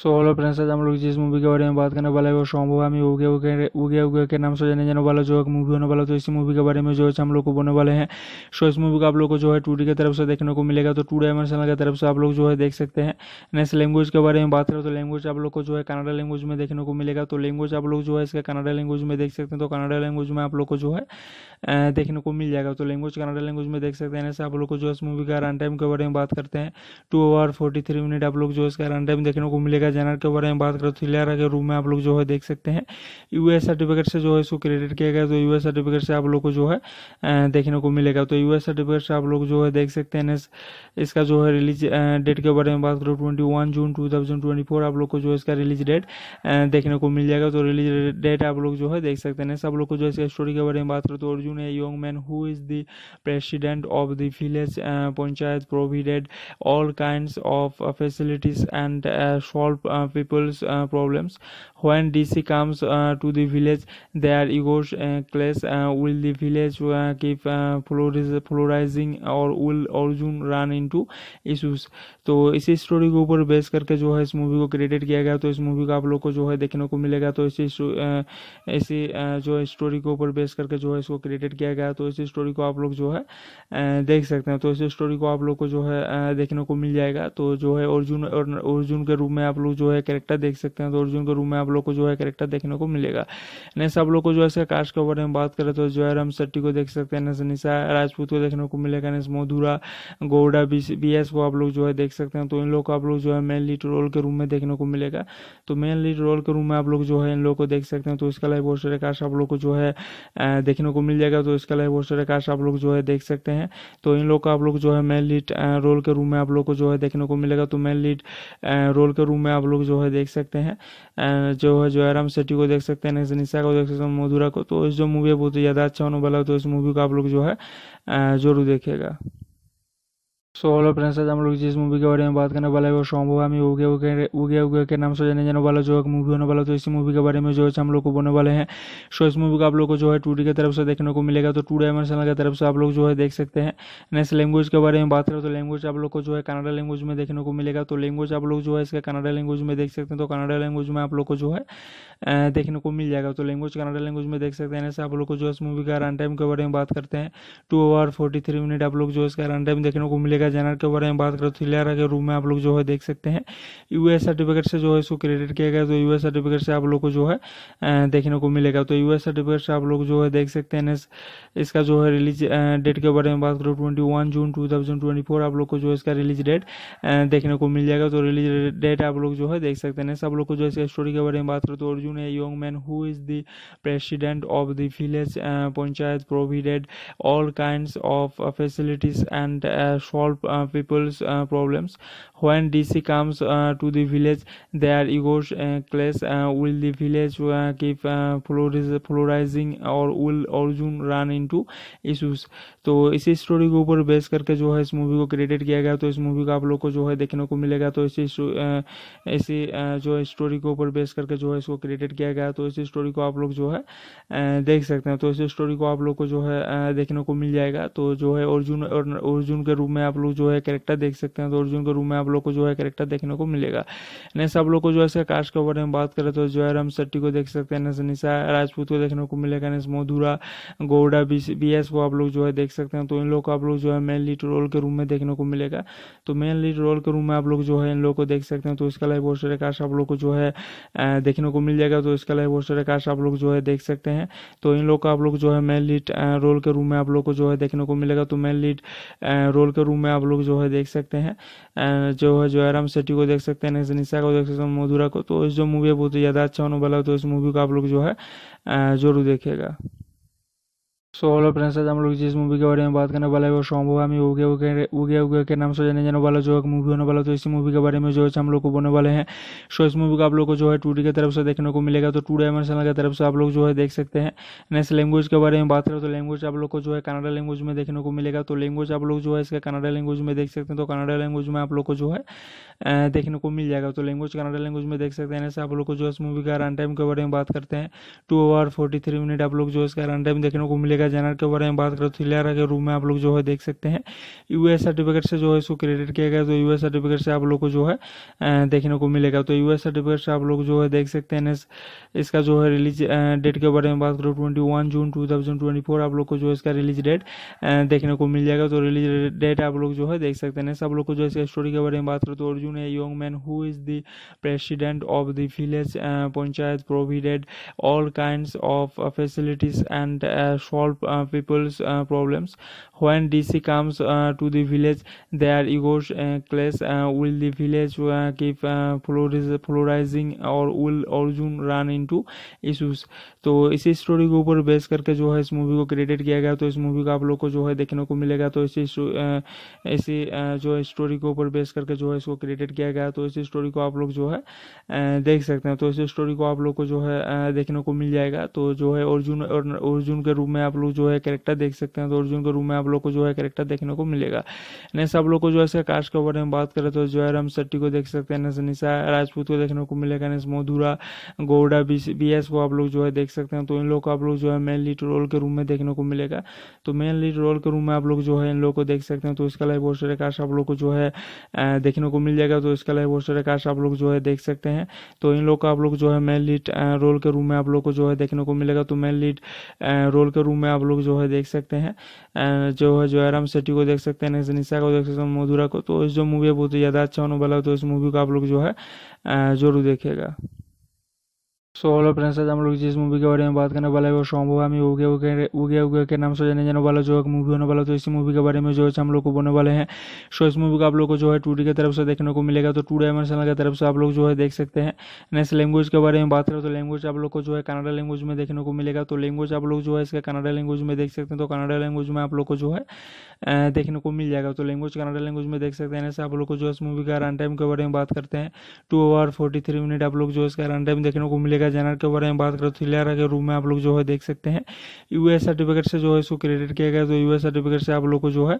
So hello friends आज हम लोग जिस मूवी के बारे में बात करने वाला है वो हमें उगे उगे उगे उगे के नाम से जाने जाने वाला जो मूवी होने वाला तो इसी मूवी के बारे में जो है हम लोग को बोलने वाले हैं सो इस मूवी का आप लोग को जो है टूडी की तरफ से देखने को मिलेगा तो टू डायमेंशनल चैनल की तरफ से आप लोग जो है देख सकते हैं नेक्स्ट लैंग्वेज के बारे में बात करें तो लैंग्वेज आप लोग को जो है कनाडा लैंग्वेज में देखने को मिलेगा तो लैंग्वेज आप लोग जो है इसका कनाडा लैंग्वेज में देख सकते हैं तो कनाडा लैंग्वेज में आप लोग को जो है देखने को मिल जाएगा तो लैंग्वेज कनाडा लैंग्वेज में देख सकते हैं ऐसे आप लोग को जो है इस मूवी का रन टाइम के बारे में बात करते हैं two hour forty three minute आप लोग जो है इसका रन टाइम देखने को मिलेगा इलेरा जैनर के बारे में बात करें तो इलेरा के रूम में आप लोग जो है देख सकते हैं यूएस सर्टिफिकेट से जो है इसको क्रेडिट किया गया तो यूएस सर्टिफिकेट से आप लोग को जो है देखने को मिलेगा तो यूएस सर्टिफिकेट से आप लोग जो है देख सकते हैं इसका जो है रिलीज डेट के बारे में बात करो ट्वेंटी जून टू आप लोग को जो है इसका रिलीज डेट देखने को मिल जाएगा तो रिलीज डेट आप लोग जो है देख सकते हैं सब लोग को जो है स्टोरी के बारे में बात करो तो अर्जुन है young man who is the president of the village panchayat provided all kind of facilities and solve Uh, people's uh, problems when dc comes uh, to the village their egos clash will the village keep polarizing or will arjun run into issues तो इसी story के ऊपर base करके जो है इस movie को credit किया गया तो इस मूवी का आप लोग को जो है देखने को मिलेगा तो इसी इसी जो स्टोरी के ऊपर बेस करके जो है इसको क्रिएटेड किया गया तो इसी स्टोरी को आप लोग जो है देख सकते हैं तो इसी स्टोरी को आप लोग को जो है देखने को मिल जाएगा तो जो है अर्जुन और अर्जुन के रूप में आप लोग जो है कैरेक्टर देख सकते हैं तो अर्जुन के रूप में आप लोग को जो है कैरेक्टर देखने को मिलेगा नेक्स्ट आप लोग को जो है कास्ट के बारे में बात करें तो जो है राम शेट्टी को देख सकते हैं नेक्स्ट निशा राजपूत को देखने को मिलेगा next Madhura Gowda B S को आप लोग जो है देख सकते हैं तो इन लोग को आप लोग जो है मेन लीड रोल के रूम में देखने को मिलेगा तो मेन लीड रोल के रूम में आप लोग जो है इन लोग को देख सकते हैं तो इसका लाइव वोस्टर कास्ट आप लोग को जो है देखने को मिल जाएगा तो इसका लाइव वोस्टर कास्ट आप लोग जो है देख सकते हैं तो इन लोग का आप लोग जो है मेन लीड रोल के रूम में आप लोग को जो है देखने को मिलेगा तो मेन लीड रोल के रूम में आप लोग जो है देख सकते हैं जो है जयराम सेट्टी को देख सकते हैं निशा को देख सकते हैं मधुरा को तो इस जो मूवी है बहुत ही ज़्यादा अच्छा होने वाला है तो इस मूवी को आप लोग जो है जरूर देखेगा सो हेलो फ्रेंड्स आज हम लोग जिस मूवी के बारे में बात करने वाले हैं वो हमें उगे उगे उगे उगे के नाम से जाने जाने वाला जो एक मूवी होने वाला तो इसी मूवी के बारे में जो है हम लोग को बोने वाले हैं सो इस मूवी को आप लोग को जो है टू के तरफ से देखने को मिलेगा तो टू डायमेंशनल की तरफ से आप लोग जो है देख सकते हैं नेक्स्ट लैंग्वेज के बारे में बात करें तो लैंग्वेज आप लोग को जो है कनाडा लैंग्वेज में देखने को मिलेगा तो लैंग्वेज आप लोग जो है इसका कनाडा लैंग्वेज में देख सकते हैं तो कनाडा लैंग्वेज में आप लोग को जो है देखने को मिल जाएगा तो लैंग्वेज कनाडा लैंग्वेज में देख सकते हैं ऐसे आप लोग को जो इस मूवी का रन टाइम के बारे में बात करते हैं two hour forty three minute आप लोग जो है इसका रन टाइम देखने को मिलेगा जर्नल के बारे में बात करें तो इलेरा के रूम में आप लोग जो है देख सकते हैं यूएस सर्टिफिकेट से जो है इसको क्रेडिट किया गया तो यूएस सर्टिफिकेट से आप लोग को जो है देखने को मिलेगा तो यूएस सर्टिफिकेट से आप लोग जो है देख सकते हैं इसका जो है रिलीज डेट के बारे में बात करो ट्वेंटी जून टू आप लोग को जो इसका रिलीज डेट देखने को मिल जाएगा तो रिलीज डेट आप लोग जो है देख सकते हैं सब लोग को जो है स्टोरी के बारे में बात करो तो अर्जुन है young man who is the president of the village panchayat provided all kind of facilities and solve uh, people's uh, problems when dc comes uh, to the village their egos uh, clash uh, will the village keep polariz- polarizing or will arjun run into issues तो इसी story के ऊपर base करके जो है इस movie को credit किया गया तो इस मूवी का आप लोग को जो है देखने को मिलेगा तो इसी इसी जो स्टोरी के ऊपर बेस करके जो है इसको क्रेडिट किया गया तो इसी स्टोरी को आप लोग जो है देख सकते हैं तो इसी स्टोरी को आप लोग को जो है देखने को मिल जाएगा तो जो है अर्जुन अर्जुन के रूप में आप लोग जो है कैरेक्टर देख सकते हैं तो अर्जुन के रूप में आप लोग को जो है कैरेक्टर देखने को मिलेगा नेक्स्ट आप लोग को जो है इसका कास्ट के बारे में बात करें तो जयराम शेट्टी को देख सकते हैं निशा राजपूत को देखने को मिलेगा next Madhura Gowda B S को आप लोग जो है देख देख सकते हैं तो इन लोग को आप लोग जो है मेन लीड रोल के रूम में देखने को मिलेगा तो मेन लीड रोल के रूम में आप लोग जो है इन लोग को देख सकते हैं तो इसका लाइव पोस्टर काश आप लोग को जो है देखने को मिल जाएगा तो इसका लाइव पोस्टर काश आप लोग जो है देख सकते हैं तो इन लोग को आप लोग जो है मेन लीड रोल के रूम में आप लोग को जो है देखने को मिलेगा तो मेन लीड रोल के रूम में आप लोग जो है देख सकते हैं जो है जोराम सेट्टी को देख सकते हैं निशा को देख सकते हैं मधुरा को तो इस जो मूवी है बहुत ज़्यादा अच्छा होने वाला है तो इस मूवी को आप लोग जो है जरूर देखेगा सो हेलो फ्रेंड्स आज हम लोग जिस मूवी के बारे में बात करने वाले हैं वो शॉम्बो हमें उगे उगे उगे उगे के नाम से जाने जाने वाला जो एक मूवी होने वाला तो इसी मूवी के बारे में जो है हम लोग को बोने वाले हैं सो इस मूवी को आप लोग को जो है टू की तरफ से देखने को मिलेगा तो टू डायमेंशनल चैनल की तरफ से आप लोग जो है देख सकते हैं नेक्स्ट लैंग्वेज के बारे में बात करें तो लैंग्वेज आप लोग को जो है कनाडा लैंग्वेज में देखने को मिलेगा तो लैंग्वेज आप लोग जो है इसका कनाडा लैंग्वेज में देख सकते हैं तो कनाडा लैंग्वेज में आप लोग को जो है देखने को मिल जाएगा तो लैंग्वेज कनाडा लैंग्वेज में देख सकते हैं ऐसे आप लोग को जो इस मूवी का रन टाइम के बारे में बात करते हैं two hour forty three minute आप लोग जो है इसका रन टाइम देखने को मिलेगा मिलेगा जनरल के बारे में बात करें तो हिलेरा के रूम में आप लोग जो है देख सकते हैं यूएस सर्टिफिकेट से जो है इसको क्रेडिट किया गया तो यूएस सर्टिफिकेट से आप लोग को जो है देखने को मिलेगा तो यूएस सर्टिफिकेट से आप लोग जो है देख सकते हैं इसका जो है रिलीज डेट के बारे में बात करो ट्वेंटी जून टू आप लोग को जो है इसका रिलीज डेट देखने को मिल जाएगा तो रिलीज डेट आप लोग जो है देख सकते हैं सब लोग को जो है स्टोरी के बारे में बात करो तो अर्जुन है young man who is the president of the village panchayat provided all kind of facilities and solve Uh, people's uh, problems when dc comes uh, to the village their egos clash will the village keep polarizing or will arjun run into issues तो इसी story के ऊपर base करके जो है इस movie को credit किया गया तो इस मूवी का आप लोग को जो है देखने को मिलेगा तो इसी इसी जो स्टोरी के ऊपर बेस करके जो है इसको क्रेडिट किया गया तो इसी स्टोरी को आप लोग जो है देख सकते हैं तो इसी स्टोरी को आप लोग को जो है देखने को मिल जाएगा तो जो है अर्जुन और अर्जुन के रूप में आप लोग जो है कैरेक्टर देख सकते हैं तो अर्जुन के रूप में आप लोग को जो है कैरेक्टर देखने को मिलेगा नेक्स्ट आप लोग को जो है कास्ट के बारे में बात करें तो जयराम शेट्टी को देख सकते हैं निशा राजपूत को देखने को मिलेगा next Madhura Gowda B S को आप लोग जो है देख देख सकते हैं तो इन लोग को आप लोग जो है मेन लीड रोल के रूम में देखने को मिलेगा तो मेन लीड रोल के रूम में आप लोग जो है इन लोग को देख सकते हैं तो इसका लाइव पोस्टर काश आप लोग को जो है देखने को मिल जाएगा तो इसका लाइव पोस्टर काश आप लोग जो है देख सकते हैं तो इन लोग को आप लोग जो है मेन लीड रोल के रूम में आप लोग को जो है देखने को मिलेगा तो मेन लीड रोल के रूम में आप लोग जो है देख सकते हैं जो है जोराम सेट्टी को देख सकते हैं निशा को देख सकते हैं मधुरा को तो इस जो मूवी है बहुत ही ज़्यादा अच्छा होने वाला तो इस मूवी को आप लोग जो है जरूर देखेगा सो हेलो फ्रेंड्स आज हम लोग जिस मूवी के बारे में बात करने वाले हैं वो शॉम्बो हमें उगे उगे उगे उगे के नाम से जाने जाने वाला जो एक मूवी होने वाला तो इसी मूवी के बारे में जो है हम लोग को बोलने वाले हैं सो इस मूवी को आप लोग को जो है टू की तरफ से देखने को मिलेगा तो टू डायमेंशनल चैनल की तरफ से आप लोग जो है देख सकते हैं नेक्स्ट लैंग्वेज के बारे में बात करें तो लैंग्वेज आप लोग को जो है कनाडा लैंग्वेज में देखने को मिलेगा तो लैंग्वेज आप लोग जो है इसका कनाडा लैंग्वेज में देख सकते हैं तो कनाडा लैंग्वेज में आप लोग को जो है देखने को मिल जाएगा तो लैंग्वेज कनाडा लैंग्वेज में देख सकते हैं ऐसे आप लोग को जो इस मूवी का रन टाइम के बारे में बात करते हैं two hour forty three minute आप लोग जो है इसका रन टाइम देखने को मिलेगा मिलेगा जनरल के बारे में बात करें तो इलेरा के रूम में आप लोग जो है देख सकते हैं यूएस सर्टिफिकेट से जो है इसको क्रेडिट किया गया तो यूएस सर्टिफिकेट से आप लोग को जो है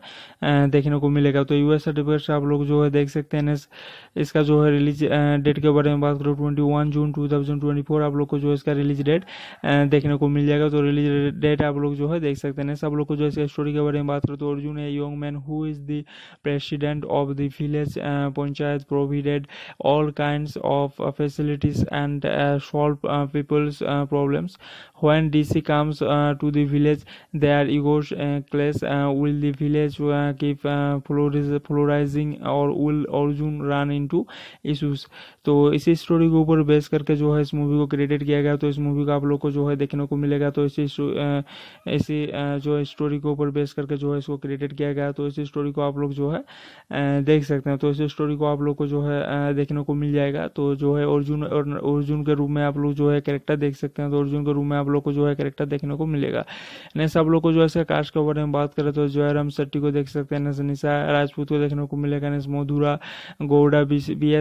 देखने को मिलेगा तो यूएस सर्टिफिकेट से आप लोग जो है देख सकते हैं इसका जो है रिलीज डेट के बारे में बात करो ट्वेंटी जून टू आप लोग को जो है इसका रिलीज डेट देखने को मिल जाएगा तो रिलीज डेट आप लोग जो है देख सकते हैं सब लोग को जो है स्टोरी के बारे में बात करो तो अर्जुन है young man who is the president of the village panchayat provided all kind of facilities and solve solve uh, people's uh, problems when dc comes uh, to the village their egos uh, clash uh, will the village uh, keep uh, polarizing or will Arjun run into issues? तो इसी story के ऊपर base करके जो है इस movie को created किया गया तो इस मूवी को आप लोग को जो है देखने को मिलेगा तो इसी uh, इसी uh, जो स्टोरी के ऊपर बेस करके जो है इसको क्रिएटेड किया गया तो इसी स्टोरी को आप लोग जो है देख सकते हैं तो इसी स्टोरी को आप लोग को जो है देखने को मिल जाएगा तो जो है अर्जुन अर्जुन के रूप में आप लोग जो है कैरेक्टर देख सकते हैं तो अर्जुन के रूम में आप लोग को जो है कैरेक्टर देखने को मिलेगा नेक्स्ट आप लोग को जो है इसका कास्ट के बारे में बात करें तो जो है राम शेट्टी को देख सकते हैं नेक्स्ट निशा राजपूत को देखने को मिलेगा नेक्स्ट मधुरा गौड़ा बी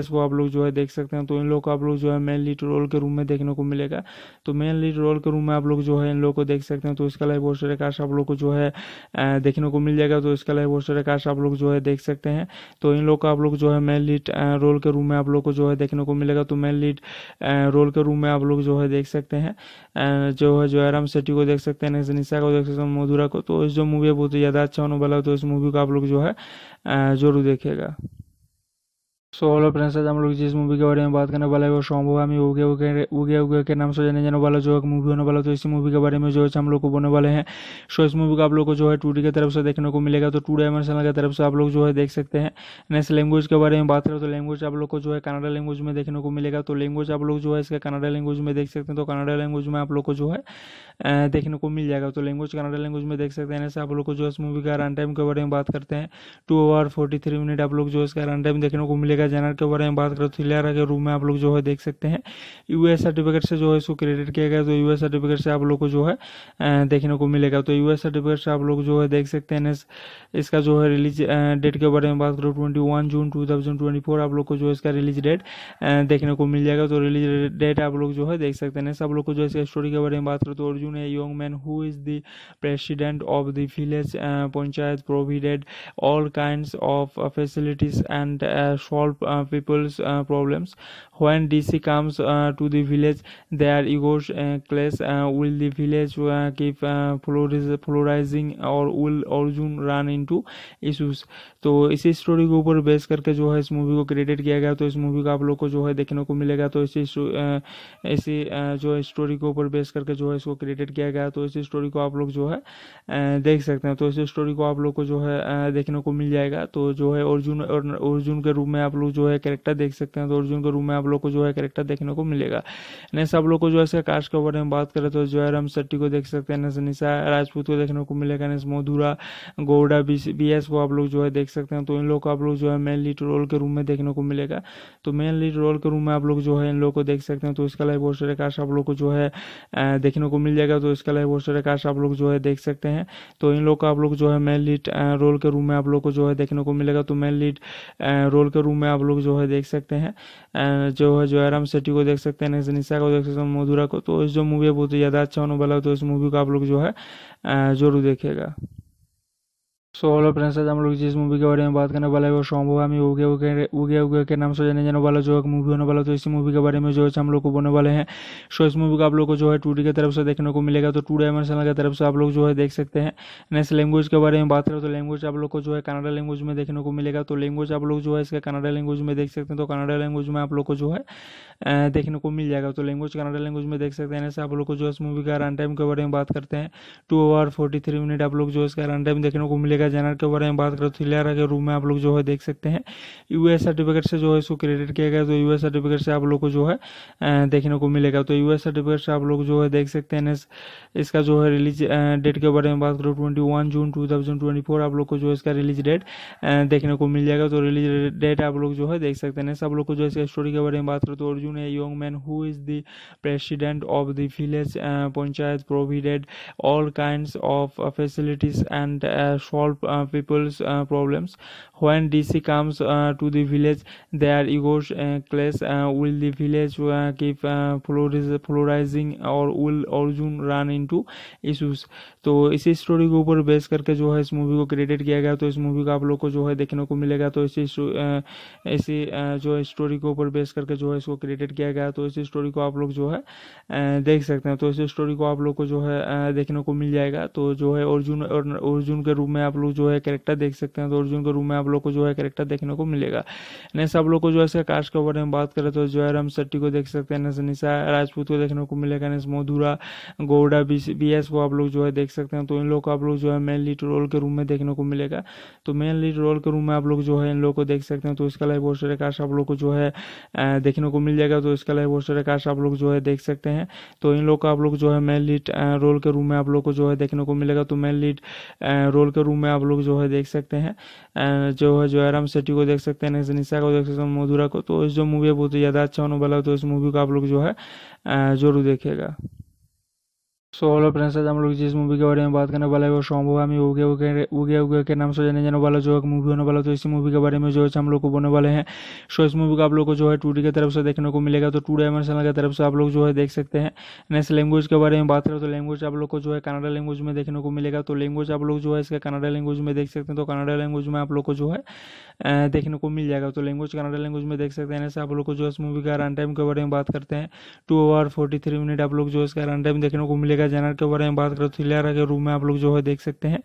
को आप लोग जो है देख सकते हैं तो इन लोग को आप लोग जो है मेन लीड रोल के रूम में देखने को मिलेगा तो मेन लीड रोल के रूम में आप लोग जो है इन लोग को देख सकते हैं तो इसका लाइव बहुत सारे कास्ट आप लोग को जो है देखने को मिल जाएगा तो इसका लाइव बहुत सारे कास्ट आप लोग जो है देख सकते हैं तो इन लोग को आप लोग जो है मेन लीड रोल के रूम में आप लोग को जो है देखने को मिलेगा तो मेन लीड रोल के रूम में में आप लोग जो है देख सकते हैं जो है जयराम शेट्टी को देख सकते हैं निशा को देख सकते हैं मधुरा को तो इस जो मूवी है बहुत ही ज़्यादा अच्छा होने वाला है तो इस मूवी को आप लोग जो है जरूर देखेगा सो हेलो फ्रेंड्स आज हम लोग जिस मूवी के बारे में बात करने वाले हैं वो शॉम हुआ में उगे उगे उगे उगे के नाम से जाने जाने वाला जो एक मूवी होने वाला तो इसी मूवी के बारे में जो है हम लोग को बोने वाले हैं सो इस मूवी को आप लोग को जो है टू की तरफ से देखने को मिलेगा तो टू डायमेंशनल की तरफ से आप लोग जो है देख सकते हैं नेक्स्ट लैंग्वेज के बारे में बात करें तो लैंग्वेज आप लोग को जो है कनाडा लैंग्वेज में देखने को मिलेगा तो लैंग्वेज आप लोग जो है इसका कनाडा लैंग्वेज में देख सकते हैं तो कनाडा लैंग्वेज में आप लोग को जो है देखने को मिल जाएगा तो लैंग्वेज कनाडा लैंग्वेज में देख सकते हैं ऐसे आप लोग को जो इस मूवी का रन टाइम के बारे में बात करते हैं two hour forty three minute आप लोग जो है इसका रन टाइम देखने को मिलेगा मिलेगा जनरल के बारे में बात करें तो हिलेरा के रूम में आप लोग जो है देख सकते हैं यूएस सर्टिफिकेट से जो है इसको क्रेडिट किया गया तो यूएस सर्टिफिकेट से आप लोग को जो है देखने को मिलेगा तो यूएस सर्टिफिकेट से आप लोग जो है देख सकते हैं इसका जो है रिलीज डेट के बारे में बात करो ट्वेंटी जून टू आप लोग को जो है इसका रिलीज डेट देखने को मिल जाएगा तो रिलीज डेट आप लोग जो है देख सकते हैं सब लोग को जो है स्टोरी के बारे में बात करो तो अर्जुन है young man who is the president of the village panchayat provided all kind of facilities and solve solve uh, people's uh, problems When DC comes uh, to the village, their egos uh, clash. Uh, will the village uh, keep polarizing uh, और will Arjun run into issues? तो इसी story के ऊपर base करके जो है इस movie को क्रिएटेड किया गया तो इस मूवी को आप लोग को जो है देखने को मिलेगा तो इसी uh, इसी जो स्टोरी के ऊपर बेस करके जो है इसको क्रिएटेड किया गया तो इसी स्टोरी को आप लोग जो है देख सकते हैं तो इसी स्टोरी को आप लोग को जो है देखने को मिल जाएगा तो जो है अर्जुन अर्जुन के रूप में आप लोग जो है कैरेक्टर देख सकते हैं तो अर्जुन के रूप में आप लोग को जो है कैरेक्टर देखने को मिलेगा नेक्स्ट सब लोग को जो है इसका कास्ट के बारे में बात करें तो जो है राम शेट्टी को देख सकते हैं नेक्स्ट निशा राजपूत को देखने को मिलेगा नेक्स्ट मधुरा गौड़ा बी को आप लोग जो है देख सकते हैं तो इन लोग को आप लोग जो है मेन लीड रोल के रूम में देखने को मिलेगा तो मेन लीड रोल के रूम में आप लोग जो है इन लोग को देख सकते हैं तो इसका लाइव बहुत कास्ट आप लोग को जो है देखने को मिल जाएगा तो इसका लाइव बहुत कास्ट आप लोग जो है देख सकते हैं तो इन लोग को आप लोग जो है मेन लीड रोल के रूम में आप लोग को जो है देखने को मिलेगा तो मेन लीड रोल के रूम में आप लोग जो है देख सकते हैं जो है जो आराम सेट्टी को देख सकते हैं निशा को देख सकते हैं मधुरा को तो इस जो मूवी है बहुत ही ज़्यादा अच्छा होने वाला है तो इस मूवी को आप लोग जो है जरूर देखेगा सो हेलो फ्रेंड्स आज हम लोग जिस मूवी के बारे में बात करने वाले हैं वो शॉम्भुवामी उगे उगे उगे उगे के नाम से जाने जाने वाला जो एक मूवी होने वाला तो इसी मूवी के बारे में जो है हम लोग को बोलने वाले हैं सो इस मूवी को आप लोग को जो है टू की तरफ से देखने को मिलेगा तो टू डायमेंशनल की तरफ से आप लोग जो है देख सकते हैं नेक्स्ट लैंग्वेज के बारे में बात करें तो लैंग्वेज आप लोग को जो है कनाडा लैंग्वेज में देखने को मिलेगा तो लैंग्वेज आप लोग जो है इसका कनाडा लैंग्वेज में देख सकते हैं तो कनाडा लैंग्वेज में आप लोग को जो है देखने को मिल जाएगा तो लैंग्वेज कनाडा लैंग्वेज में देख सकते हैं ऐसे आप लोग को जो है इस मूवी का रन टाइम के बारे में बात करते हैं two hour forty three minute आप लोग जो है इसका रन टाइम देखने को मिलेगा जनर के बारे में बात करें तो इलेरा के रूम में आप लोग जो है देख सकते हैं यूएस सर्टिफिकेट से जो है इसको क्रेडिट किया गया तो यूएस सर्टिफिकेट से आप लोग को जो है देखने को मिलेगा तो यूएस सर्टिफिकेट से आप लोग जो है देख सकते हैं इसका जो है रिलीज डेट के बारे में बात करो ट्वेंटी जून टू आप लोग को जो है इसका रिलीज डेट देखने को मिल जाएगा तो रिलीज डेट आप लोग जो है देख सकते हैं सब लोग को जो है स्टोरी के बारे में बात करो तो अर्जुन है young man who is the president of the village panchayat provided all kind of facilities and solve solve uh, people's uh, problems when dc comes uh, to the village their egos uh, clash uh, will the village keep polariz- polarizing or will arjun run into issues तो इसी story के ऊपर base करके जो है इस movie को credit किया गया तो इस मूवी का आप लोग को जो है देखने को मिलेगा तो इसी इसी जो स्टोरी के ऊपर बेस करके जो है इसको क्रेडिट किया गया तो इसी स्टोरी को आप लोग जो है देख सकते हैं तो इसी स्टोरी को आप लोग को जो है देखने को मिल जाएगा तो जो है अर्जुन और अर्जुन के रूप में आप लोग जो है कैरेक्टर देख सकते हैं तो अर्जुन के रूप में आप लोग को जो है कैरेक्टर देखने को मिलेगा नेक्स्ट आप लोग को जो है इसका कास्ट के बारे में बात करें तो जो है राम शेट्टी को देख सकते हैं नेक्स्ट निशा राजपूत को देखने को मिलेगा next Madhura Gowda B S को आप लोग जो है देख देख सकते हैं तो इन लोग को आप लोग जो है मेन लीड रोल के रूम में देखने को मिलेगा तो मेन लीड रोल के रूम में आप लोग जो है इन लोग को देख सकते हैं तो इसका लाइव पोस्टर काश आप लोग को जो है देखने को मिल जाएगा तो इसका लाइव पोस्टर काश आप लोग जो है देख सकते हैं तो इन लोग को आप लोग जो है मेन लीड रोल के रूम में आप लोग को जो है देखने को मिलेगा तो मेन लीड रोल के रूम में आप लोग जो है देख सकते हैं जो है जो आराम सेट्टी को देख सकते हैं निशा को देख सकते हैं मधुरा को तो इस जो मूवी है बहुत ही ज़्यादा अच्छा होने वाला है तो इस मूवी को आप लोग जो है ज़रूर देखेगा सो हेलो फ्रेंड्स आज हम लोग जिस मूवी के बारे में बात करने वाले हैं वो शॉम हुआ में उगे उगे उगे उगे के नाम से जाने जाने वाला जो एक मूवी होने वाला तो इसी मूवी के बारे में जो है हम लोग को बोने वाले हैं सो इस मूवी को आप लोग को जो है टू की तरफ से देखने को मिलेगा तो टू डायमेंशनल की तरफ से आप लोग जो है देख सकते हैं नेक्स्ट लैंग्वेज के बारे में बात करें तो लैंग्वेज आप लोग को जो है कनाडा लैंग्वेज में देखने को मिलेगा तो लैंग्वेज आप लोग जो है इसका कनाडा लैंग्वेज में देख सकते हैं तो कनाडा लैंग्वेज में आप लोग को जो है देखने को मिल जाएगा तो लैंग्वेज कनाडा लैंग्वेज में देख सकते हैं ऐसे आप लोग को जो इस मूवी का रन टाइम के बारे में बात करते हैं two hour forty three minute आप लोग जो है इसका रन टाइम देखने को मिलेगा मिलेगा जनरल के बारे में बात करें तो हिलेरा के रूम में आप लोग जो है देख सकते हैं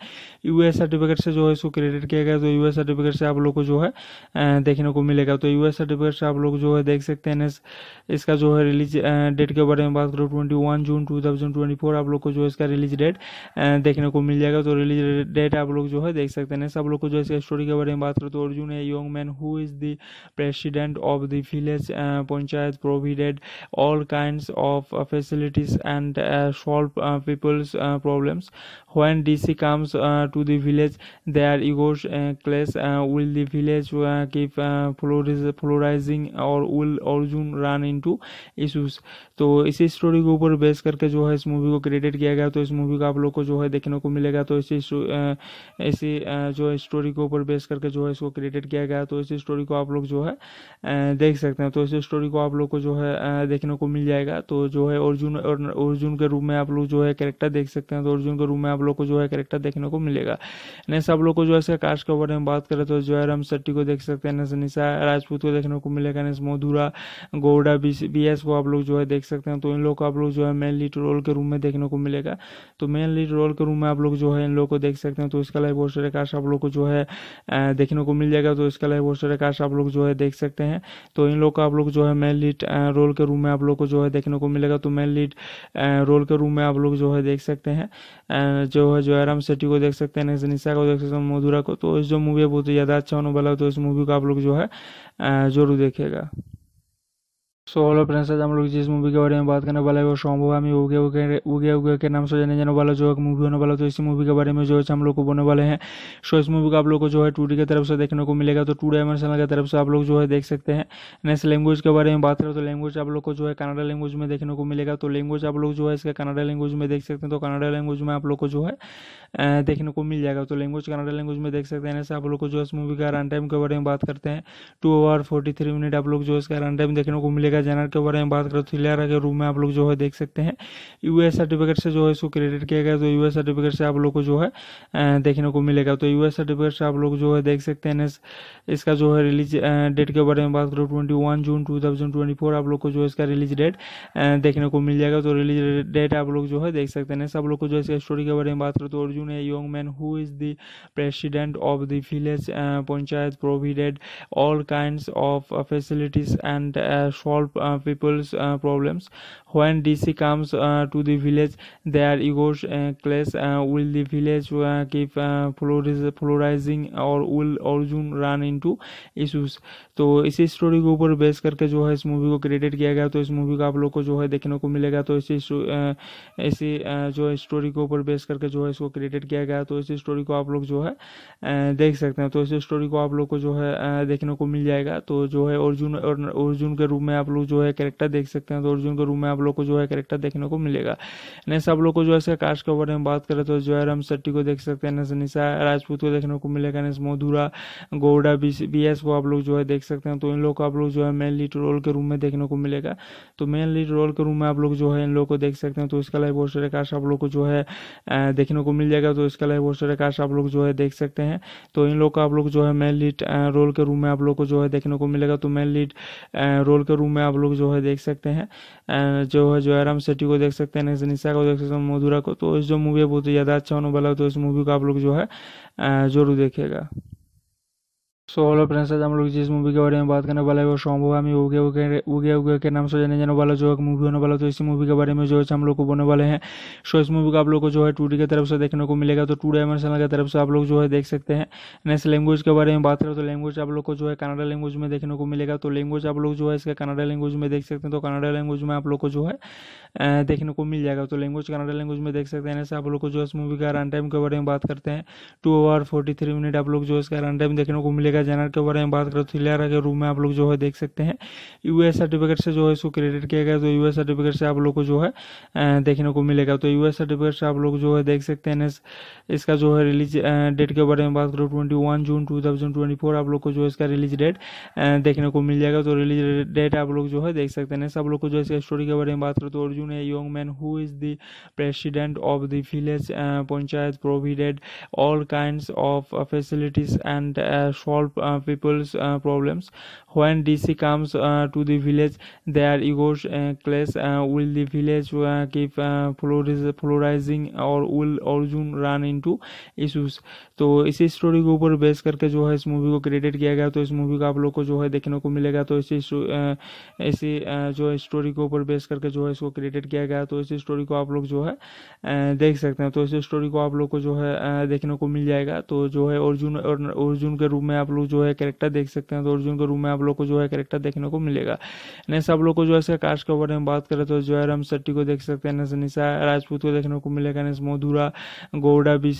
यूएस सर्टिफिकेट से जो है इसको क्रेडिट किया गया तो यूएस सर्टिफिकेट से आप लोग को जो है देखने को मिलेगा तो यूएस सर्टिफिकेट से आप लोग जो है देख सकते हैं इसका जो है रिलीज डेट के बारे में बात करो ट्वेंटी जून टू आप लोग को जो है इसका रिलीज डेट देखने को मिल जाएगा तो रिलीज डेट आप लोग जो है देख सकते हैं सब लोग को जो है स्टोरी के बारे में बात करो तो अर्जुन है young man who is the president of the village panchayat provided all kind of facilities and solve Uh, people's uh, problems when dc comes uh, to the village their egos clash will the village keep polariz- polarizing or will arjun run into issues तो इसी story के ऊपर base करके जो है इस movie को credit किया गया तो इस मूवी का आप लोग को जो है देखने को मिलेगा तो इसी इसी जो है स्टोरी के ऊपर बेस करके जो है इसको क्रेडिट किया गया तो इसी स्टोरी को आप लोग जो है देख सकते हैं तो इसी स्टोरी को आप लोग को जो है देखने को मिल जाएगा तो जो है अर्जुन और अर्जुन के रूप में आप लोग जो है कैरेक्टर देख सकते हैं तो अर्जुन के रूप में आप लोग को जो है कैरेक्टर देखने को मिलेगा नेक्स्ट आप लोग को जो है इसका कास्ट के बारे में बात करें तो राम शेट्टी को देख सकते हैं नेक्स्ट निशा राजपूत को देखने को मिलेगा next Madhura Gowda B S को आप लोग जो है देख देख सकते हैं तो इन लोग को आप लोग जो है मेन लीड रोल के रूम में देखने को मिलेगा तो मेन लीड रोल के रूम में आप लोग जो है इन लोग को देख सकते हैं तो इसका लाइव पोस्टर काश आप लोग को जो है देखने को मिल जाएगा तो इसका लाइव पोस्टर काश आप लोग जो है देख सकते हैं तो इन लोग को आप लोग जो है मेन लीड रोल के रूम में आप लोग को जो है देखने को मिलेगा तो मेन लीड रोल के रूम में आप लोग जो है देख सकते हैं जो है जो जयराम सेट्टी को देख सकते हैं निशा को देख सकते हैं मधुरा को तो इस जो मूवी है बहुत ज़्यादा अच्छा होने वाला तो इस मूवी को आप लोग जो है जरूर देखेगा सो हेलो फ्रेंड्स आज हम लोग जिस मूवी के बारे में बात करने वाला है वो शॉम्बो हमें उगे उगे उगे उगे के नाम से जाने जाने वाला जो एक मूवी होने वाला तो इसी मूवी के बारे में जो है हम लोग को बोलने वाले हैं सो इस मूवी का आप लोग को जो है टू की तरफ से देखने को मिलेगा तो टू डायमेंशनल की तरफ से आप लोग जो है देख सकते हैं नेक्स्ट लैंग्वेज के बारे में बात करें तो लैंग्वेज आप लोग को जो है कनाडा लैंग्वेज में देखने को मिलेगा तो लैंग्वेज आप लोग जो है इसका कनाडा लैंग्वेज में देख सकते हैं तो कनाडा लैंग्वेज में आप लोग को जो है देखने को मिल जाएगा तो लैंग्वेज कनाडा लैंग्वेज में देख सकते हैं ऐसे आप लोग को जो है इस मूवी का रन टाइम के बारे में बात करते हैं two hour forty three minute आप लोग जो है इसका रन टाइम देखने को मिलेगा मिलेगा जनरल के बारे में बात करें तो हिलेरा के रूम में आप लोग जो है देख सकते हैं यूएस सर्टिफिकेट से जो है इसको क्रेडिट किया गया तो यूएस सर्टिफिकेट से आप लोग को जो है देखने को मिलेगा तो यूएस सर्टिफिकेट से आप लोग जो है देख सकते हैं इसका जो है रिलीज डेट के बारे में बात करो ट्वेंटी जून टू आप लोग को जो है इसका रिलीज डेट देखने को मिल जाएगा तो रिलीज डेट आप लोग जो है देख सकते हैं सब लोग को जो है स्टोरी के बारे में बात करो तो अर्जुन है young man who is the president of the village panchayat provided all kind of facilities and solve uh, people's uh, problems when dc comes uh, to the village their egos clash uh, will the village uh, keep polariz- polarizing or will arjun run into issues तो इसी story के ऊपर base करके जो है इस movie को credit किया गया तो इस मूवी का आप लोग को जो है देखने को मिलेगा तो इसी इसी जो स्टोरी के ऊपर बेस करके जो है इसको क्रेडिट किया गया तो इसी स्टोरी को आप लोग जो है देख सकते हैं तो इसी स्टोरी को आप लोग को जो है देखने को मिल जाएगा तो जो है अर्जुन और अर्जुन के रूप में आप लोग जो है कैरेक्टर देख सकते हैं तो अर्जुन के रूप में आप लोग को जो है कैरेक्टर देखने को मिलेगा नेक्स्ट आप लोग को जो है इसका कास्ट के बारे में बात करें तो जयराम शेट्टी को देख सकते हैं नेक्स्ट निशा राजपूत को देखने को मिलेगा next Madhura Gowda B S को आप लोग जो है देख देख सकते हैं तो इन लोग को आप लोग जो है मेन लीड रोल के रूम में देखने को मिलेगा तो मेन लीड रोल के रूम में आप लोग जो है इन लोग को देख सकते हैं तो इसका लाइव होस्टर कास्ट आप लोग को जो है देखने को मिल जाएगा तो इसका लाइव होस्टर कास्ट आप लोग जो है देख सकते हैं तो इन लोग को आप लोग जो है मेन लीड रोल के रूम में आप लोग को जो है देखने को मिलेगा तो मेन लीड रोल के रूम में आप लोग जो है देख सकते हैं जो है जो आराम सेट्टी को देख सकते हैं निशा को देख सकते हैं मधुरा को तो इस जो मूवी है बहुत ज़्यादा अच्छा होने वाला है तो इस मूवी को आप लोग जो है जरूर देखेगा सो हेलो फ्रेंड्स आज हम लोग जिस मूवी के बारे में बात करने वाले हैं वो शॉम्बो हमें उगे उगे उगे उगे के नाम से जाने जाने वाला जो एक मूवी होने वाला तो इसी मूवी के बारे में जो है हम लोग को बोने वाले हैं सो इस मूवी को आप लोग को जो है टू की तरफ से देखने को मिलेगा तो टू डायमेंशनल की तरफ से आप लोग जो है देख सकते हैं नेक्स्ट लैंग्वेज के बारे में बात करें तो लैंग्वेज आप लोग को जो है कनाडा लैंग्वेज में देखने को मिलेगा तो लैंग्वेज आप लोग जो है इसका कनाडा लैंग्वेज में देख सकते हैं तो कनाडा लैंग्वेज में आप लोग को जो है देखने को मिल जाएगा तो लैंग्वेज कनाडा लैंग्वेज में देख सकते हैं ऐसे आप लोग को जो इस मूवी का रन टाइम के बारे में बात करते हैं two hour forty three minute आप लोग जो है इसका रन टाइम देखने को मिलेगा मिलेगा जनरल के बारे में बात करें तो हिलेरा के रूम में आप लोग जो है देख सकते हैं यूएस सर्टिफिकेट से जो है इसको क्रेडिट किया गया तो यूएस सर्टिफिकेट से आप लोग को जो है देखने को मिलेगा तो यूएस सर्टिफिकेट से आप लोग जो है देख सकते हैं इसका जो है रिलीज डेट के बारे में बात करो ट्वेंटी जून टू आप लोग को जो है इसका रिलीज डेट देखने को मिल जाएगा तो रिलीज डेट आप लोग जो है देख सकते हैं सब लोग को जो है स्टोरी के बारे में बात करो तो अर्जुन है young man who is the president of the village panchayat provided all kind of facilities and solve solve uh, people's uh, problems when dc comes uh, to the village their egos uh, clash uh, will the village uh, keep polarizing uh, और will Arjun run into issues? तो इसी story के ऊपर base करके जो है इस movie को क्रेडिट किया गया तो इस मूवी को आप लोग को जो है देखने को मिलेगा तो इसी uh, इसी जो स्टोरी के ऊपर बेस करके जो है इसको क्रेडिट किया गया तो इसी स्टोरी को आप लोग जो है देख सकते हैं तो इसी स्टोरी को आप लोग को जो है देखने को मिल जाएगा तो जो है अर्जुन अर्जुन के रूप में आप लोग जो है कैरेक्टर देख सकते हैं तो अर्जुन के रूप में आप लोग को जो है करेक्टर देखने को मिलेगा नेक्स्ट आप लोग को जो है इसका कास्ट के बारे में बात करें तो जो है राम शेट्टी को देख सकते हैं नेक्स्ट निशा राजपूत को देखने को मिलेगा नेक्स्ट मधुरा गौड़ा बी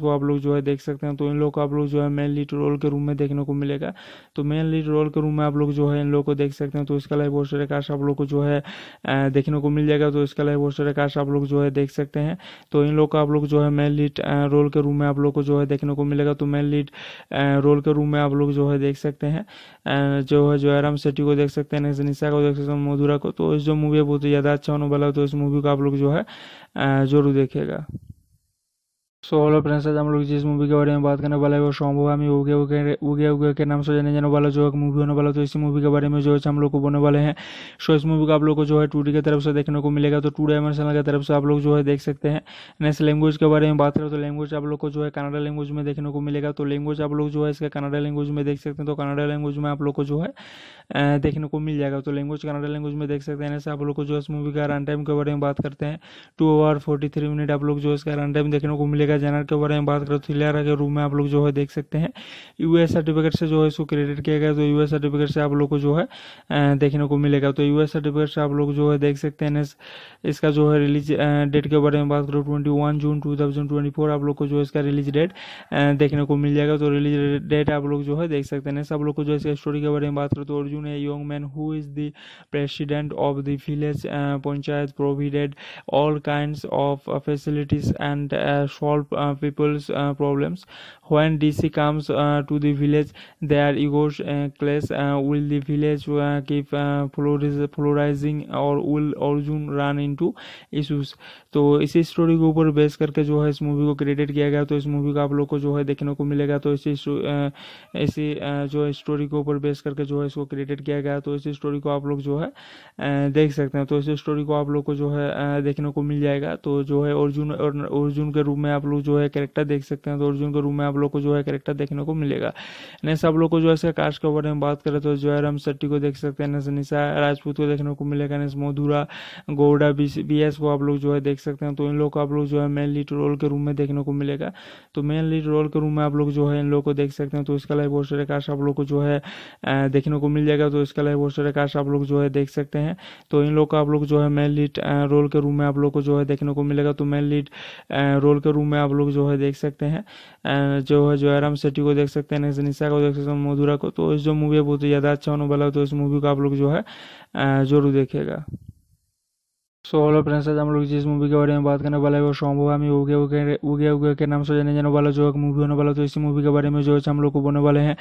को आप लोग जो है देख सकते हैं तो इन लोग को आप लोग जो है मेन लीड रोल के रूम में देखने को मिलेगा तो मेन लीड रोल के रूम में आप लोग जो है इन लोग को देख सकते हैं तो इसका लाइव बहुत कास्ट आप लोग को जो है देखने को मिल जाएगा तो इसका लाइव बहुत कास्ट आप लोग जो है देख सकते हैं तो इन लोग को आप लोग जो है मेन लीड रोल के रूम में आप लोग को जो है देखने को मिलेगा तो मेन लीड रोल के रूम में आप लोग जो है देख सकते हैं जो है जयराम शेट्टी को देख सकते हैं तो निशा को देख सकते हैं मधुरा को तो इस जो मूवी है बहुत ही ज़्यादा अच्छा होने वाला है तो इस मूवी को आप लोग जो है जरूर देखेगा सो हेलो फ्रेंड्स आज हम लोग जिस मूवी के बारे में बात करने वाले हैं वो शॉम्बो हमें उगे उगे उगे उगे के नाम से जाने जाने वाला जो एक मूवी होने वाला तो इसी मूवी के बारे में जो है हम लोग को बोलने वाले हैं सो इस मूवी को आप लोग को जो है टू की तरफ से देखने को मिलेगा तो टू डायमेंशनल की तरफ से आप लोग जो है देख सकते हैं नेक्स्ट लैंग्वेज के बारे में बात करें तो लैंग्वेज आप लोग को जो है कनाडा लैंग्वेज में देखने को मिलेगा तो लैंग्वेज आप लोग जो है इसका कनाडा लैंग्वेज में देख सकते हैं तो कनाडा लैंग्वेज में आप लोग को जो है देखने को मिल जाएगा तो लैंग्वेज कनाडा लैंग्वेज में देख सकते हैं ऐसे आप लोग को जो है इस मूवी का रन टाइम के बारे में बात करते हैं two hour forty three minute आप लोग जो है इसका रन टाइम देखने को मिलेगा का जनरल के बारे में बात करें तो हिलेरा के रूम में आप लोग जो है देख सकते हैं यूएस सर्टिफिकेट से जो है इसको क्रेडिट किया गया तो यूएस सर्टिफिकेट से आप लोग को जो है देखने को मिलेगा तो यूएस सर्टिफिकेट से आप लोग जो है देख सकते हैं इसका जो है रिलीज डेट के बारे में बात करो ट्वेंटी जून टू आप लोग को जो है इसका रिलीज डेट देखने को मिल जाएगा तो रिलीज डेट आप लोग जो है देख सकते हैं सब लोग को जो इसका स्टोरी के बारे में बात करो तो अर्जुन है young man who is the president of the village panchayat provided all kind of facilities and solve people's problems When DC comes uh, to the village, their egos uh, clash. Uh, will the village keep polarizing और will Arjun run into issues? तो इसी story के ऊपर base करके जो है इस movie को क्रिएटेड किया गया तो इस मूवी का आप लोग को जो है देखने को मिलेगा तो इसी इसी जो स्टोरी के ऊपर बेस करके जो है इसको क्रिएटेड किया गया तो इसी स्टोरी को आप लोग जो है देख सकते हैं तो इसी स्टोरी को आप लोग को जो है देखने को मिल जाएगा तो जो है अर्जुन अर्जुन के रूप में आप लोग जो है करेक्टर देख सकते हैं तो अर्जुन के रूप में आप लोग को जो है कैरेक्टर देखने को मिलेगा नेक्स्ट आप लोग को जो है इसका कास्ट के बारे में बात करें तो जो है राम शेट्टी को देख सकते हैं नेक्स्ट निशा राजपूत को देखने को मिलेगा नेक्स्ट मधुरा गौड़ा बी को आप लोग जो है देख सकते हैं तो इन लोग को आप लोग जो है मेन लीड रोल के रूम में देखने को मिलेगा तो मेन लीड रोल के रूम में आप लोग जो है इन लोग को देख सकते हैं तो इसका लाइव बहुत कास्ट आप लोग को जो है देखने को मिल जाएगा तो इसका लाइव बहुत कास्ट आप लोग जो है देख सकते हैं तो इन लोग को आप लोग जो है मेन लीड रोल के रूम में आप लोग को जो है देखने को मिलेगा तो मेन लीड रोल के रूम में आप लोग जो है देख सकते हैं जो है जो आराम सेट्टी को देख सकते हैं निशा को देख सकते हैं मधुरा को तो जो मूवी है बहुत ही ज़्यादा अच्छा होने वाला है तो इस मूवी को आप लोग जो है जरूर देखेगा सो हेलो फ्रेंड्स आज हम लोग जिस मूवी के बारे में बात करने वाले हैं वो शॉम्बो हमें उगे उगे उगे उगे के नाम से जाने जाने वाला जो एक मूवी होने वाला तो इसी मूवी के बारे में जो है हम लोग को बोने वाले हैं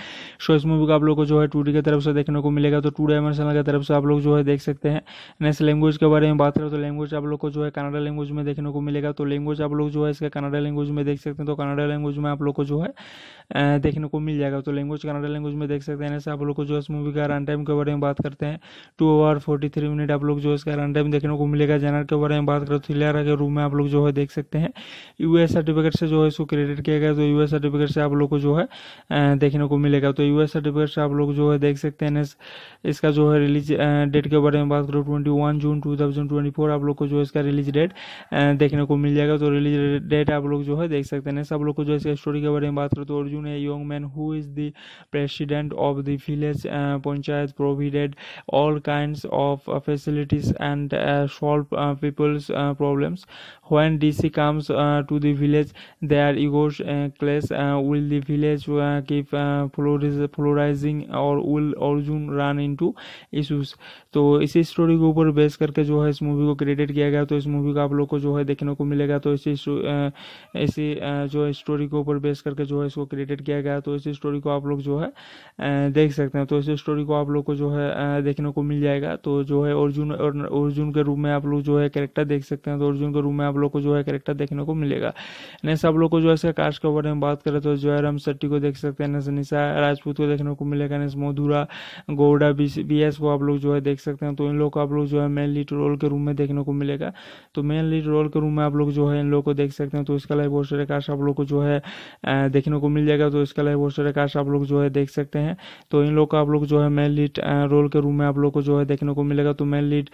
सो इस मूवी को आप लोग को जो है टू की तरफ से देखने को मिलेगा तो टू डायमेंशनल की तरफ से आप लोग जो है देख सकते हैं नेक्स्ट लैंग्वेज के बारे में बात करें तो लैंग्वेज आप लोग को जो है कनाडा लैंग्वेज में देखने को मिलेगा तो लैंग्वेज आप लोग जो है इसका कनाडा लैंग्वेज में देख सकते हैं तो कनाडा लैंग्वेज में आप लोग को जो है देखने को मिल जाएगा तो लैंग्वेज कनाडा लैंग्वेज में देख सकते हैं ऐसे आप लोग को जो इस मूवी का रन टाइम के बारे में बात करते हैं two hour forty three minute आप लोग जो है इसका रन टाइम देखने को मिलेगा मिलेगा जनरल के बारे में बात करें तो हिलेरा के रूम में आप लोग जो है देख सकते हैं यूएस सर्टिफिकेट से जो है इसको क्रेडिट किया गया तो यूएस सर्टिफिकेट से आप लोग को जो है देखने को मिलेगा तो यूएस सर्टिफिकेट से आप लोग जो है देख सकते हैं इसका जो है रिलीज डेट के बारे में बात करो ट्वेंटी जून टू आप लोग को जो इसका रिलीज डेट देखने को मिल जाएगा तो रिलीज डेट आप लोग जो है देख सकते हैं सब लोग को जो है स्टोरी के बारे में बात करो तो अर्जुन है young man who is the president of the village panchayat provided all kind of facilities and solve Uh, people's uh, problems when dc comes uh, to the village their egos clash will the village keep polariz- polarizing or will arjun run into issues तो इसी story के ऊपर base करके जो है इस movie को credit किया गया तो इस मूवी का आप लोग को जो है देखने को मिलेगा तो इसी इसी जो है स्टोरी के ऊपर बेस करके जो है इसको क्रेडिट किया गया तो इसी स्टोरी को आप लोग जो है देख सकते हैं तो इसी स्टोरी को आप लोग को जो है देखने को मिल जाएगा तो जो है अर्जुन और अर्जुन के रूप में आप लोग जो है कैरेक्टर देख सकते हैं तो अर्जुन के रूप में आप लोग को जो है कैरेक्टर देखने को मिलेगा नेक्स्ट आप लोग को जो है इसका कास्ट के बारे में बात करें तो जयराम शेट्टी को देख सकते हैं नेक्स्ट निशा राजपूत को देखने को मिलेगा next Madhura Gowda B S को आप लोग जो है देख देख सकते हैं तो इन लोग को आप लोग जो है मेन लीड रोल के रूम में देखने को मिलेगा तो मेन लीड रोल के रूम में आप लोग जो है इन लोग को देख सकते हैं तो इसका लाइव पोस्टर काश आप लोग को जो है देखने को मिल जाएगा तो इसका लाइव पोस्टर काश आप लोग जो है देख सकते हैं तो इन लोग को आप लोग जो है मेन लीड रोल के रूम में आप लोग को जो है देखने को मिलेगा तो मेन लीड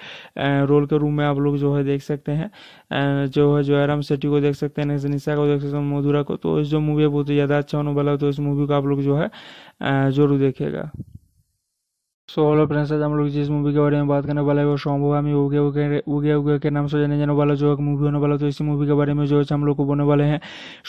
रोल के रूम में आप लोग जो है देख सकते हैं जो है जो आराम सेट्टी को देख सकते हैं निशा को देख सकते हैं मधुरा को तो इस जो मूवी है बहुत ज़्यादा अच्छा होने वाला तो इस मूवी को आप लोग जो है जरूर देखेगा सो हेलो फ्रेंड्स आज हम लोग जिस मूवी के बारे में बात करने वाले हैं वो शॉम्बो हमें उगे उगे उगे उगे के नाम से जाने जाने वाला जो एक मूवी होने वाला तो इसी मूवी के बारे में जो है हम लोग को बोलने वाले हैं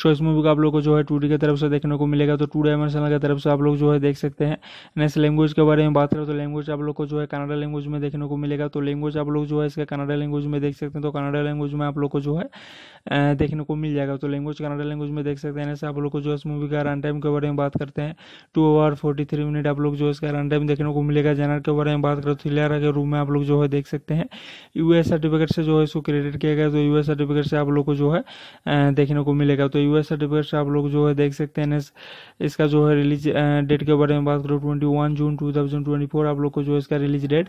सो इस मूवी को आप लोग को जो है टू की तरफ से देखने को मिलेगा तो टू डायमेंशनल की तरफ से आप लोग जो है देख सकते हैं नेक्स्ट लैंग्वेज के बारे में बात करें तो लैंग्वेज आप लोग को जो है कनाडा लैंग्वेज में देखने को मिलेगा तो लैंग्वेज आप लोग जो है इसका कनाडा लैंग्वेज में देख सकते हैं तो कनाडा लैंग्वेज में आप लोग को जो है देखने को मिल जाएगा तो लैंग्वेज कनाडा लैंग्वेज में देख सकते हैं ऐसे आप लोग को जो है इस मूवी का रन टाइम के बारे में बात करते हैं two hour forty three minute आप लोग जो है इसका रन टाइम देखने को मिलेगा मिलेगा जनरल के बारे में बात करें तो इलेरा के रूम में आप लोग जो है देख सकते हैं यू सर्टिफिकेट से जो है इसको क्रेडिट किया गया तो यू सर्टिफिकेट से आप लोग को जो है देखने को मिलेगा तो यू सर्टिफिकेट से आप लोग जो है देख सकते हैं इसका जो है रिलीज डेट के बारे में बात करो ट्वेंटी जून टू आप लोग को जो है इसका रिलीज डेट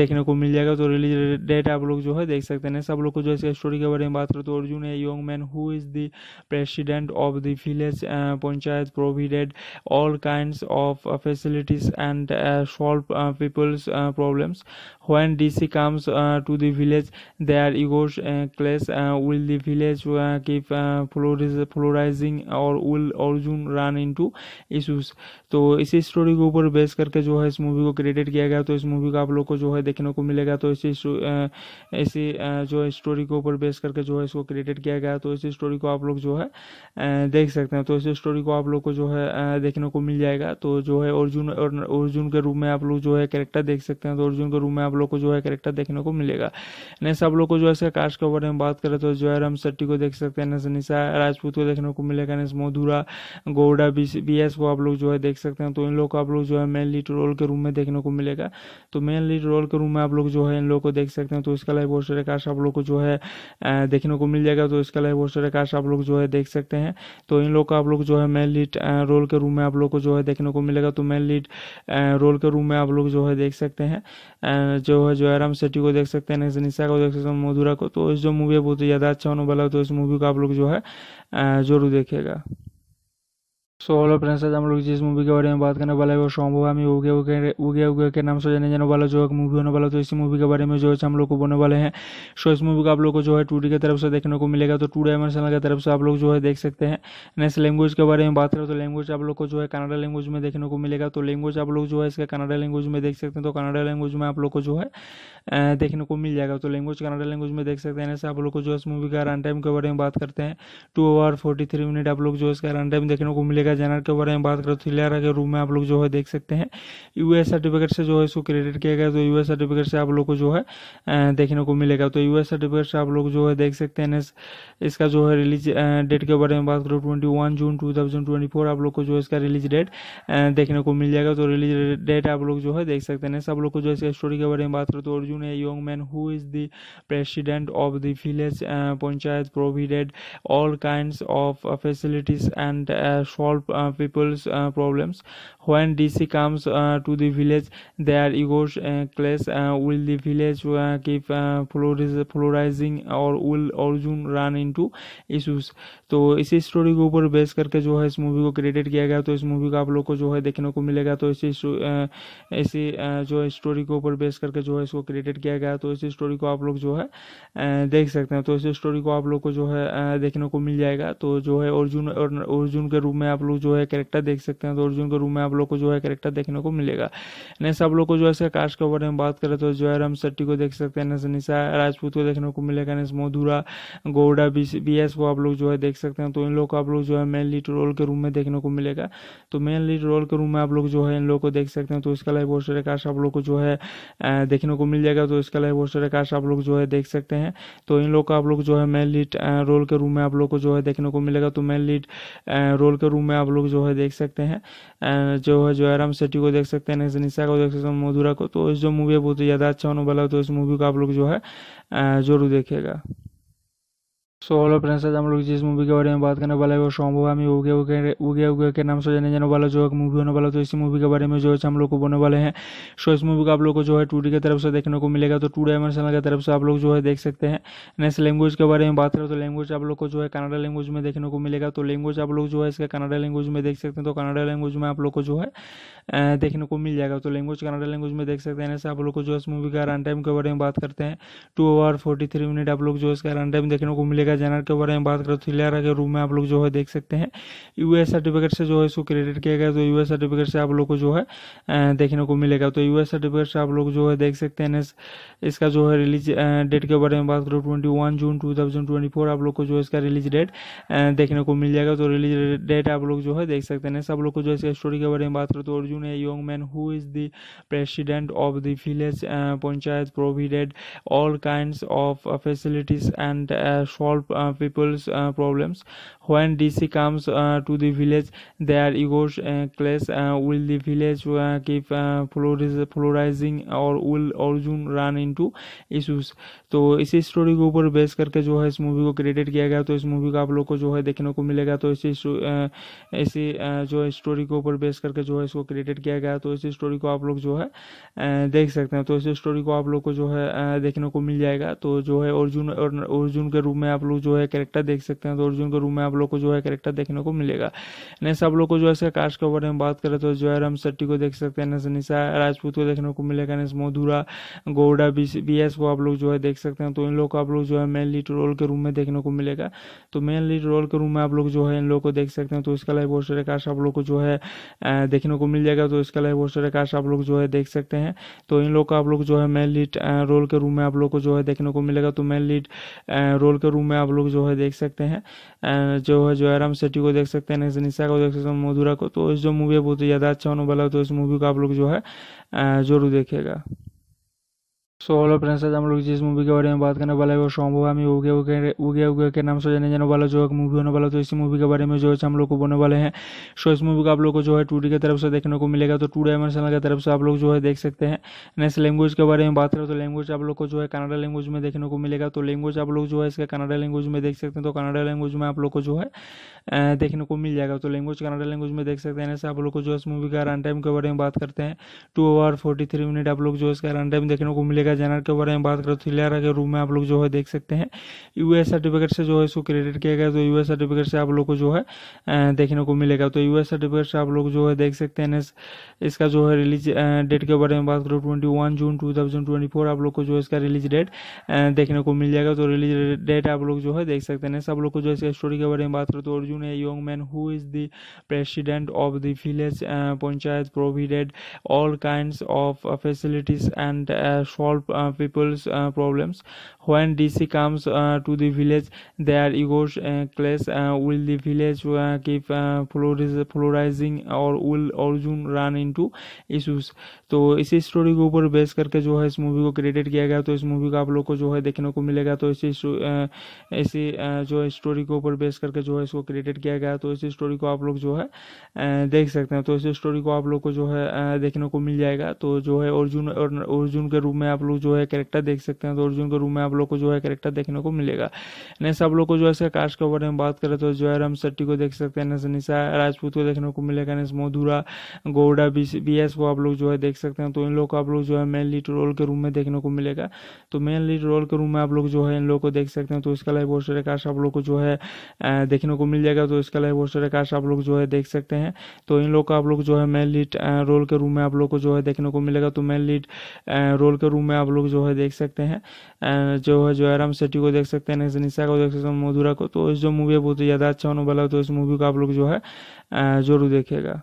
देखने को मिल जाएगा तो रिलीज डेट आप लोग जो है देख सकते हैं सब लोग को जो है स्टोरी के बारे में बात करो तो अर्जुन है young man who is the president of the village panchayat provided all kind of facilities and solve Uh, people's uh, problems when dc comes uh, to the village their egos clash will the village keep polarizing or will arjun run into issues तो इसी story के ऊपर base करके जो है इस movie को credit किया गया तो इस मूवी का आप लोग को जो है देखने को मिलेगा तो इसी इसी जो स्टोरी के ऊपर बेस करके जो है इसको क्रेडिट किया गया तो इसी स्टोरी को आप लोग जो है देख सकते हैं तो इसी स्टोरी को आप लोग को जो है देखने को मिल जाएगा तो जो है अर्जुन अर्जुन के रूप में आप लोग जो है कैरेक्टर देख सकते हैं तो अर्जुन के रूप में आप लोग को जो है कैरेक्टर देखने को मिलेगा नेक्स्ट आप लोग को जो है इसका कास्ट के बारे में बात करें तो जयराम शेट्टी को देख सकते हैं नेक्स्ट निशा राजपूत को देखने को मिलेगा next Madhura Gowda B S को आप लोग जो है देख देख सकते हैं तो इन लोग को आप लोग जो है मेन लीड रोल के रूम में देखने को मिलेगा तो मेन लीड रोल के रूम में आप लोग जो है इन लोग को देख सकते हैं तो इसका लाइव होस्टर कास्ट आप लोग को जो है देखने को मिल जाएगा तो इसका लाइव होस्टर कास्ट आप लोग जो है देख सकते हैं तो इन लोग को आप लोग जो है मेन लीड रोल के रूम में आप लोग को जो है देखने को मिलेगा तो मेन लीड रोल के रूम में आप लोग जो है देख सकते हैं जो है जोराम सेट्टी को देख सकते हैं निशा को देख सकते हैं मधुरा को तो इस जो मूवी है बहुत ही ज़्यादा अच्छा होने वाला है तो इस मूवी को आप लोग जो है जरूर देखेगा सो हेलो फ्रेंड्स आज हम लोग जिस मूवी के बारे में बात करने वाला है वो शॉम्बो हमें उगे उगे उगे उगे के नाम से जाने जाने वाला जो एक मूवी होने वाला तो इसी मूवी के बारे में जो है हम लोग को बोने वाले हैं सो इस मूवी का आप लोग को जो है टू की तरफ से देखने को मिलेगा तो टू डायमेंशनल की तरफ से आप लोग जो है देख सकते हैं नेक्स्ट लैंग्वेज के बारे में बात करें तो लैंग्वेज आप लोग को जो है कनाडा लैंग्वेज में देखने को मिलेगा तो लैंग्वेज आप लोग जो है इसका कनाडा लैंग्वेज में देख सकते हैं तो कनाडा लैंग्वेज में आप लोग को जो है देखने को मिल जाएगा तो लैंग्वेज कनाडा लैंग्वेज में देख सकते हैं आप लोग को जो है इस मूवी का रन टाइम के बारे में बात करते हैं two hour forty three minute आप लोग जो है इसका रन टाइम देखने को मिलेगा मिलेगा जनरल के बारे में बात करें तो हिलेरा के रूम में आप लोग जो है देख सकते हैं यू सर्टिफिकेट से जो है इसको क्रेडिट किया गया तो यू सर्टिफिकेट से आप लोग को जो है देखने को मिलेगा तो यू सर्टिफिकेट से आप लोग जो है देख सकते हैं इसका जो है रिलीज डेट के बारे में बात करो ट्वेंटी जून टू आप लोग को जो है इसका रिलीज डेट देखने को मिल जाएगा तो रिलीज डेट आप लोग जो है देख सकते हैं सब लोग को जो इसका स्टोरी के बारे में बात करो तो अर्जुन है young man who is the president of the village panchayat provided all kind of facilities and solve uh, people's uh, problems when dc comes uh, to the village their egos uh, clash uh, will the village uh, keep polariz- polarizing or will arjun run into issues तो इसी story के ऊपर base करके जो है इस movie को credit किया गया तो इस मूवी का आप लोग को जो है देखने को मिलेगा तो इसी इसी जो है स्टोरी के ऊपर बेस करके जो है इसको क्रेडिट किया गया तो इसी स्टोरी को आप लोग जो है देख सकते हैं तो इसी स्टोरी को आप लोग को जो है देखने को मिल जाएगा तो जो है अर्जुन और अर्जुन के रूप में आप लोग जो है करेक्टर देख सकते हैं तो अर्जुन के रूप में आप लोग को जो है कैरेक्टर देखने को मिलेगा नेक्स्ट आप लोग को जो है इसका कास्ट के बारे में बात करें तो जयराम शेट्टी को देख सकते हैं नेक्स्ट निशा राजपूत को देखने को मिलेगा next Madhura Gowda B S को आप लोग जो है देख देख सकते हैं तो इन लोग को आप लोग जो है मेन लीड रोल के रूम में देखने को मिलेगा तो मेन लीड रोल के रूम में आप लोग जो है इन लोग को देख सकते हैं तो इसका लाइव होस्टर कास्ट आप लोग को जो है देखने को मिल जाएगा तो इसका लाइव होस्टर कास्ट आप लोग जो है देख सकते हैं तो इन लोग को आप लोग जो है मेन लीड रोल के रूम में आप लोग को जो है देखने को मिलेगा तो मेन लीड रोल के रूम में आप लोग जो है देख सकते हैं जो है जो आराम सेट्टी को देख सकते हैं निशा को देख सकते हैं मधुरा को तो जो मूवी है बहुत ज़्यादा अच्छा होने वाला है तो इस मूवी को आप लोग जो है जरूर देखेगा सो हेलो फ्रेंड्स आज हम लोग जिस मूवी के बारे में बात करने वाले हैं वो शॉम्भुवामी उगे उगे उगे उगे के नाम से जाने जाने वाला जो एक मूवी होने वाला तो इसी मूवी के बारे में जो है हम लोग को बोने वाले हैं सो इस मूवी को आप लोग को जो है टू की तरफ से देखने को मिलेगा तो टू डायमेंशनल की तरफ से आप लोग जो है देख सकते हैं नेक्स्ट लैंग्वेज के बारे में बात करें तो लैंग्वेज आप लोग को जो है कनाडा लैंग्वेज में देखने को मिलेगा तो लैंग्वेज आप लोग जो है इसका कनाडा लैंग्वेज में देख सकते हैं तो कनाडा लैंग्वेज में आप लोग को जो है देखने को मिल जाएगा तो लैंग्वेज कनाडा लैंग्वेज में देख सकते हैं ऐसे आप लोग को जो है इस मूवी का रन टाइम के बारे में बात करते हैं two hour forty three minute आप लोग जो है इसका रन टाइम देखने को मिलेगा मिलेगा जनरल के बारे में बात करें तो इलेरा के रूम में आप लोग जो है देख सकते हैं यूएस सर्टिफिकेट से जो है इसको क्रेडिट किया गया तो यूएस सर्टिफिकेट से आप लोग को जो है देखने को मिलेगा तो यूएस सर्टिफिकेट से आप लोग जो है देख सकते हैं इसका जो है रिलीज डेट के बारे में बात करो ट्वेंटी जून टू आप लोग को जो है इसका रिलीज डेट देखने को मिल जाएगा तो रिलीज डेट आप लोग जो है देख सकते हैं सब लोग को जो है स्टोरी के बारे में बात करो तो अर्जुन है young man who is the president of the village panchayat provided all kind of facilities and solve Uh, people's uh, problems When DC comes uh, to the village, their egos uh, clash. Uh, will the village keep polarizing और will Arjun run into issues? तो इसी story के ऊपर base करके जो है इस movie को क्रेडिट किया गया तो इस मूवी का आप लोग को जो है देखने को मिलेगा तो इसी इसी जो स्टोरी के ऊपर बेस करके जो है इसको क्रेडिट किया गया तो इसी स्टोरी को आप लोग जो है देख सकते हैं तो इसी स्टोरी को आप लोग को जो है देखने को मिल जाएगा तो जो है अर्जुन अर्जुन के रूप में आप लोग जो है कैरेक्टर देख सकते हैं तो अर्जुन के रूप में आप लोग को जो है करेक्टर देखने को मिलेगा नेक्स्ट सब लोग को जो है इसका कास्ट के बारे में बात करें तो जो है राम शेट्टी को देख सकते हैं निशा राजपूत को देखने को मिलेगा नेक्स्ट मधुरा गौड़ा बी को आप लोग जो है देख सकते हैं तो इन लोग को आप लोग जो है मेन लीड रोल के रूम में देखने को मिलेगा तो मेन लीड रोल के रूम में आप लोग जो है इन लोग को देख सकते हैं तो इसका लाइव पोस्टर कास्ट आप लोग को जो है देखने को मिल जाएगा तो इसका लाइव पोस्टर कास्ट आप लोग जो है देख सकते हैं तो इन लोग को आप लोग जो है मेन लीड रोल के रूम में आप लोग को जो है देखने को मिलेगा तो मेन लीड रोल के रूम में आप लोग जो है देख सकते हैं जो है जो आराम सेट्टी को देख सकते हैं निशा को देख सकते हैं मधुरा को तो जो मूवी है बहुत ही ज़्यादा अच्छा होने वाला तो इस मूवी को आप लोग जो है जरूर देखेगा सो हेलो फ्रेंड्स आज हम लोग जिस मूवी के बारे में बात करने वाला हैं वो शॉम्बो हमें उगे उगे उगे उगे के नाम से जाने जाने वाला जो एक मूवी होने वाला तो इसी मूवी के बारे में जो है हम लोग को बोलने वाले हैं सो इस मूवी का आप लोग को जो है टू की तरफ से देखने को मिलेगा तो टू डायमेंशनल की तरफ से आप लोग जो है देख सकते हैं नेक्स्ट लैंग्वेज के बारे में बात करें तो लैंग्वेज आप लोग को जो है कनाडा लैंग्वेज में देखने को मिलेगा तो लैंग्वेज आप लोग जो है इसका कनाडा लैंग्वेज में देख सकते हैं तो कनाडा लैंग्वेज में आप लोग को जो है देखने को मिल जाएगा तो लैंग्वेज कनाडा लैंग्वेज में देख सकते हैं आप लोग को जो है इस मूवी का रन टाइम के बारे में बात करते हैं two hour forty three minute आप लोग जो है इसका रन टाइम देखने को मिलेगा मिलेगा जनरल के बारे में बात करें तो हिलेरा के रूम में आप लोग जो है देख सकते हैं यू सर्टिफिकेट से जो है इसको क्रेडिट किया गया तो यू सर्टिफिकेट से आप लोग को जो है देखने को मिलेगा तो यू सर्टिफिकेट से आप लोग जो है देख सकते हैं इसका जो है रिलीज डेट के बारे में बात करो ट्वेंटी जून टू आप लोग को जो है इसका रिलीज डेट देखने को मिल जाएगा तो रिलीज डेट आप लोग जो है देख सकते हैं सब लोग को जो इसका स्टोरी के बारे में बात करो तो अर्जुन है young man who is the president of the village panchayat provided all kind of facilities and solve Uh, people's uh, problems When DC comes uh, to the village, their egos uh, clash. Uh, will the village keep polarizing और will Arjun run into issues? तो इसी story के ऊपर base करके जो है इस movie को क्रेडिट किया गया तो इस मूवी का आप लोग को जो है देखने को मिलेगा तो इसी इसी जो स्टोरी के ऊपर बेस करके जो है इसको क्रेडिट किया गया तो इसी स्टोरी को आप लोग जो है देख सकते हैं तो इसी स्टोरी को आप लोग को जो है देखने को मिल जाएगा तो जो है अर्जुन अर्जुन के रूप में आप लोग जो है कैरेक्टर देख सकते हैं तो अर्जुन के रूप में आप लोग को जो है करेक्टर देखने को मिलेगा नेक्स्ट आप लोग को जो है इसका कास्ट के बारे में बात करें तो जो है राम शेट्टी को देख सकते हैं नेक्स्ट निशा राजपूत को देखने को मिलेगा next Madhura Gowda B S को आप लोग जो है देख सकते हैं तो इन लोग को आप लोग जो है मेन लीड रोल के रूम में देखने को मिलेगा तो मेन लीड रोल के रूम में आप लोग जो है इन लोग को देख सकते हैं तो इसका लाइव बहुत सारे कास्ट आप लोग को जो है देखने को मिल जाएगा तो इसका लाइव बहुत सारे कास्ट आप लोग जो है देख सकते हैं तो इन लोग को आप लोग जो है मेन लीड रोल के रूम में आप लोग को जो है देखने को मिलेगा तो मेन लीड रोल के रूम में आप लोग जो है देख सकते हैं जो है जो सेट्टी को देख सकते हैं निशा को देख सकते हैं मधुरा को तो इस जो मूवी है बहुत ही ज़्यादा अच्छा होने वाला है तो इस मूवी को आप लोग जो है जरूर देखेगा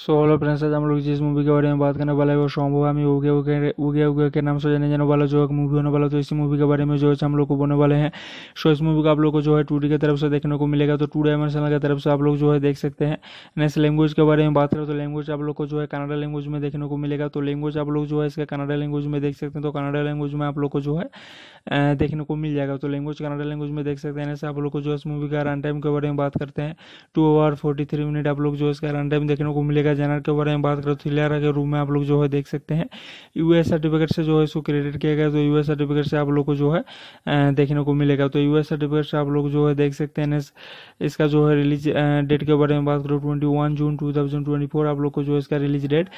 सो हेलो फ्रेंड्स आज हम लोग जिस मूवी के बारे में बात करने वाले हैं वो शॉम्भुवामी उगे उगे उगे उगे के नाम से जाने जाने वाला जो एक मूवी होने वाला तो इसी मूवी के बारे में जो है हम लोग को बोने वाले हैं सो इस मूवी को आप लोग को जो है टू की तरफ से देखने को मिलेगा तो टू डायमेंशनल की तरफ से आप लोग जो है देख सकते हैं नेक्स्ट लैंग्वेज के बारे में बात करें तो लैंग्वेज आप लोग को जो है कनाडा लैंग्वेज में देखने को मिलेगा तो लैंग्वेज आप लोग जो है इसका कनाडा लैंग्वेज में देख सकते हैं तो कनाडा लैंग्वेज में आप लोग को जो है देखने को मिल जाएगा तो लैंग्वेज कनाडा लैंग्वेज में देख सकते हैं ऐसे आप लोग को जो है इस मूवी का रन टाइम के बारे में बात करते हैं two hour forty three minute आप लोग जो है इसका रन टाइम देखने को मिलेगा मिलेगा जनरल के बारे में बात करें तो हिलेरा के रूम में आप लोग जो है देख सकते हैं यूएस सर्टिफिकेट से जो है इसको क्रेडिट किया गया तो यूएस सर्टिफिकेट से आप लोग को जो है देखने को मिलेगा तो यूएस सर्टिफिकेट से आप लोग जो है देख सकते हैं इसका जो है रिलीज डेट के बारे में बात करो ट्वेंटी जून टू आप लोग को जो है इसका रिलीज डेट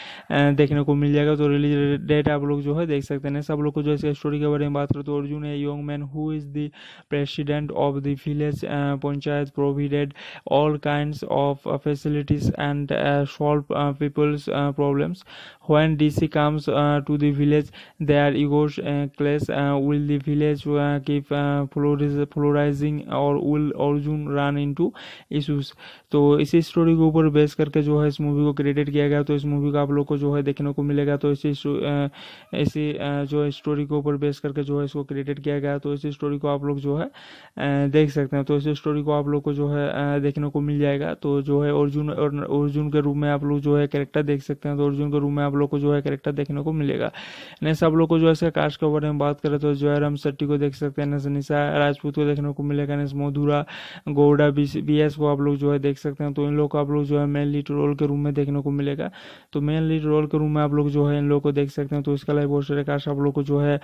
देखने को मिल जाएगा तो रिलीज डेट आप लोग जो है देख सकते हैं सब लोग को जो है स्टोरी के बारे में बात करो तो अर्जुन है young man who is the president of the village panchayat provided all kind of facilities and solve Uh, people's uh, problems when dc comes uh, to the village their egos clash will the village keep polarizing or will arjun run into issues तो इसी story के ऊपर base करके जो है इस movie को credit किया गया तो इस मूवी का आप लोग को जो है देखने को मिलेगा तो इसी इसी जो है स्टोरी के ऊपर बेस करके जो है इसको क्रेडिट किया गया तो इसी स्टोरी को आप लोग जो है देख सकते हैं तो इसी स्टोरी को आप लोग को जो है देखने को मिल जाएगा तो जो है अर्जुन और अर्जुन के रूप में आप लोग जो है कैरेक्टर देख सकते हैं तो अर्जुन के रूप में आप लोग को जो है कैरेक्टर देखने को मिलेगा नेक्स्ट आप लोग को जो है इसका कास्ट के बारे में बात करें तो जयराम शेट्टी को देख सकते हैं नेक्स्ट निशा राजपूत को देखने को मिलेगा next Madhura Gowda B S को आप लोग जो है देख देख सकते हैं तो इन लोग को आप लोग जो है मेन लीड रोल के रूम में देखने को मिलेगा तो मेन लीड रोल के रूम में आप लोग जो है इन लोग को देख सकते हैं तो इसका लाइव होस्टर कास्ट आप लोग को जो है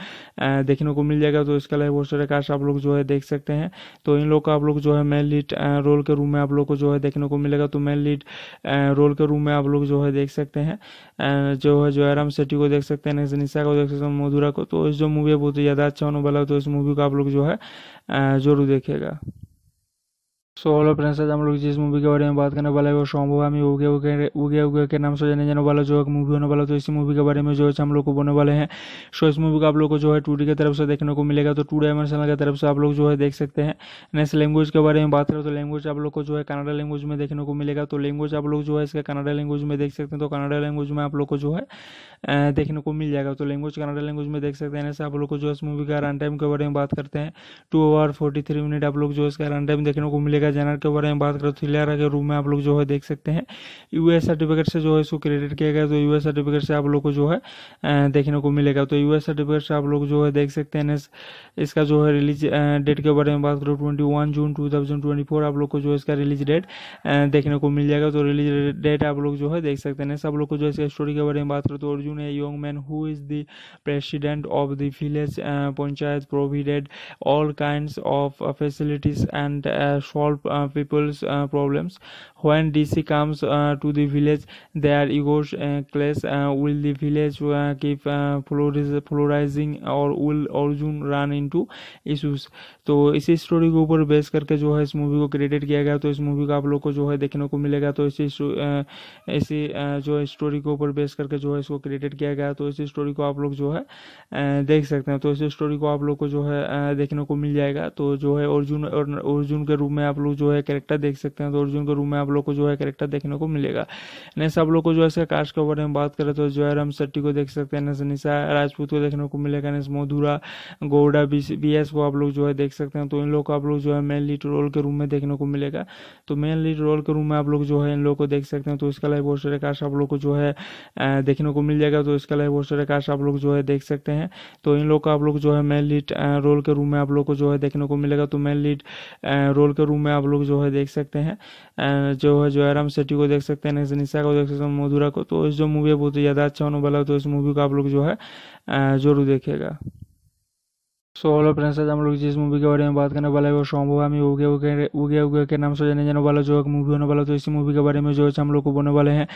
देखने को मिल जाएगा तो इसका लाइव होस्टर कास्ट आप लोग जो है देख सकते हैं तो इन लोग को आप लोग जो है मेन लीड रोल के रूम में आप लोग को जो है देखने को मिलेगा तो मेन लीड रोल के रूम में आप लोग जो है देख सकते हैं जो है जो आराम सेट्टी को देख सकते हैं निशा को देख सकते हैं मधुरा को तो इस जो मूवी है बहुत ही ज़्यादा अच्छा होने वाला है तो इस मूवी को आप लोग जो है जरूर देखेगा सो हेलो फ्रेंड्स आज हम लोग जिस मूवी के बारे में बात करने वाले हैं वो शॉम्भुगामी उगे उगे उगे उगे के नाम से जाने जाने वाला जो एक मूवी होने वाला तो इसी मूवी के बारे में जो है हम लोग को बोने वाले हैं सो इस मूवी का आप लोग को जो है टू की तरफ से देखने को मिलेगा तो टू डायमेंशनल की तरफ से आप लोग जो है देख सकते हैं नेक्स्ट लैंग्वेज के बारे में बात करें तो लैंग्वेज आप लोग को जो है कनाडा लैंग्वेज में देखने को मिलेगा तो लैंग्वेज आप लोग जो है इसका कनाडा लैंग्वेज में देख सकते हैं तो कनाडा लैंग्वेज में आप लोग को जो है देखने को मिल जाएगा तो लैंग्वेज कनाडा लैंग्वेज में देख सकते हैं ऐसे आप लोग को जो है इस मूवी का रन टाइम के बारे में बात करते हैं two hour forty three minute आप लोग जो है इसका रन टाइम देखने को मिलेगा मिलेगा जनरल के बारे में बात करें तो हिलेरा के रूम में आप लोग जो है देख सकते हैं यूएस सर्टिफिकेट से जो है इसको क्रेडिट किया गया तो यूएस सर्टिफिकेट से आप लोग को जो है देखने को मिलेगा तो यूएस सर्टिफिकेट से आप लोग जो है देख सकते हैं इसका जो है रिलीज डेट के बारे में बात करो ट्वेंटी जून टू आप लोग को जो है इसका रिलीज डेट देखने को मिल जाएगा तो रिलीज डेट आप लोग जो है देख सकते हैं सब लोग को जो इसका स्टोरी के बारे में बात करो तो अर्जुन है young man who is the president of the village panchayat provided all kind of facilities and solve uh, people's uh, problems when dc comes uh, to the village their egos uh, clash uh, will the village keep polarizing or will arjun run into issues तो इसी story के ऊपर base करके जो है इस movie को credit किया गया तो इस मूवी का आप लोग को जो है देखने को मिलेगा तो इसी इसी जो स्टोरी के ऊपर बेस करके जो है इसको क्रेडिट किया गया तो इसी स्टोरी को आप लोग जो है देख सकते हैं तो इसी स्टोरी को आप लोग को जो है देखने को मिल जाएगा तो जो है अर्जुन और अर्जुन के रूप में आप लोग जो है करेक्टर देख सकते हैं तो अर्जुन के रूप में आप लोग को जो है कैरेक्टर देखने को मिलेगा नेक्स्ट आप लोग को जो है इसका कास्ट के बारे में बात करें तो जयराम शेट्टी को देख सकते हैं नेक्स्ट निशा राजपूत को देखने को मिलेगा next Madhura Gowda B S को आप लोग जो है देख देख सकते हैं तो इन लोग को आप लोग जो है मेन लीड रोल के रूम में देखने को मिलेगा तो मेन लीड रोल के रूम में आप लोग जो है इन लोग को देख सकते हैं तो इसका लाइव होस्टर कास्ट आप लोग को जो है देखने को मिल जाएगा तो इसका लाइव होस्टर कास्ट आप लोग जो है देख सकते हैं तो इन लोग को आप लोग जो है मेन लीड रोल के रूम में आप लोग को जो है देखने को मिलेगा तो मेन लीड रोल के रूम में आप लोग जो है देख सकते हैं जो है जो आराम सेट्टी को देख सकते हैं निशा को देख सकते हैं मधुरा को तो जो मूवी है बहुत ज़्यादा अच्छा होने वाला तो इस मूवी को आप लोग जो है जरूर देखेगा सो हेलो फ्रेंड्स आज हम लोग जिस मूवी के बारे में बात करने वाला है वो शॉम्बो हमें उगे उगे उगे उगे के नाम से जाने जाने वाला जो एक मूवी होने वाला तो इसी मूवी के बारे में जो है हम लोग को बोलने वाले हैं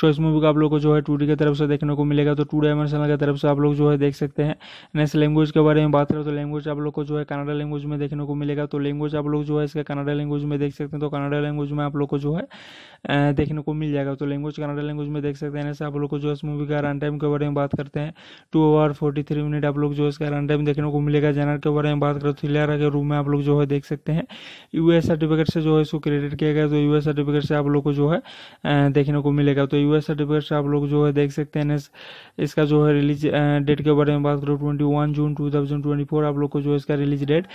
सो इस मूवी का आप लोग को जो है टू की तरफ से देखने को मिलेगा तो टू डायमेंशनल की तरफ से आप लोग जो है देख सकते हैं नेक्स्ट लैंग्वेज के बारे में बात करें तो लैंग्वेज आप लोग को जो है कनाडा लैंग्वेज में देखने को मिलेगा तो लैंग्वेज आप लोग जो है इसका कनाडा लैंग्वेज में देख सकते हैं तो कनाडा लैंग्वेज में आप लोग को जो है देखने को मिल जाएगा तो लैंग्वेज कनाडा लैंग्वेज में देख सकते हैं ऐसे आप लोग को जो है इस मूवी का रन टाइम के बारे में बात करते हैं two hour forty three minute आप लोग जो है इसका रन टाइम देखने को मिलेगा मिलेगा जनरल के बारे में बात करें तो हिलेरा के रूम में आप लोग जो है देख सकते हैं यूएस सर्टिफिकेट से जो है इसको क्रेडिट किया गया तो यूएस सर्टिफिकेट से आप लोग को जो है देखने को मिलेगा तो यूएस सर्टिफिकेट से आप लोग जो है देख सकते हैं इसका जो है रिलीज डेट के बारे में बात करो ट्वेंटी जून टू आप लोग को जो है इसका रिलीज डेट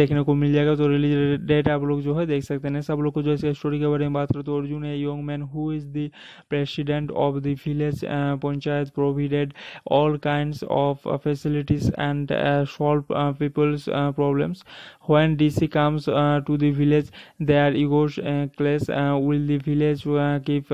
देखने को मिल जाएगा तो रिलीज डेट आप लोग जो है देख सकते हैं सब लोग को जो इसका स्टोरी के बारे में बात करो तो अर्जुन है young man who is the president of the village panchayat provided all kind of facilities and solve Uh, people's uh, problems when dc comes uh, to the village their egos clash will the village keep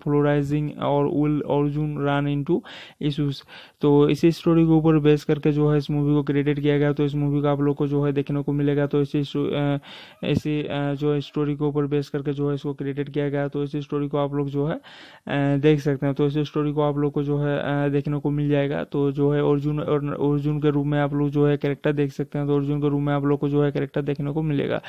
polarizing or will Arjun run into issues तो इसी story के ऊपर base करके जो है इस movie को credit किया गया तो इस मूवी का आप लोग को जो है देखने को मिलेगा तो इसी इसी जो है स्टोरी के ऊपर बेस करके जो है इसको क्रेडिट किया गया तो इसी स्टोरी को आप लोग जो है देख सकते हैं तो इसी स्टोरी को आप लोग को जो है देखने को मिल जाएगा तो जो है अर्जुन और अर्जुन के रूप में आप लोग जो है करेक्टर देख सकते हैं तो अर्जुन के रूप में आप लोग को जो है करेक्टर देखने को मिलेगा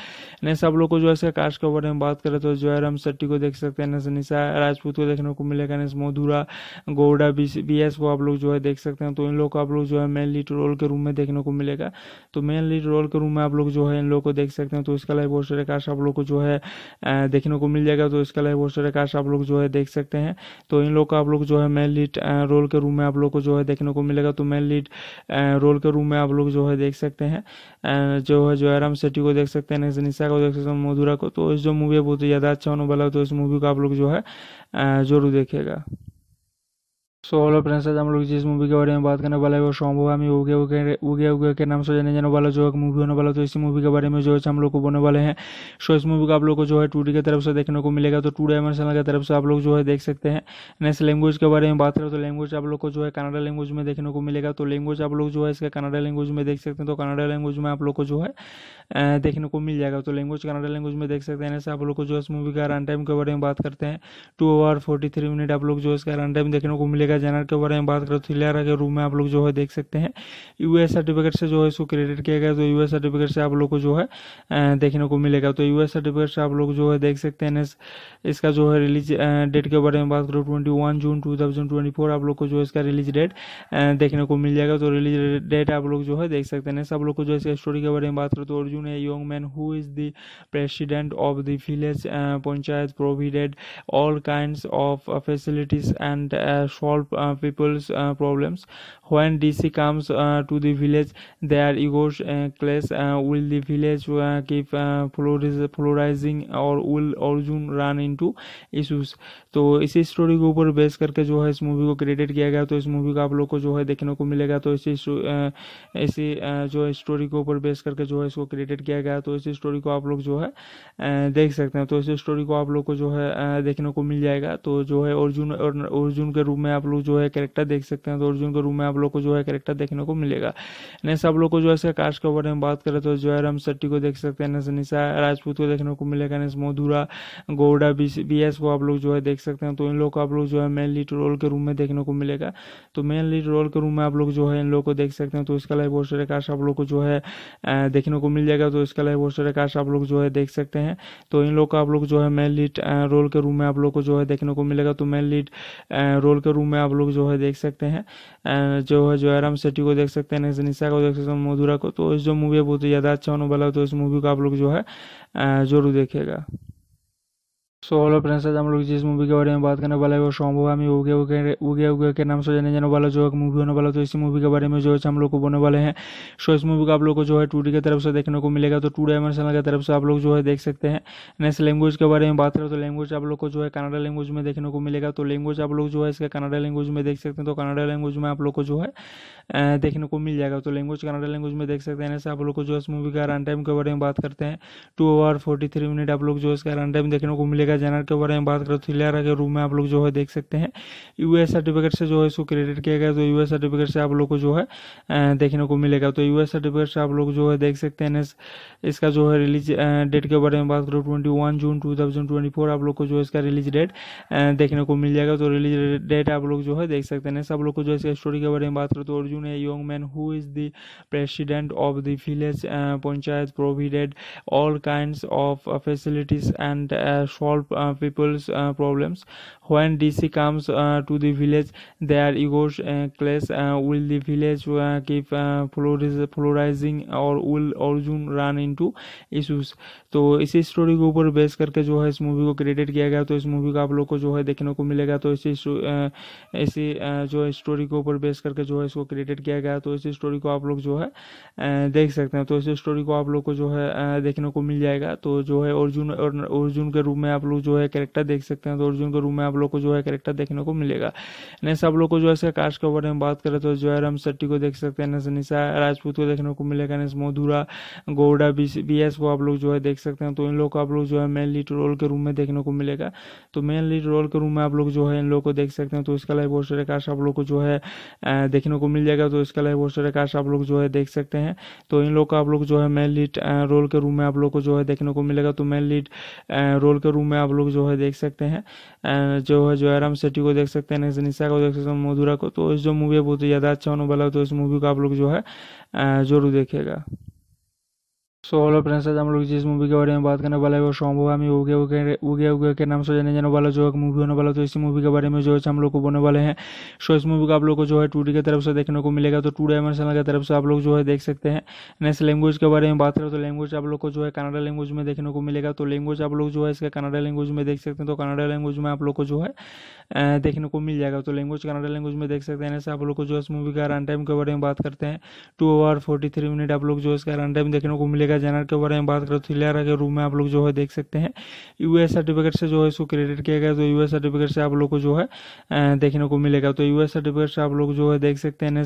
नेक्स्ट आप लोग को जो है इसका कास्ट के बारे में बात करें तो जो है राम शेट्टी को देख सकते हैं नेक्स्ट निशा राजपूत को देखने को मिलेगा next Madhura Gowda B S को आप लोग जो है देख देख सकते हैं तो इन लोग को आप लोग जो है मेन लीड रोल के रूम में देखने को मिलेगा तो मेन लीड रोल के रूम में आप लोग जो है इन लोग को देख सकते हैं तो इसका लाइव पोस्टर कास्ट आप लोग को जो है देखने को मिल जाएगा तो इसका लाइव पोस्टर कास्ट आप लोग जो है देख सकते हैं तो इन लोग को आप लोग जो है मेन लीड रोल के रूम में आप लोग को जो है देखने को मिलेगा तो मेन लीड रोल के रूम में आप लोग जो है देख सकते हैं जो है जो आराम सेट्टी को देख सकते हैं निशा को देख सकते हैं मधुरा को तो इस जो मूवी है बहुत ज़्यादा अच्छा होने वाला तो इस मूवी को आप लोग जो है जरूर देखेगा सो हेलो फ्रेंड्स आज हम लोग जिस मूवी के बारे में बात करने वाला है वो शॉम्भुगामी उगे उगे उगे उगे के नाम से जाने जाने वाला जो एक मूवी होने वाला तो इसी मूवी के बारे में जो है हम लोग को बोने वाले हैं सो इस मूवी का आप लोग को जो है टू की तरफ से देखने को मिलेगा तो टू डायमेंशनल की तरफ से आप लोग जो है देख सकते हैं नेक्स्ट लैंग्वेज के बारे में बात करें तो लैंग्वेज आप लोग को जो है कनाडा लैंग्वेज में देखने को मिलेगा तो लैंग्वेज आप लोग जो है इसका कनाडा लैंग्वेज में देख सकते हैं तो कनाडा लैंग्वेज में आप लोग को जो है देखने को मिल जाएगा तो लैंग्वेज कनाडा लैंग्वेज में देख सकते हैं ऐसे आप लोग को जो है इस मूवी का रन टाइम के बारे में बात करते हैं two hour forty three minute आप लोग जो है इसका रन टाइम देखने को मिलेगा मिलेगा जनरल के बारे में बात करें तो हिलेरा के रूम में आप लोग जो है देख सकते हैं यूएस सर्टिफिकेट से जो है इसको क्रेडिट किया गया तो यूएस सर्टिफिकेट से आप लोग को जो है देखने को मिलेगा तो यूएस सर्टिफिकेट से आप लोग जो है देख सकते हैं इसका जो है रिलीज डेट के बारे में बात करो ट्वेंटी जून टू आप लोग को जो है इसका रिलीज डेट देखने को मिल जाएगा तो रिलीज डेट आप लोग जो है देख सकते हैं सब लोग को जो इसका स्टोरी के बारे में बात करो तो अर्जुन है young man who is the president of the village panchayat provided all kind of facilities and solve solve uh, people's uh, problems when dc comes uh, to the village their egos uh, clash uh, will the village uh, keep uh, polarizing or will Arjun run into issues? तो इसी story के ऊपर base करके जो है इस movie को credit किया गया तो इस मूवी का आप लोग को जो है देखने को मिलेगा तो इसी इसी जो है स्टोरी के ऊपर बेस करके जो है इसको क्रेडिट किया गया तो इसी स्टोरी को आप लोग जो है देख सकते हैं तो इसी स्टोरी को आप लोग को जो है देखने को मिल जाएगा तो जो है अर्जुन अर्जुन के रूप में आप लोग जो है कैरेक्टर देख सकते हैं तो अर्जुन के रूम में आप लोग को जो है कैरेक्टर देखने को मिलेगा नेक्स्ट आप लोग को जो है इसका कास्ट के बारे में बात करें तो जयराम शेट्टी को देख सकते हैं नेक्स्ट निशा राजपूत को देखने को मिलेगा नेक्स्ट मधुरा गौड़ा बी को आप लोग जो है देख सकते हैं तो इन लोग को आप लोग जो है मेन लीड रोल के रूम में देखने को मिलेगा तो मेन लीड रोल के रूम में आप लोग जो है इन लोग को देख सकते हैं तो इसका लाइव बहुत कास्ट आप लोग को जो है देखने को मिल जाएगा तो इसका लाइव बहुत कास्ट आप लोग जो है देख सकते हैं तो इन लोग को आप लोग जो है मेन लीड रोल के रूम में आप लोग को जो है देखने को मिलेगा तो मेन लीड रोल के रूम में में आप लोग जो है देख सकते हैं जो है जो जयराम सेट्टी को देख सकते हैं निशा को देख सकते हैं मधुरा को तो जो मूवी है बहुत ही ज़्यादा अच्छा होने वाला है तो इस मूवी को आप लोग जो है जरूर देखेगा सो हेलो फ्रेंड्स आज हम लोग जिस मूवी के बारे में बात करने वाले हैं वो शॉम्बो हमें उगे उगे उगे उगे के नाम से जाने जाने वाला जो एक मूवी होने वाला तो इसी मूवी के बारे में जो है हम लोग को बोने वाले हैं सो इस मूवी का आप लोग को जो है टू की तरफ से देखने को मिलेगा तो टू डायमेंशनल की तरफ से आप लोग जो है देख सकते हैं नेक्स्ट लैंग्वेज के बारे में बात करें तो लैंग्वेज आप लोग को जो है कनाडा लैंग्वेज में देखने को मिलेगा तो लैंग्वेज आप लोग जो है इसका कनाडा लैंग्वेज में देख सकते हैं तो कनाडा लैंग्वेज में आप लोग को जो है देखने को मिल जाएगा तो लैंग्वेज कनाडा लैंग्वेज में देख सकते हैं आप लोग को जो है इस मूवी का रन टाइम के बारे में बात करते हैं two hour forty three minute आप लोग जो है इसका रन टाइम देखने को मिलेगा मिलेगा जनरल के बारे में बात करें तो इलेरा के रूम में आप लोग जो है देख सकते हैं यूएस सर्टिफिकेट से जो है इसको क्रेडिट किया गया तो यूएस सर्टिफिकेट से आप लोग को जो है देखने को मिलेगा तो यूएस सर्टिफिकेट से आप लोग जो है देख सकते हैं इसका जो है रिलीज डेट के बारे में बात करो ट्वेंटी जून टू आप लोग को जो है इसका रिलीज डेट देखने को मिल जाएगा तो रिलीज डेट आप लोग जो है देख सकते हैं सब लोग को जो इसका स्टोरी के बारे में बात करो तो अर्जुन है young man who is the president of the village panchayat provided all kind of facilities and solve Uh, people's uh, problems When DC comes uh, to the village, their egos uh, clash. Uh, will the village uh, keep polarizing uh, और will Arjun run into issues? तो इसी story के ऊपर base करके जो है इस movie को क्रेडिट किया गया तो इस मूवी का आप लोग को जो है देखने को मिलेगा तो इसी uh, इसी जो स्टोरी के ऊपर बेस करके जो है इसको क्रेडिट किया गया तो इसी स्टोरी को आप लोग जो है देख सकते हैं तो इसी स्टोरी को आप लोग को जो है देखने को मिल जाएगा तो जो है अर्जुन अर्जुन के रूप में आप लोग जो है कैरेक्टर देख सकते हैं तो अर्जुन के रूप में आप लोग को जो है करेक्टर देखने को मिलेगा नेक्स्ट आप लोग को जो है इसका कास्ट के बारे में बात करें तो जो है राम शेट्टी को देख सकते हैं नेक्स्ट निशा राजपूत को देखने को मिलेगा next Madhura Gowda B S को आप लोग जो है देख सकते हैं तो इन लोग को आप लोग जो है मेन लीड रोल के रूम में देखने को मिलेगा तो मेन लीड रोल के रूम में आप लोग जो है इन लोग को देख सकते हैं तो इसका लाइव बहुत कास्ट आप लोग को जो है देखने को मिल जाएगा तो इसका लाइव बहुत कास्ट आप लोग जो है देख सकते हैं तो इन लोग को आप लोग जो है मेन लीड रोल के रूम में आप लोग को जो है देखने को मिलेगा तो मेन लीड रोल के रूम में आप लोग जो है देख सकते हैं जो है जो सेट्टी को देख सकते हैं निशा को देख सकते हैं मधुरा को तो इस जो मूवी है बहुत ही ज़्यादा अच्छा होने वाला है तो इस मूवी को आप लोग जो है जरूर देखेगा सो हेलो फ्रेंड्स आज हम लोग जिस मूवी के बारे में बात करने वाला है वो शॉम्बो हमी उगे उगे उगे उगे के नाम से जाने जाने वाला जो एक मूवी होने वाला तो इसी मूवी के बारे में जो है हम लोग को बोने वाले हैं सो इस मूवी का आप लोग को जो है टू की तरफ से देखने को मिलेगा तो टू डायमेंशनल की तरफ से आप लोग जो है देख सकते हैं नेक्स्ट लैंग्वेज के बारे में बात करें तो लैंग्वेज आप लोग को जो है कनाडा लैंग्वेज में देखने को मिलेगा तो लैंग्वेज आप लोग जो है इसका कनाडा लैंग्वेज में देख सकते हैं तो कनाडा लैंग्वेज में आप लोग को जो है देखने को मिल जाएगा तो लैंग्वेज कनाडा लैंग्वेज में देख सकते हैं ऐसे आप लोग को जो है इस मूवी का रन टाइम के बारे में बात करते हैं two hour forty three minute आप लोग जो है इसका रन टाइम देखने को मिलेगा मिलेगा जनरल के बारे में बात करें तो हिलेरा के रूम में आप लोग जो है देख सकते हैं यूएस सर्टिफिकेट से जो है इसको क्रेडिट किया गया तो यूएस सर्टिफिकेट से आप लोग को जो है देखने को मिलेगा तो यूएस सर्टिफिकेट से आप लोग जो है देख सकते हैं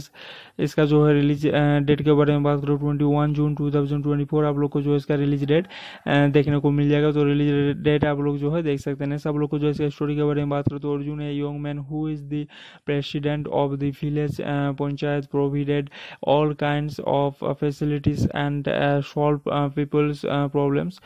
इसका जो है रिलीज डेट के बारे में बात करो ट्वेंटी जून टू आप लोग को जो है इसका रिलीज डेट देखने को मिल जाएगा तो रिलीज डेट आप लोग जो है देख सकते हैं सब लोग को जो है स्टोरी के बारे में बात करो तो अर्जुन है young man who is the president of the village panchayat provided all kind of facilities and solve uh, people's uh, problems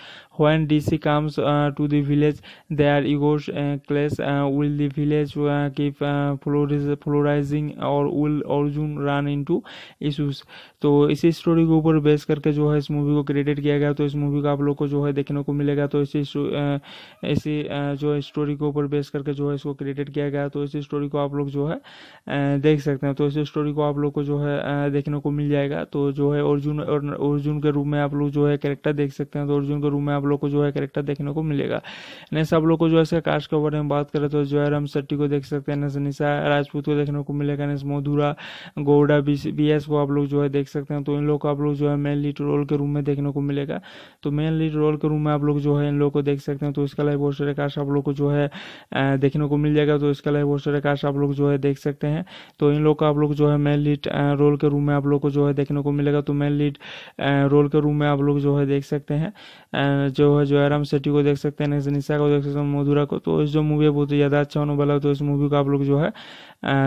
when dc comes uh, to the village their egos clash uh, will the village uh, keep polariz- polarizing or will arjun run into issues तो इसी story के ऊपर base करके जो है इस movie को credit किया गया तो इस मूवी का आप लोग को जो है देखने को मिलेगा तो इसी इसी जो स्टोरी के ऊपर बेस करके जो है इसको क्रेडिट किया गया तो इसी स्टोरी को आप लोग जो है देख सकते हैं तो इसी स्टोरी को आप लोग को जो है देखने को मिल जाएगा तो जो है अर्जुन और अर्जुन के रूप में आप लोग जो है कैरेक्टर देख सकते हैं तो अर्जुन के रूप में आप लोग को जो है कैरेक्टर देखने को मिलेगा नेक्स्ट आप लोग को जो है इसका कास्ट के बारे में बात करें तो जयराम शेट्टी को देख सकते हैं नेक्स्ट निशा राजपूत को देखने को मिलेगा next Madhura Gowda B S को आप लोग जो है देख देख सकते हैं तो इन लोग को आप लोग जो है मेन लीड रोल के रूम में देखने को मिलेगा तो मेन लीड रोल के रूम में आप लोग जो है इन लोग को देख सकते हैं तो इसका लाइव होस्टर काश आप लोग को जो है देखने को मिल जाएगा तो इसका लाइव होस्टर काश आप लोग जो है देख सकते हैं तो इन लोग को आप लोग जो है मेन लीड रोल के रूम में आप लोग को जो है देखने को मिलेगा तो मेन लीड रोल के रूम में आप लोग जो है देख सकते हैं जो है जो आराम सेट्टी को देख सकते हैं निशा को देख सकते हैं मधुरा को तो जो मूवी है बहुत ज़्यादा अच्छा होने वाला तो इस मूवी को आप लोग जो है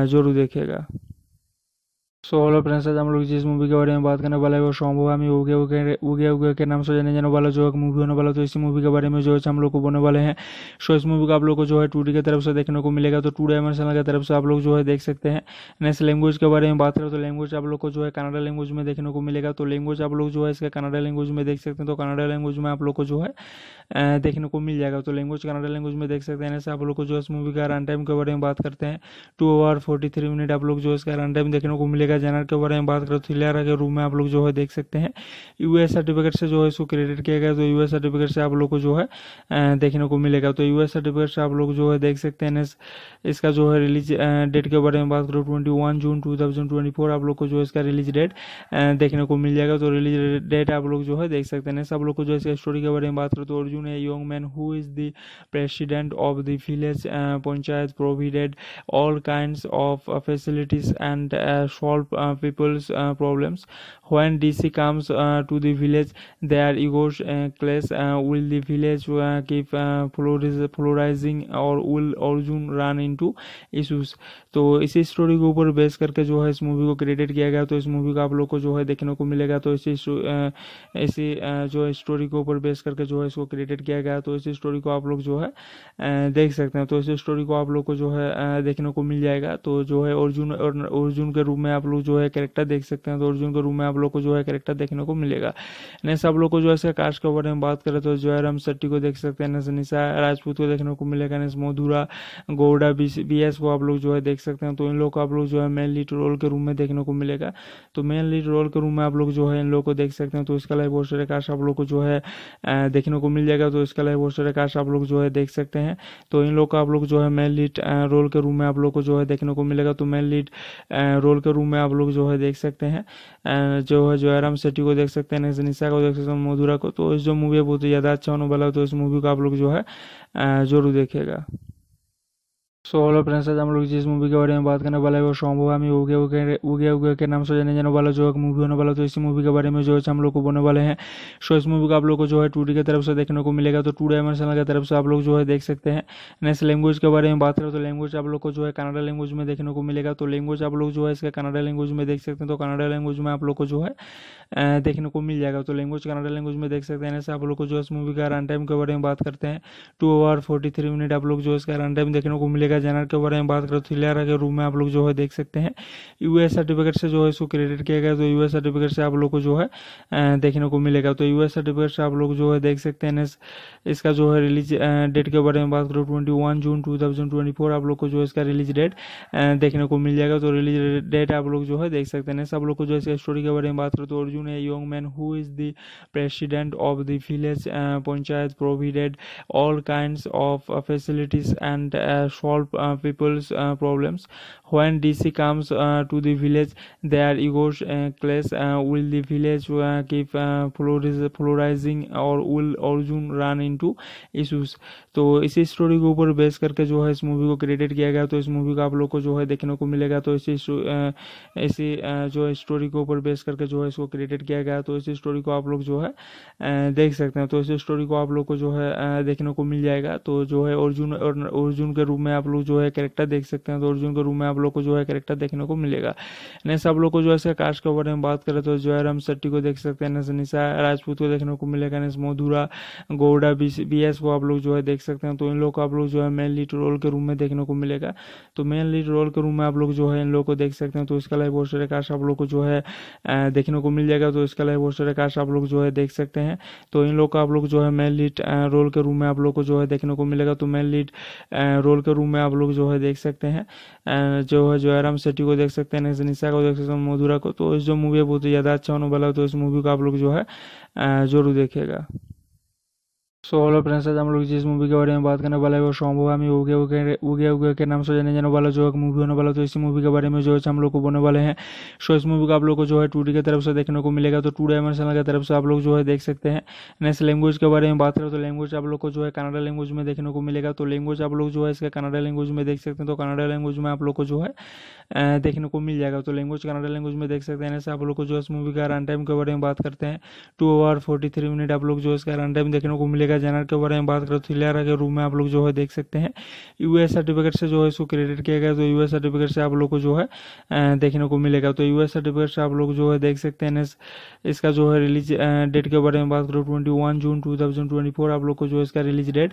जरूर देखेगा सो हेलो फ्रेंड्स आज हम लोग जिस मूवी के बारे में बात करने वाला है वो स्वामी उगे उगे उगे उगे के नाम से जाने जाने वाला जो एक मूवी होने वाला तो इसी मूवी के बारे में जो है हम लोग को बोने वाले हैं सो इस मूवी का आप लोग को जो है टू की तरफ से देखने को मिलेगा तो टू डायमेंशनल की तरफ से आप लोग जो है देख सकते हैं नेक्स्ट लैंग्वेज के बारे में बात करें तो लैंग्वेज आप लोग को जो है कनाडा लैंग्वेज में देखने को मिलेगा तो लैंग्वेज आप लोग जो है इसका कनाडा लैंग्वेज में देख सकते हैं तो कनाडा लैंग्वेज में आप लोग को जो है देखने को मिल जाएगा तो लैंग्वेज कनाडा लैंग्वेज में देख सकते हैं आप लोग को जो है इस मूवी का रन टाइम के बारे में बात करते हैं two hour forty three minute आप लोग जो है इसका रन टाइम देखने को मिलेगा लेगा जनरल के बारे में बात करें तो हिलेरा के रूम में आप लोग जो है देख सकते हैं यूएस सर्टिफिकेट से जो है इसको क्रेडिट किया गया तो यूएस सर्टिफिकेट से आप लोग को जो है देखने को मिलेगा तो यूएस सर्टिफिकेट से आप लोग जो है देख सकते हैं इसका जो है रिलीज डेट के बारे में बात करो ट्वेंटी जून टू आप लोग को जो है इसका रिलीज डेट देखने को मिल जाएगा तो रिलीज डेट आप लोग जो है देख सकते हैं सब लोग को जो इसका स्टोरी के बारे में बात करो तो अर्जुन है young man who is the president of the village panchayat provided all kind of facilities and solve Uh, people's uh, problems when dc comes uh, to the village their egos clash will the village keep polarizing or will Arjun run into issues तो इसी story के ऊपर base करके जो है इस movie को credit किया गया तो इस मूवी का आप लोग को जो है देखने को मिलेगा तो इसी इसी जो स्टोरी के ऊपर बेस करके जो है इसको क्रेडिट किया गया तो इसी स्टोरी को आप लोग जो है देख सकते हैं तो इसी स्टोरी को आप लोग को जो है देखने को मिल जाएगा तो जो है अर्जुन और अर्जुन के रूप में आप लोग जो है करेक्टर देख सकते हैं तो अर्जुन के रूप में आप लोग को जो है करेक्टर देखने को मिलेगा नेक्स्ट आप लोग को जो है इसका कास्ट के बारे में बात करें तो जो है राम शेट्टी को देख सकते हैं नेक्स्ट निशा राजपूत को देखने को मिलेगा next Madhura Gowda B S को आप लोग जो है देख देख सकते हैं तो इन लोग को आप लोग जो है मेन लीड रोल के रूम में देखने को मिलेगा तो मेन लीड रोल के रूम में आप लोग जो है इन लोग को देख सकते हैं तो इसका लाइव बहुत सारे आप लोग को जो है देखने को मिल जाएगा तो इसका लाइव बहुत सारे आप लोग जो है देख सकते हैं तो इन लोग को आप लोग जो है मेन लीड रोल के रूम में आप लोग को जो है देखने को मिलेगा तो मेन लीड रोल के रूम में आप लोग जो है देख सकते हैं जो है जो आराम सेट्टी को देख सकते हैं निशा को देख सकते हैं मधुरा को तो इस जो मूवी है बहुत ज़्यादा अच्छा होने वाला तो इस मूवी को आप लोग जो है जरूर देखेगा सो हेलो फ्रेंड्स आज हम लोग जिस मूवी के बारे में बात करने वाला है वो शॉम्बो हमी उगे उगे उगे उगे के नाम से जाने जाने वाला जो एक मूवी होने वाला तो इसी मूवी के बारे में जो है हम लोग को बोने वाले हैं सो इस मूवी का आप लोग को जो है टूडी की तरफ से देखने को मिलेगा तो टू डायमेंशनल की तरफ से आप लोग जो है देख सकते हैं नेक्स्ट लैंग्वेज के बारे में बात करें तो लैंग्वेज आप लोग को जो है कनाडा लैंग्वेज में देखने को मिलेगा तो लैंग्वेज आप लोग जो है इसका कनाडा लैंग्वेज में देख सकते हैं तो कनाडा लैंग्वेज में आप लोग को जो है देखने को मिल जाएगा तो लैंग्वेज कनाडा लैंग्वेज में देख सकते हैं ऐसे आप लोग को जो है इस मूवी का रन टाइम के बारे में बात करते हैं two hour forty three minute आप लोग जो है इसका रन टाइम देखने को मिलेगा मिलेगा जनरल के बारे में बात करें तो लेरा के रूम में आप लोग जो है देख सकते हैं यूएस सर्टिफिकेट से जो है इसको क्रेडिट किया गया तो यूएस सर्टिफिकेट से आप लोग को जो है देखने को मिलेगा तो यूएस सर्टिफिकेट से आप लोग जो है देख सकते हैं इसका जो है रिलीज डेट के बारे में बात करो ट्वेंटी जून टू आप लोग को जो है इसका रिलीज डेट देखने को मिल जाएगा तो रिलीज डेट आप लोग जो है देख सकते हैं सब लोग को जो है स्टोरी के बारे में बात करो तो अर्जुन है young man who is the president of the village panchayat provided all kind of facilities and solve solve uh, people's uh, problems when dc comes uh, to the village their egos clash uh, will the village uh, keep uh, polarizing or will Arjun run into issues? तो इसी story के ऊपर base करके जो है इस movie को credit किया गया तो इस मूवी का आप लोग को जो है देखने को मिलेगा तो इसी uh, इसी जो है स्टोरी के ऊपर बेस करके जो है इसको क्रेडिट किया गया तो इसी स्टोरी को आप लोग जो है देख सकते हैं तो इसी स्टोरी को आप लोग को जो है देखने को मिल जाएगा तो जो है अर्जुन अर्जुन के रूप में आप लोग जो है कैरेक्टर देख सकते हैं तो अर्जुन के रूम में आप लोग को जो है कैरेक्टर देखने को मिलेगा नेक्स्ट आप लोग को जो है इसका कास्ट के बारे में बात करें तो जो है राम शेट्टी को देख सकते हैं नेक्स्ट निशा राजपूत को देखने को मिलेगा नेक्स्ट मधुरा गौड़ा बी को आप लोग जो है देख सकते हैं तो इन लोग को आप लोग जो है मेन लीड रोल के रूम में देखने को मिलेगा तो मेन लीड रोल के रूम में आप लोग जो है इन लोग को देख सकते हैं तो इसका लाइव बहुत कास्ट आप लोग को जो है देखने को मिल जाएगा तो इसका लाइव बहुत कास्ट आप लोग जो है देख सकते हैं तो इन लोग को आप लोग जो है मेन लीड रोल के रूम में आप लोग को जो है देखने को मिलेगा तो मेन लीड रोल के रूम में में आप लोग जो है देख सकते हैं जो है जो जयराम सेट्टी को देख सकते हैं निशा को देख सकते हैं मधुरा को तो इस जो मूवी है बहुत ही ज़्यादा अच्छा होने वाला है तो इस मूवी को आप लोग जो है जरूर देखेगा सो हेलो फ्रेंड्स आज हम लोग जिस मूवी के बारे में बात करने वाला है वो शॉम्बो हमी उगे उगे उगे उगे के नाम से जाने जाने वाला जो एक मूवी होने वाला तो इसी मूवी के बारे में जो है हम लोग को बोने वाले हैं सो इस मूवी का आप लोग को जो है टू की तरफ से देखने को मिलेगा तो टू डायमेंशनल की तरफ से आप लोग जो है देख सकते हैं नेक्स्ट लैंग्वेज के बारे में बात करें तो लैंग्वेज आप लोग को जो है कनाडा लैंग्वेज में देखने को मिलेगा तो लैंग्वेज आप लोग जो है इसका कनाडा लैंग्वेज में देख सकते हैं तो कनाडा लैंग्वेज में आप लोग को जो है देखने को मिल जाएगा तो लैंग्वेज कनाडा लैंग्वेज में देख सकते हैं आप लोग को जो है इस मूवी का रन टाइम के बारे में बात करते हैं two hour forty three minute आप लोग जो है इसका रन टाइम देखने को मिलेगा लेगा जनरल के बारे में बात करें तो हिलेरा के रूम में आप लोग जो है देख सकते हैं यूएस सर्टिफिकेट से जो है इसको क्रेडिट किया गया तो यूएस सर्टिफिकेट से आप लोग को जो है देखने को मिलेगा तो यूएस सर्टिफिकेट से आप लोग जो है देख सकते हैं इसका जो है रिलीज डेट के बारे में बात करो ट्वेंटी जून टू आप लोग को जो है इसका रिलीज डेट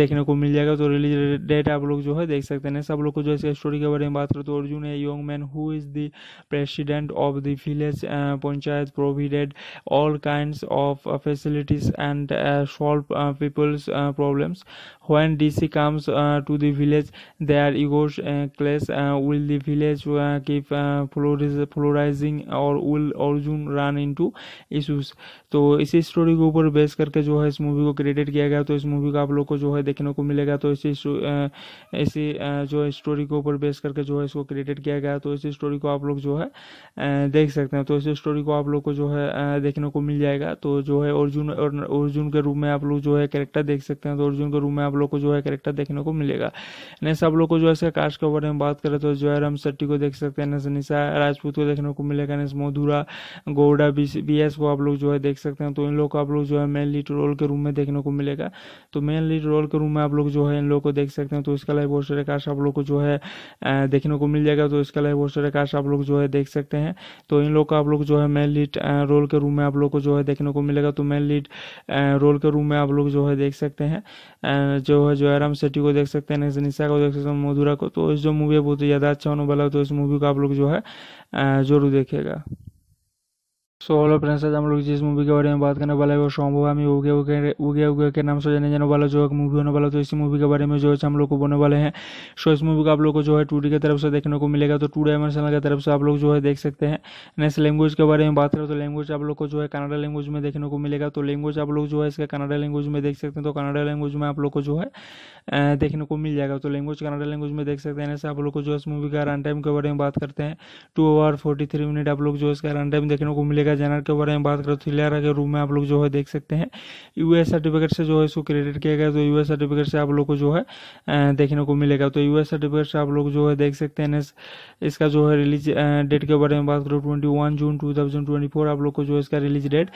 देखने को मिल जाएगा तो रिलीज डेट आप लोग जो है देख सकते हैं सब लोग को जो इसका स्टोरी के बारे में बात करो तो अर्जुन है young man who is the president of the village panchayat provided all kind of facilities and solve Uh, people's uh, problems When DC comes uh, to the village, their egos uh, clash. Uh, will the village uh, keep polarizing uh, और will Arjun run into issues? तो इसी story के ऊपर base करके जो है इस movie को क्रेडिट किया गया तो इस मूवी का आप लोग को जो है देखने को मिलेगा तो इसी uh, इसी जो स्टोरी के ऊपर बेस करके जो है इसको क्रेडिट किया गया तो इसी स्टोरी को आप लोग जो है देख सकते हैं तो इसी स्टोरी को आप लोग को जो है देखने को मिल जाएगा तो जो है अर्जुन अर्जुन के रूप में आप लोग जो है कैरेक्टर देख सकते हैं तो अर्जुन के रूप में आप लोग को जो है करेक्टर देखने को मिलेगा नेक्स्ट आप लोग को जो है इसका कास्ट के बारे में बात करें तो जो है राम शेट्टी को देख सकते हैं नेक्स्ट निशा राजपूत को देखने को मिलेगा next Madhura Gowda B S को आप लोग जो है देख सकते हैं तो इन लोग को आप लोग जो है मेन लीड रोल के रूम में देखने को मिलेगा तो मेन लीड रोल के रूम में आप लोग जो है इन लोग को देख सकते हैं तो इसका लाइव बहुत कास्ट आप लोग को जो है देखने को मिल जाएगा तो इसका लाइव बहुत कास्ट आप लोग जो है देख सकते हैं तो इन लोग को आप लोग जो है मेन लीड रोल के रूम में आप लोग को जो है देखने को मिलेगा तो मेन लीड रोल के रूम में आप लोग जो है देख सकते हैं जो है जो सेट्टी को देख सकते हैं निशा को देख सकते हैं मधुरा को तो इस जो मूवी है बहुत ही ज़्यादा अच्छा होने वाला है तो इस मूवी को आप लोग जो है जरूर देखेगा सो हेलो फ्रेंड्स आज हम लोग जिस मूवी के बारे में बात करने वाला है वो शॉम्बो हमें उगे उगे उगे उगे के नाम से जाने जाने वाला जो एक मूवी होने वाला तो इसी मूवी के बारे में जो है हम लोग को बोने वाले हैं सो इस मूवी का आप लोग को जो है टू की तरफ से देखने को मिलेगा तो टू डायमेंशनल की तरफ से आप लोग जो है देख सकते हैं नेक्स्ट लैंग्वेज के बारे में बात करें तो लैंग्वेज आप लोग को जो है कनाडा लैंग्वेज में देखने को मिलेगा तो लैंग्वेज आप लोग जो है इसका कनाडा लैंग्वेज में देख सकते हैं तो कनाडा लैंग्वेज में आप लोग को जो है देखने को मिल जाएगा तो लैंग्वेज कनाडा लैंग्वेज में देख सकते हैं आप लोग को जो है इस मूवी का रन टाइम के बारे में बात करते हैं two hour forty three minute आप लोग जो है इसका रन टाइम देखने को मिलेगा मिलेगा जनरल के बारे में बात करें तो इलेरा के रूम में आप लोग जो है देख सकते हैं यूएस सर्टिफिकेट से जो है इसको क्रेडिट किया गया तो यूएस सर्टिफिकेट से आप लोग को जो है देखने को मिलेगा तो यूएस सर्टिफिकेट से आप लोग जो है देख सकते हैं इसका जो है रिलीज डेट के बारे में बात करो ट्वेंटी जून टू आप लोग को जो है इसका रिलीज डेट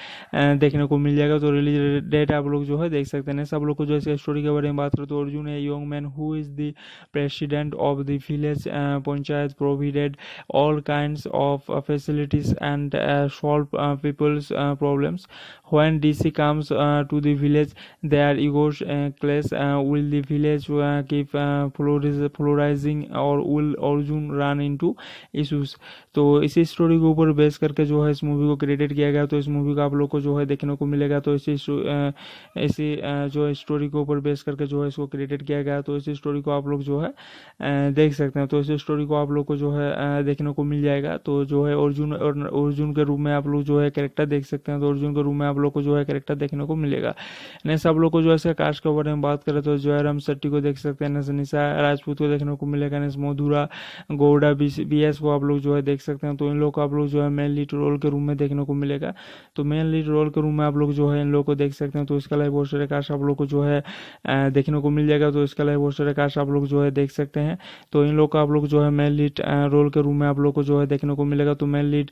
देखने को मिल जाएगा तो रिलीज डेट आप लोग जो है देख सकते हैं सब लोग को जो इसका स्टोरी के बारे में बात करो तो अर्जुन है young man who is the president of the village panchayat provided all kind of facilities and solve Uh, people's uh, problems When DC comes uh, to the village, their egos uh, clash. Uh, will the village uh, keep polarizing uh, और will Arjun run into issues? तो इसी story के ऊपर base करके जो है इस movie को क्रेडिट किया गया तो इस मूवी का आप लोग को जो है देखने को मिलेगा तो इसी uh, इसी जो है स्टोरी के ऊपर बेस करके जो है इसको क्रिएटेड किया गया तो इसी स्टोरी को आप लोग जो है देख सकते हैं तो इसी स्टोरी को आप लोग को जो है देखने को मिल जाएगा तो जो है अर्जुन और अर्जुन के रूप में आप लोग जो है करेक्टर देख सकते हैं तो अर्जुन के रूप में आप लोग लोग को जो है करेक्टर देखने को मिलेगा नेक्स्ट आप लोग को जो है इसका कास्ट के बारे में बात करें तो जो है राम शेट्टी को देख सकते हैं नेक्स्ट निशा राजपूत को देखने को मिलेगा next Madhura Gowda B S को आप लोग जो है देख सकते हैं तो इन लोग को आप लोग जो है मेन लीड रोल के रूम में देखने को मिलेगा तो मेन लीड रोल के रूम में आप लोग जो है इन लोग को देख सकते हैं तो इसका लाइव बहुत सारे कास्ट आप लोग को जो है देखने को मिल जाएगा तो इसका लाइव बहुत सारे कास्ट आप लोग जो है देख सकते हैं तो इन लोग को आप लोग जो है मेन लीड रोल के रूम में आप लोग को जो है देखने को मिलेगा तो मेन लीड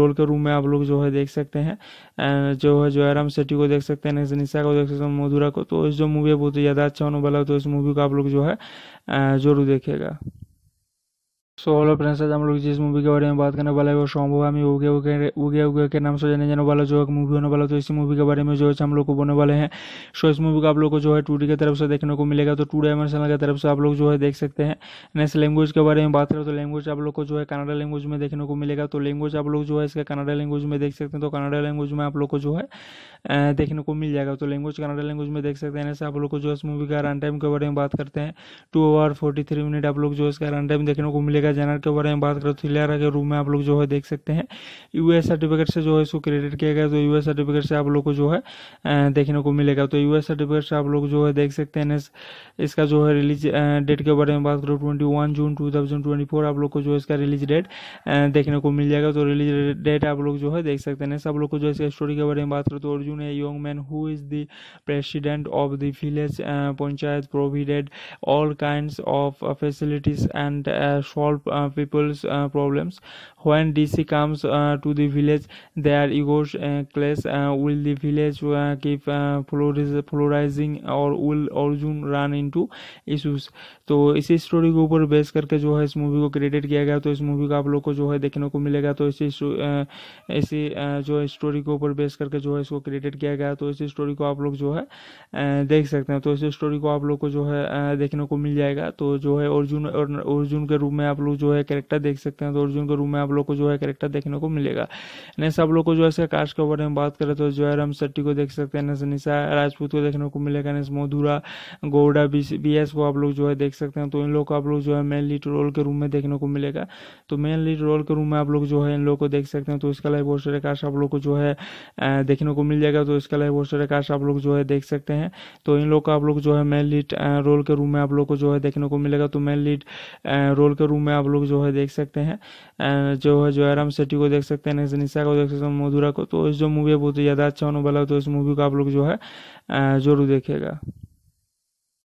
रोल के रूम में आप लोग जो है देख सकते हैं जो है जो आराम सेट्टी को देख सकते हैं निशा को देख सकते हैं मधुरा को तो जो मूवी है बहुत ही ज़्यादा अच्छा होने वाला तो इस मूवी को आप लोग जो है जरूर देखेगा सो हेलो फ्रेंड्स आज हम लोग जिस मूवी के बारे में बात करने वाला है वो शॉम्बो हमी उगे उगे उगे उगे के नाम से जाने जाने वाला जो एक मूवी होने वाला तो इसी मूवी के बारे में जो है हम लोग को बोने वाले हैं सो इस मूवी का आप लोग को जो है टू की तरफ से देखने को मिलेगा तो टू डायमेंशनल की तरफ से आप लोग जो है देख सकते हैं नेक्स्ट लैंग्वेज के बारे में बात करें तो लैंग्वेज आप लोग को जो है कनाडा लैंग्वेज में देखने को मिलेगा तो लैंग्वेज आप लोग जो है इसका कनाडा लैंग्वेज में देख सकते हैं तो कनाडा लैंग्वेज में आप लोग को जो है देखने को मिल जाएगा तो लैंग्वेज कनाडा लैंग्वेज में देख सकते हैं आप लोग को जो है इस मूवी का रन टाइम के बारे में बात करते हैं two hour forty three minute आप लोग जो है इसका रन टाइम देखने को मिलेगा मिलेगा जनरल के बारे में बात करें तो हिलेरा के रूम में आप लोग जो है देख सकते हैं यूएस सर्टिफिकेट से जो है इसको क्रेडिट किया गया तो यूएस सर्टिफिकेट से आप लोग को जो है देखने को मिलेगा तो यूएस सर्टिफिकेट से आप लोग जो है देख सकते हैं इसका जो है रिलीज डेट के बारे में बात करो ट्वेंटी जून टू आप लोग को जो है इसका रिलीज डेट देखने को मिल जाएगा तो रिलीज डेट आप लोग जो है देख सकते हैं सब लोग को जो इसका स्टोरी के बारे में बात करो तो अर्जुन है young man who is the president of the village panchayat provided all kind of facilities and solve Uh, people's uh, problems when dc comes uh, to the village their egos clash will the village keep polarizing or will arjun run into issues तो इसी story के ऊपर base करके जो है इस movie को credit किया गया तो इस मूवी का आप लोग को जो है देखने को मिलेगा तो इसी इसी जो स्टोरी के ऊपर बेस करके जो है इसको क्रेडिट किया गया तो इसी स्टोरी को आप लोग जो है देख सकते हैं तो इसी स्टोरी को आप लोग को जो है देखने को मिल जाएगा तो जो है अर्जुन और अर्जुन के रूप में आप लोग जो है कैरेक्टर देख सकते हैं तो अर्जुन के रूप में आप लोग को जो है करेक्टर देखने को मिलेगा नेक्स्ट आप लोग को जो है इसका कास्ट के बारे में बात करें तो जो है राम शेट्टी को देख सकते हैं नेक्स्ट निशा राजपूत को देखने को मिलेगा next Madhura Gowda B S को आप लोग जो है देख देख सकते हैं तो इन लोग को आप लोग जो है मेन लीड रोल के रूम में देखने को मिलेगा तो मेन लीड रोल के रूम में आप लोग जो है इन लोग को देख सकते हैं तो इसका लाइव बहुत सारे आप लोग को जो है देखने को मिल जाएगा तो इसका लाइव बहुत सारे आप लोग जो है देख सकते हैं तो इन लोग को आप लोग जो है मेन लीड रोल के रूम में आप लोग को जो है देखने को मिलेगा तो मेन लीड रोल के रूम में आप लोग जो है देख सकते हैं जो है जो जयराम सेट्टी को देख सकते हैं निशा को देख सकते हैं मधुरा को तो जो मूवी है बहुत ज़्यादा अच्छा होने वाला तो इस मूवी को आप लोग जो है जरूर देखेगा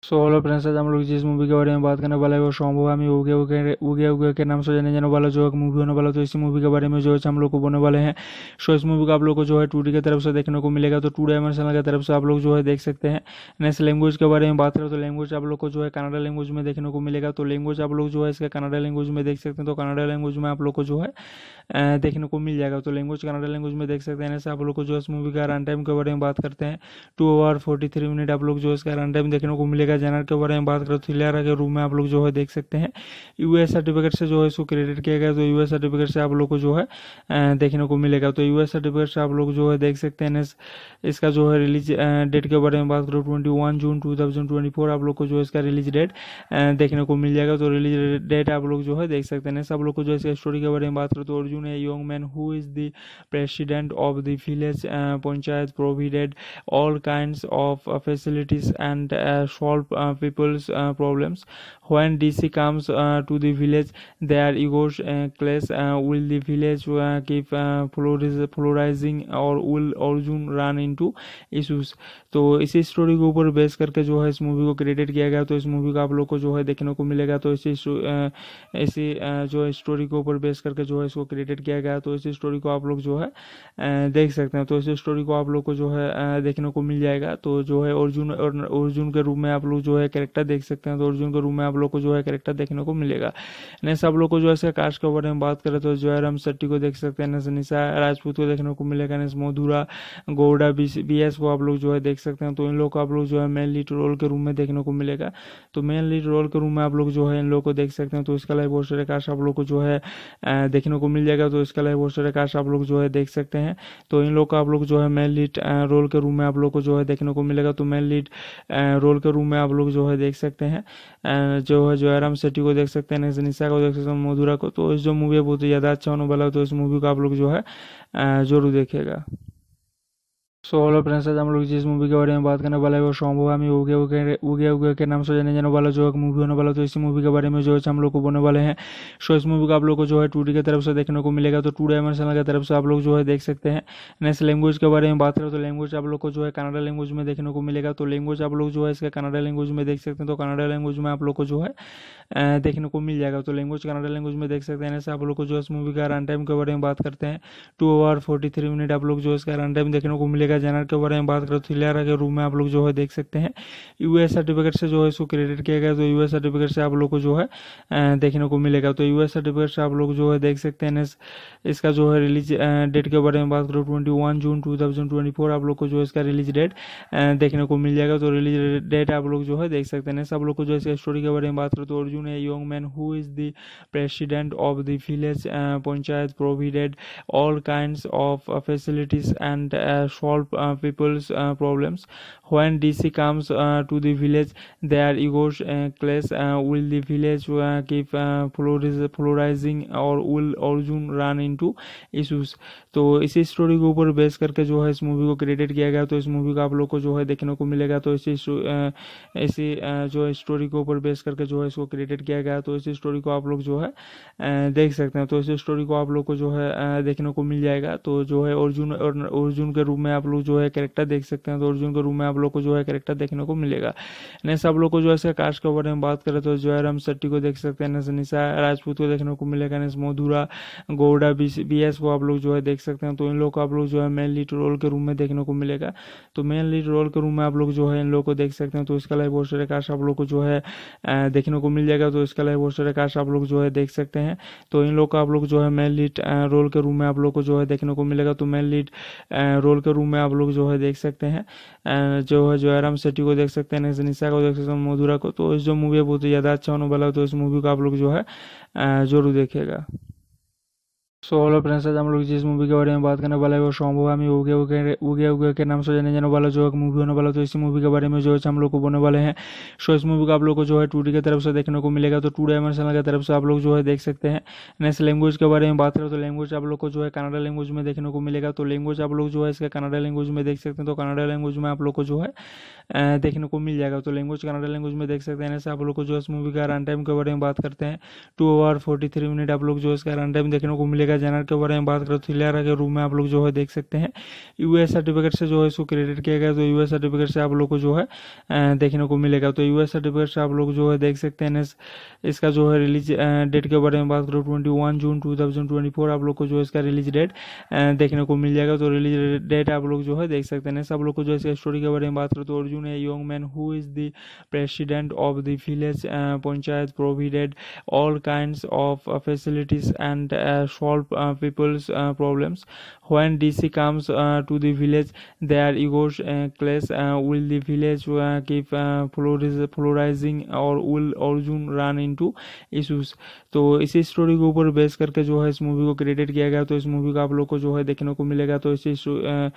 सो हेलो फ्रेंड्स आज हम लोग जिस मूवी के बारे में बात करने वाला है वो शॉम्बो हमें उगे उगे उगे उगे के नाम से जाने जाने वाला जो एक मूवी होने वाला तो इसी मूवी के बारे में जो है हम लोग को बोने वाले हैं सो इस मूवी का आप लोग को जो है टू की तरफ से देखने को मिलेगा तो टू डायमेंशनल की तरफ से आप लोग जो है देख सकते हैं नेक्स्ट लैंग्वेज के बारे में बात करें तो लैंग्वेज आप लोग को जो है कनाडा लैंग्वेज में देखने को मिलेगा तो लैंग्वेज आप लोग जो है इसका कनाडा लैंग्वेज में देख सकते हैं तो कनाडा लैंग्वेज में आप लोग को जो है देखने को मिल जाएगा तो लैंग्वेज कनाडा लैंग्वेज में देख सकते हैं आप लोग को जो इस मूवी का रन टाइम के बारे में बात करते हैं two hour forty three minute आप लोग जो है इसका रन टाइम देखने को मिलेगा मिलेगा जनरल के बारे में बात करें तो इलेरा के रूम में आप लोग जो है देख सकते हैं यूएस सर्टिफिकेट से जो है इसको क्रेडिट किया गया तो यूएस सर्टिफिकेट से आप लोग को जो है देखने को मिलेगा तो यूएस सर्टिफिकेट से आप लोग जो है देख सकते हैं इसका जो है रिलीज डेट के बारे में बात करो ट्वेंटी जून टू आप लोग को जो है इसका रिलीज डेट देखने को मिल जाएगा तो रिलीज डेट आप लोग जो है देख सकते हैं सब लोग को जो इसका स्टोरी के बारे में बात करो तो अर्जुन है young man who is the president of the village panchayat provided all kind of facilities and solve Uh, people's uh, problems when dc comes uh, to the village their egos clash will the village keep polarizing or will Arjun run into issues तो इसी story के ऊपर base करके जो है इस movie को created किया गया तो इस मूवी का आप लोग को जो है देखने को मिलेगा तो इसी इसी जो है स्टोरी के ऊपर बेस करके जो है इसको क्रेडिट किया गया तो इसी स्टोरी को आप लोग जो है देख सकते हैं तो इसी स्टोरी को आप लोग को जो है देखने को मिल जाएगा तो जो है अर्जुन और अर्जुन के रूप में आप लोग जो है करेक्टर देख सकते हैं तो अर्जुन के रूप में आप लोग को जो है करेक्टर देखने को मिलेगा नेक्स्ट आप लोग को जो है इसका कास्ट के बारे में बात करें तो जो है राम शेट्टी को देख सकते हैं नेक्स्ट निशा राजपूत को देखने को मिलेगा next Madhura Gowda B S को आप लोग जो है देख सकते हैं तो इन लोग को आप लोग जो है मेन लीड रोल के रूम में देखने को मिलेगा तो मेन लीड रोल के रूम में आप लोग जो है इन लोग को देख सकते हैं तो इसका लाइव वोस्टर कास्ट आप लोग को जो है देखने को मिल जाएगा तो इसका लाइव वोस्टर कास्ट आप लोग जो है देख सकते हैं तो इन लोग को आप लोग जो है मेन लीड रोल के रूम में आप लोग को जो है देखने को मिलेगा तो मेन लीड रोल के रूम में आप लोग जो है देख सकते हैं जो है जयराम सेट्टी को देख सकते हैं निशा को देख सकते हैं मधुरा को तो जो मूवी है बहुत ज़्यादा अच्छा होने वाला तो इस मूवी को आप लोग जो है जरूर देखेगा सो हेलो फ्रेंड्स आज हम लोग जिस मूवी के बारे में बात करने वाला है वो शॉम्बो हमी उगे उगे उगे उगे के नाम से जाने जाने वाला जो एक मूवी होने वाला तो इसी मूवी के बारे में जो है हम लोग को बोने वाले हैं सो इस मूवी का आप लोग को जो है टू की तरफ से देखने को मिलेगा तो टू डायमेंशनल की तरफ से आप लोग जो है देख सकते हैं नेक्स्ट लैंग्वेज के बारे में बात करें तो लैंग्वेज आप लोग को जो है कनाडा लैंग्वेज में देखने को मिलेगा तो लैंग्वेज आप लोग जो है इसका कनाडा लैंग्वेज में देख सकते हैं तो कनाडा लैंग्वेज में आप लोग को जो है देखने को मिल जाएगा तो लैंग्वेज कनाडा लैंग्वेज में देख सकते हैं आप लोग को जो है इस मूवी का रन टाइम के बारे में बात करते हैं two hour forty three minute आप लोग जो है इसका रन टाइम देखने को मिलेगा मिलेगा जनरल के बारे में बात करें तो हिलेरा के रूम में आप लोग जो है देख सकते हैं यूएस सर्टिफिकेट से जो है इसको क्रेडिट किया गया तो यूएस सर्टिफिकेट से आप लोग को जो है देखने को मिलेगा तो यूएस सर्टिफिकेट से आप लोग जो है देख सकते हैं इसका जो है रिलीज डेट के बारे में बात करो ट्वेंटी जून टू आप लोग को जो है इसका रिलीज डेट देखने को मिल जाएगा तो रिलीज डेट आप लोग जो है देख सकते हैं सब लोग को जो इसका स्टोरी के बारे में बात करो तो अर्जुन है young man who is the president of the village panchayat provided all kind of facilities and solve Uh, people's uh, problems When DC comes uh, to the village, their ego uh, clash. Uh, will the village uh, keep polarizing uh, और will Arjun run into issues? तो इसी story के ऊपर base करके जो है इस movie को क्रेडिट किया गया तो इस मूवी का आप लोग को जो है देखने को मिलेगा तो इसी इसी जो स्टोरी के ऊपर बेस करके जो है इसको क्रेडिट किया गया तो इसी स्टोरी को आप लोग जो है देख सकते हैं तो इसी स्टोरी को आप लोग को जो है देखने को मिल जाएगा तो जो है अर्जुन और अर्जुन के रूप में आप लोग जो है कैरेक्टर देख सकते हैं तो अर्जुन के रूप में आप लोग को जो है कैरेक्टर देखने को मिलेगा नेक्स्ट आप लोग को जो है इसका कास्ट के बारे में बात करें तो जो है राम शेट्टी को देख सकते हैं नेक्स्ट निशा राजपूत को देखने को मिलेगा नेक्स्ट मधुरा गौड़ा बी को आप लोग जो है देख सकते हैं तो इन लोग को आप लोग जो है मेन लीड रोल के रूम में देखने को मिलेगा तो मेन लीड रोल के रूम में आप लोग जो है इन लोग को देख सकते हैं तो इसका लाइव बहुत सारे कास्ट आप लोग को जो है देखने को मिल जाएगा तो इसका लाइव बहुत सारे कास्ट आप लोग जो है देख सकते हैं तो इन लोग को आप लोग जो है मेन लीड रोल के रूम में आप लोग को जो है देखने को मिलेगा तो मेन लीड रोल के रूम में आप लोग जो है देख सकते हैं जो है जो है सेट्टी को देख सकते हैं निशा को देख सकते हैं मधुरा को तो जो मूवी है बहुत ही ज़्यादा अच्छा होने वाला तो इस मूवी को आप लोग जो है जरूर देखेगा सो हेलो फ्रेंड्स आज हम लोग जिस मूवी के बारे में बात करने वाला है वो शॉम्बो हमें उगे उगे उगे उगे के नाम से जाने जाने वाला जो एक मूवी होने वाला तो इसी मूवी के बारे में जो है हम लोग को बोलने वाले हैं सो इस मूवी का आप लोग को जो है टू की तरफ से देखने को मिलेगा तो टू डायमेंशनल की तरफ से आप लोग जो है देख सकते हैं नेक्स्ट लैंग्वेज के बारे में बात करें तो लैंग्वेज आप लोग को जो है कनाडा लैंग्वेज में देखने को मिलेगा तो लैंग्वेज आप लोग जो है इसका कनाडा लैंग्वेज में देख सकते हैं तो कनाडा लैंग्वेज में आप लोग को जो है देखने को मिल जाएगा तो लैंग्वेज कनाडा लैंग्वेज में देख सकते हैं आप लोग को जो है इस मूवी का रन टाइम के बारे में बात करते हैं two hour forty three minute आप लोग जो है इसका रन टाइम देखने को मिलेगा मिलेगा जनरल के बारे में बात करें तो हिलेरा के रूम में आप लोग जो है देख सकते हैं यूएस सर्टिफिकेट से जो है इसको क्रेडिट किया गया तो यूएस सर्टिफिकेट से आप लोग को जो है देखने को मिलेगा तो यूएस सर्टिफिकेट से आप लोग जो है देख सकते हैं इसका जो है रिलीज डेट के बारे में बात करो ट्वेंटी जून टू आप लोग को जो है इसका रिलीज डेट देखने को मिल जाएगा तो रिलीज डेट आप लोग जो है देख सकते हैं सब लोग को जो इसका स्टोरी के बारे में बात करो तो अर्जुन है young man who is the president of the village panchayat provided all kind of facilities and solve People's problems When DC comes uh, to the village, their egos uh, clash. Uh, will the village keep polarizing और will Arjun run into issues? तो इसी story के ऊपर base करके जो है इस movie को क्रिएटेड किया गया तो इस मूवी का आप लोग को जो है देखने को मिलेगा तो इसी uh,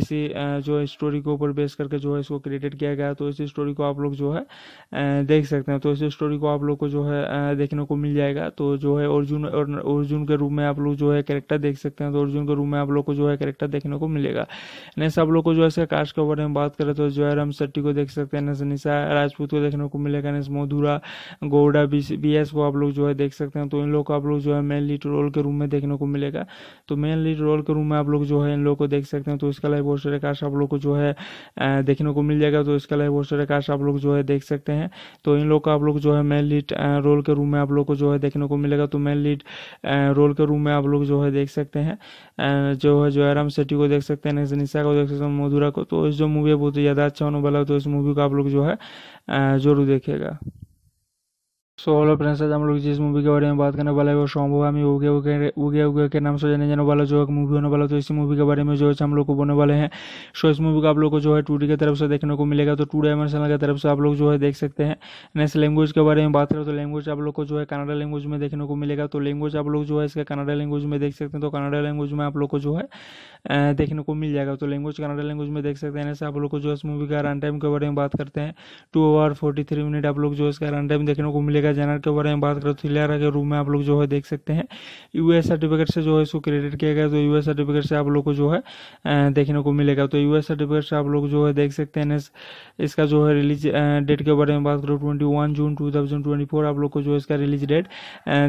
इसी uh, जो है स्टोरी के ऊपर बेस करके जो है इसको क्रिएटेड किया गया तो इसी स्टोरी को आप लोग जो है uh, देख सकते हैं तो इसी स्टोरी को आप लोग को जो है देखने को मिल जाएगा तो जो है अर्जुन और अर्जुन के रूप में आप लोग जो है कैरेक्टर देख सकते हैं तो अर्जुन के रूप में आप लोग लोग को जो है करेक्टर देखने को मिलेगा नेक्स्ट आप लोग को जो है इसका कास्ट के बारे में बात करें तो जो है राम शेट्टी को देख सकते हैं नेक्स्ट निशा राजपूत को देखने को मिलेगा next Madhura Gowda B S को आप लोग जो है देख सकते हैं तो इन लोग को आप लोग जो है मेन लीड रोल के रूम में देखने को मिलेगा तो मेन लीड रोल के रूम में आप लोग जो है इन लोग को देख सकते हैं तो इसका लाइव बहुत सारे कास्ट आप लोग को जो है देखने को मिल जाएगा तो इसका लाइव बहुत सारे कास्ट आप लोग जो है देख सकते हैं तो इन लोग को आप लोग जो है मेन लीड रोल के रूम में आप लोग को जो है देखने को मिलेगा तो मेन लीड रोल के रूम में आप लोग जो है देख सकते हैं जो है जो आराम सेट्टी को देख सकते हैं तो निशा को देख सकते हैं मधुरा को तो जो मूवी है बहुत ही ज़्यादा अच्छा होने वाला तो इस मूवी को आप लोग जो है जरूर देखेगा सो हेलो फ्रेंड्स आज हम लोग जिस मूवी के बारे में बात करने वाला है वो शॉम्बो हमें उगे उगे उगे उगे के नाम से जाने जाने वाला जो एक मूवी होने वाला तो इसी मूवी के बारे में जो है हम लोग को बोलने वाले हैं सो इस मूवी का आप लोग को जो है टू की तरफ से देखने को मिलेगा तो टू डायमेंशनल की तरफ से आप लोग जो है देख सकते हैं नेक्स्ट लैंग्वेज के बारे में बात करें तो लैंग्वेज आप लोग को जो है कनाडा लैंग्वेज में देखने को मिलेगा तो लैंग्वेज आप लोग जो है इसका कनाडा लैंग्वेज में देख सकते हैं तो कनाडा लैंग्वेज में आप लोग को जो है देखने को मिल जाएगा तो लैंग्वेज कनाडा लैंग्वेज में देख सकते हैं आप लोग को जो है इस मूवी का रन टाइम के बारे में बात करते हैं two hour forty three minute आप लोग जो है इसका रन टाइम देखने को मिलेगा मिलेगा जनरल के बारे में बात करें तो हिलेरा के रूम में आप लोग जो है देख सकते हैं यू सर्टिफिकेट से जो है इसको क्रेडिट किया गया तो यू सर्टिफिकेट से आप लोग को जो है देखने को मिलेगा तो यू सर्टिफिकेट से आप लोग जो है देख सकते हैं इसका जो है रिलीज डेट के बारे में बात करो ट्वेंटी जून टू आप लोग को जो है इसका रिलीज डेट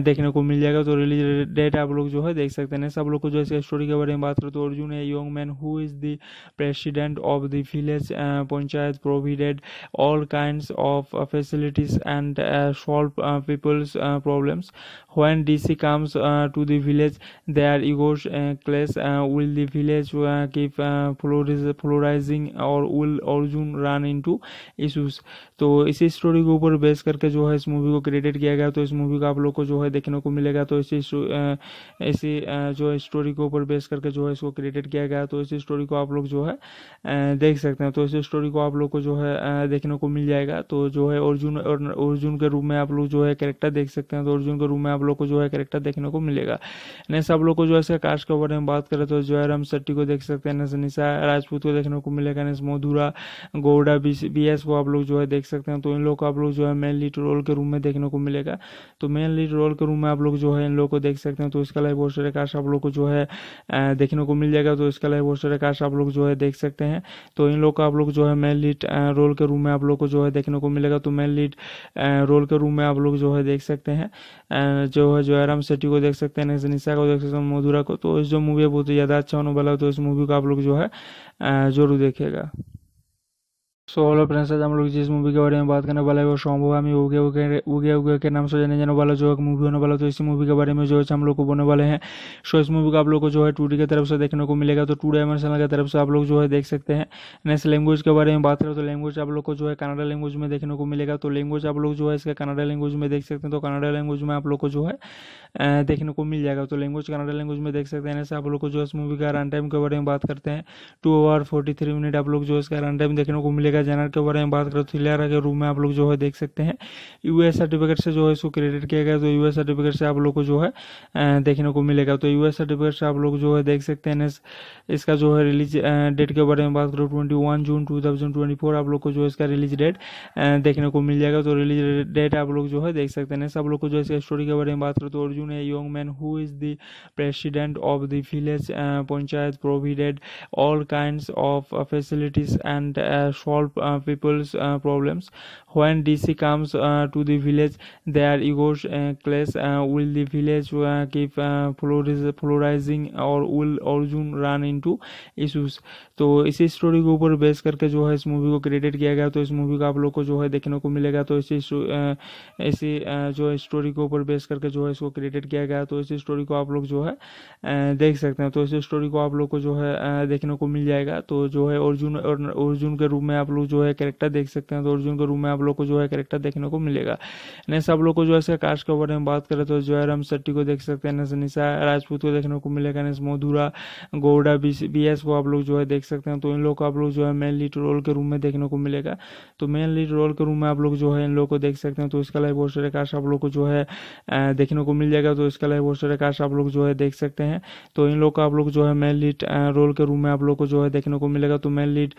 देखने को मिल जाएगा तो रिलीज डेट आप लोग जो है देख सकते हैं सब लोग को जो इसका स्टोरी के बारे में बात करो तो अर्जुन है young man who is the president of the village panchayat provided all kind of facilities and solve Uh, people's uh, problems when dc comes uh, to the village their egos clash will the village keep polarizing or will arjun run into issues तो इसी story के ऊपर base करके जो है इस movie को credit किया गया तो इस मूवी का आप लोग को जो है देखने को मिलेगा तो इसी इसी जो है स्टोरी के ऊपर बेस करके जो है इसको क्रेडिट किया गया तो इसी स्टोरी को आप लोग जो है देख सकते हैं तो इसी स्टोरी को आप लोग को जो है देखने को मिल जाएगा तो जो है अर्जुन और अर्जुन के रूप में आप लोग जो है करेक्टर देख सकते हैं तो अर्जुन के रूप में आप लोग को जो है कैरेक्टर देखने को मिलेगा नेक्स्ट आप लोग को जो है इसका कास्ट के बारे में बात करें तो जयराम शेट्टी को देख सकते हैं नेक्स्ट निशा राजपूत को देखने को मिलेगा next Madhura Gowda B S को आप लोग जो है देख देख सकते हैं तो इन लोग को आप लोग जो है मेन लीड रोल के रूम में देखने को मिलेगा तो मेन लीड रोल के रूम में आप लोग जो है इन लोग को देख सकते हैं तो इसका लाइव होस्टर कास्ट आप लोग को जो है देखने को मिल जाएगा तो इसका लाइव होस्टर कास्ट आप लोग जो है देख सकते हैं तो इन लोग को आप लोग जो है मेन लीड रोल के रूम में आप लोग को जो है देखने को मिलेगा तो मेन लीड रोल के रूम में आप लोग जो है देख सकते हैं जो है जो जयराम सेट्टी को देख सकते हैं निशा को देख सकते हैं मधुरा को तो जो मूवी है बहुत ज़्यादा अच्छा होने वाला है तो इस मूवी को आप लोग जो है जरूर देखेगा सो हेलो फ्रेंड्स आज हम लोग जिस मूवी के बारे में बात करने वाला है वो शॉम्बो हमें उगे उगे उगे उगे के नाम से जाने जाने वाला जो एक मूवी होने वाला तो इसी मूवी के बारे में जो है हम लोग को बोलने वाले हैं सो इस मूवी का आप लोग को जो है टू की तरफ से देखने को मिलेगा तो टू डायमेंशनल की तरफ से आप लोग जो है देख सकते हैं नेक्स्ट लैंग्वेज के बारे में बात करें तो लैंग्वेज आप लोग को जो है कनाडा लैंग्वेज में देखने को मिलेगा तो लैंग्वेज आप लोग जो है इसका कनाडा लैंग्वेज में देख सकते हैं तो कनाडा लैंग्वेज में आप लोग को जो है देखने को मिल जाएगा तो लैंग्वेज कनाडा लैंग्वेज में देख सकते हैं आप लोग को जो है इस मूवी का रन टाइम के बारे में बात करते हैं two hour forty three minute आप लोग जो है इसका रन टाइम देखने को मिलेगा मिलेगा जनरल के बारे में बात करें तो हिलेरा के रूम में आप लोग जो है देख सकते हैं यूएस सर्टिफिकेट से जो है इसको क्रेडिट किया गया तो यूएस सर्टिफिकेट से आप लोग को जो है देखने को मिलेगा तो यूएस सर्टिफिकेट से आप लोग जो है देख सकते हैं इसका जो है रिलीज डेट के बारे में बात करो ट्वेंटी जून टू आप लोग को जो है इसका रिलीज डेट देखने को मिल जाएगा तो रिलीज डेट आप लोग जो है देख सकते हैं सब लोग को जो इसका स्टोरी के बारे में बात करो तो अर्जुन है young man who is the president of the village panchayat provided all kind of facilities and solve Uh, people's uh, problems when dc comes uh, to the village their egos clash will the village keep polarizing or will Arjun run into issues तो इसी story के ऊपर base करके जो है इस movie को credit किया गया तो इस मूवी का आप लोग को जो है देखने को मिलेगा तो इसी इसी जो है स्टोरी के ऊपर बेस करके जो है इसको क्रेडिट किया गया तो इसी स्टोरी को आप लोग जो है देख सकते हैं तो इसी स्टोरी को आप लोग को जो है देखने को मिल जाएगा तो जो है अर्जुन और अर्जुन के रूप में आप लोग जो है करेक्टर देख सकते हैं तो अर्जुन के रूप में आप लोग को जो है करेक्टर देखने को मिलेगा नेक्स्ट आप लोग को जो है इसका कास्ट के बारे में बात करें तो जो है राम शेट्टी को देख सकते हैं निशा राजपूत को देखने को मिलेगा next Madhura Gowda B S को आप लोग जो है देख सकते हैं तो इन लोग को आप लोग जो है मेन लीड रोल के रूम में देखने को मिलेगा तो मेन लीड रोल के रूम में आप लोग जो है इन लोग को देख सकते हैं तो इसका लाइव वोस्टर कास्ट आप लोग को जो है देखने को मिल जाएगा तो इसका लाइव वोस्टर कास्ट आप लोग जो है देख सकते हैं तो इन लोग को आप लोग जो है मेन लीड रोल के रूम में आप लोग को जो है देखने को मिलेगा तो मेन लीड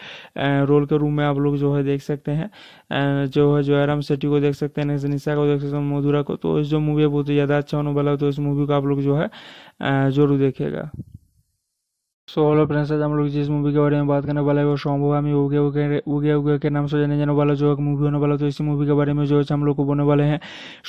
रोल के रूम में आप लोग जो है देख सकते हैं जो है जयराम सेट्टी को देख सकते हैं निशा को देख सकते हैं मधुरा को तो जो मूवी है बहुत ज़्यादा अच्छा होने वाला तो इस मूवी को आप लोग जो है जरूर देखेगा सो हेलो फ्रेंड्स आज हम लोग जिस मूवी के बारे में बात करने वाला है वो शॉम्बो हमें उगे उगे उगे उगे के नाम से जाने जाने वाला जो एक मूवी होने वाला तो इसी मूवी के बारे में जो है हम लोग को बोलने वाले हैं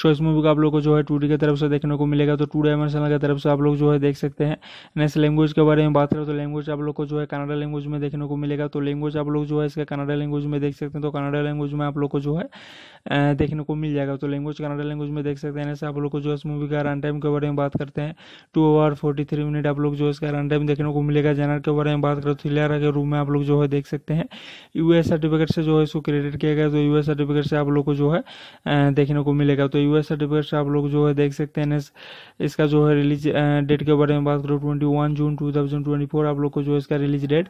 सो इस मूवी का आप लोग को जो है टू की तरफ से देखने को मिलेगा तो टू चैनल की तरफ से आप लोग जो है देख सकते हैं नेक्स्ट लैंग्वेज के बारे में बात करें तो लैंग्वेज आप लोग को जो है कनाडा लैंग्वेज में देखने को मिलेगा तो लैंग्वेज आप लोग जो है इसका कनाडा लैंग्वेज में देख सकते हैं तो कनाडा लैंग्वेज में आप लोग को जो है देखने को मिल जाएगा तो लैंग्वेज कनाडा लैंग्वेज में देख सकते हैं आप लोग को जो है इस मूवी का रन टाइम के बारे में बात करते हैं two hour forty three minute आप लोग जो है इसका रन टाइम देखने को मिलेगा इलेरा जनरल के बारे में बात करें तो इलेरा के रूम में आप लोग जो है देख सकते हैं यूएस सर्टिफिकेट से जो है इसको क्रेडिट किया गया तो यूएस सर्टिफिकेट से आप लोग को जो है देखने को मिलेगा तो यूएस सर्टिफिकेट से आप लोग जो है देख सकते हैं इसका जो है रिलीज डेट के बारे में बात करो ट्वेंटी जून टू आप लोग को जो है इसका रिलीज डेट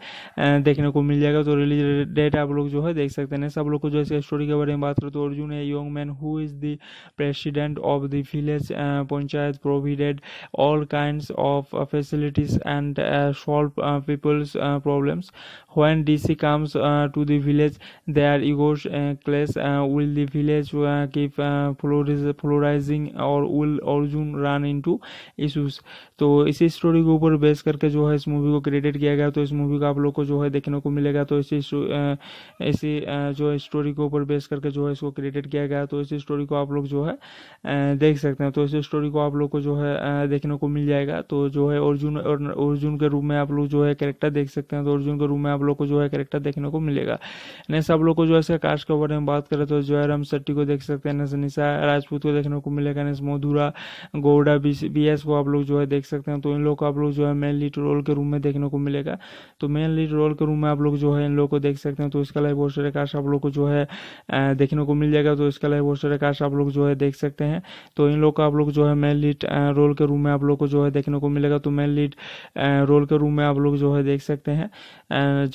देखने को मिल जाएगा तो रिलीज डेट आप लोग जो है देख सकते हैं सब लोग को जो है इसका स्टोरी के बारे में बात करो तो अर्जुन है young man who is the president of the village panchayat provided all kind of facilities and solve Uh, people's uh, problems when dc comes uh, to the village their egos clash will the village keep polarizing or will arjun run into issues तो इसी story के ऊपर base करके जो है इस movie को created किया गया तो इस मूवी का आप लोग को जो है देखने को मिलेगा तो इसी इसी जो है स्टोरी के ऊपर बेस करके जो है इसको क्रिएटेड किया गया तो इसी स्टोरी को आप लोग जो है देख सकते हैं तो इसी स्टोरी को आप लोग को जो है देखने को मिल जाएगा तो जो है अर्जुन और अर्जुन के रूप में आप लोग जो है करेक्टर देख सकते हैं तो अर्जुन के रूप में आप लोग को जो है करेक्टर देखने को मिलेगा नेक्स्ट आप लोग को जो है इसका कास्ट के बारे में बात करें तो जो है राम शेट्टी को देख सकते हैं नेक्स्ट निशा राजपूत को देखने को मिलेगा next Madhura Gowda B S को आप लोग जो है देख सकते हैं तो इन लोग को आप लोग जो है मेन लीड रोल के रूम में देखने को मिलेगा तो मेन लीड रोल के रूम में आप लोग जो है इन लोग को देख सकते हैं तो इसका लाइव होस्टर आकाश आप लोग को जो है देखने को मिल जाएगा तो इसका लाइव होस्टर आकाश आप लोग जो है देख सकते हैं तो इन लोग को आप लोग जो है मेन लीड रोल के रूम में आप लोग को जो है देखने को मिलेगा तो मेन लीड रोल के रूम में आप लोग जो है देख सकते हैं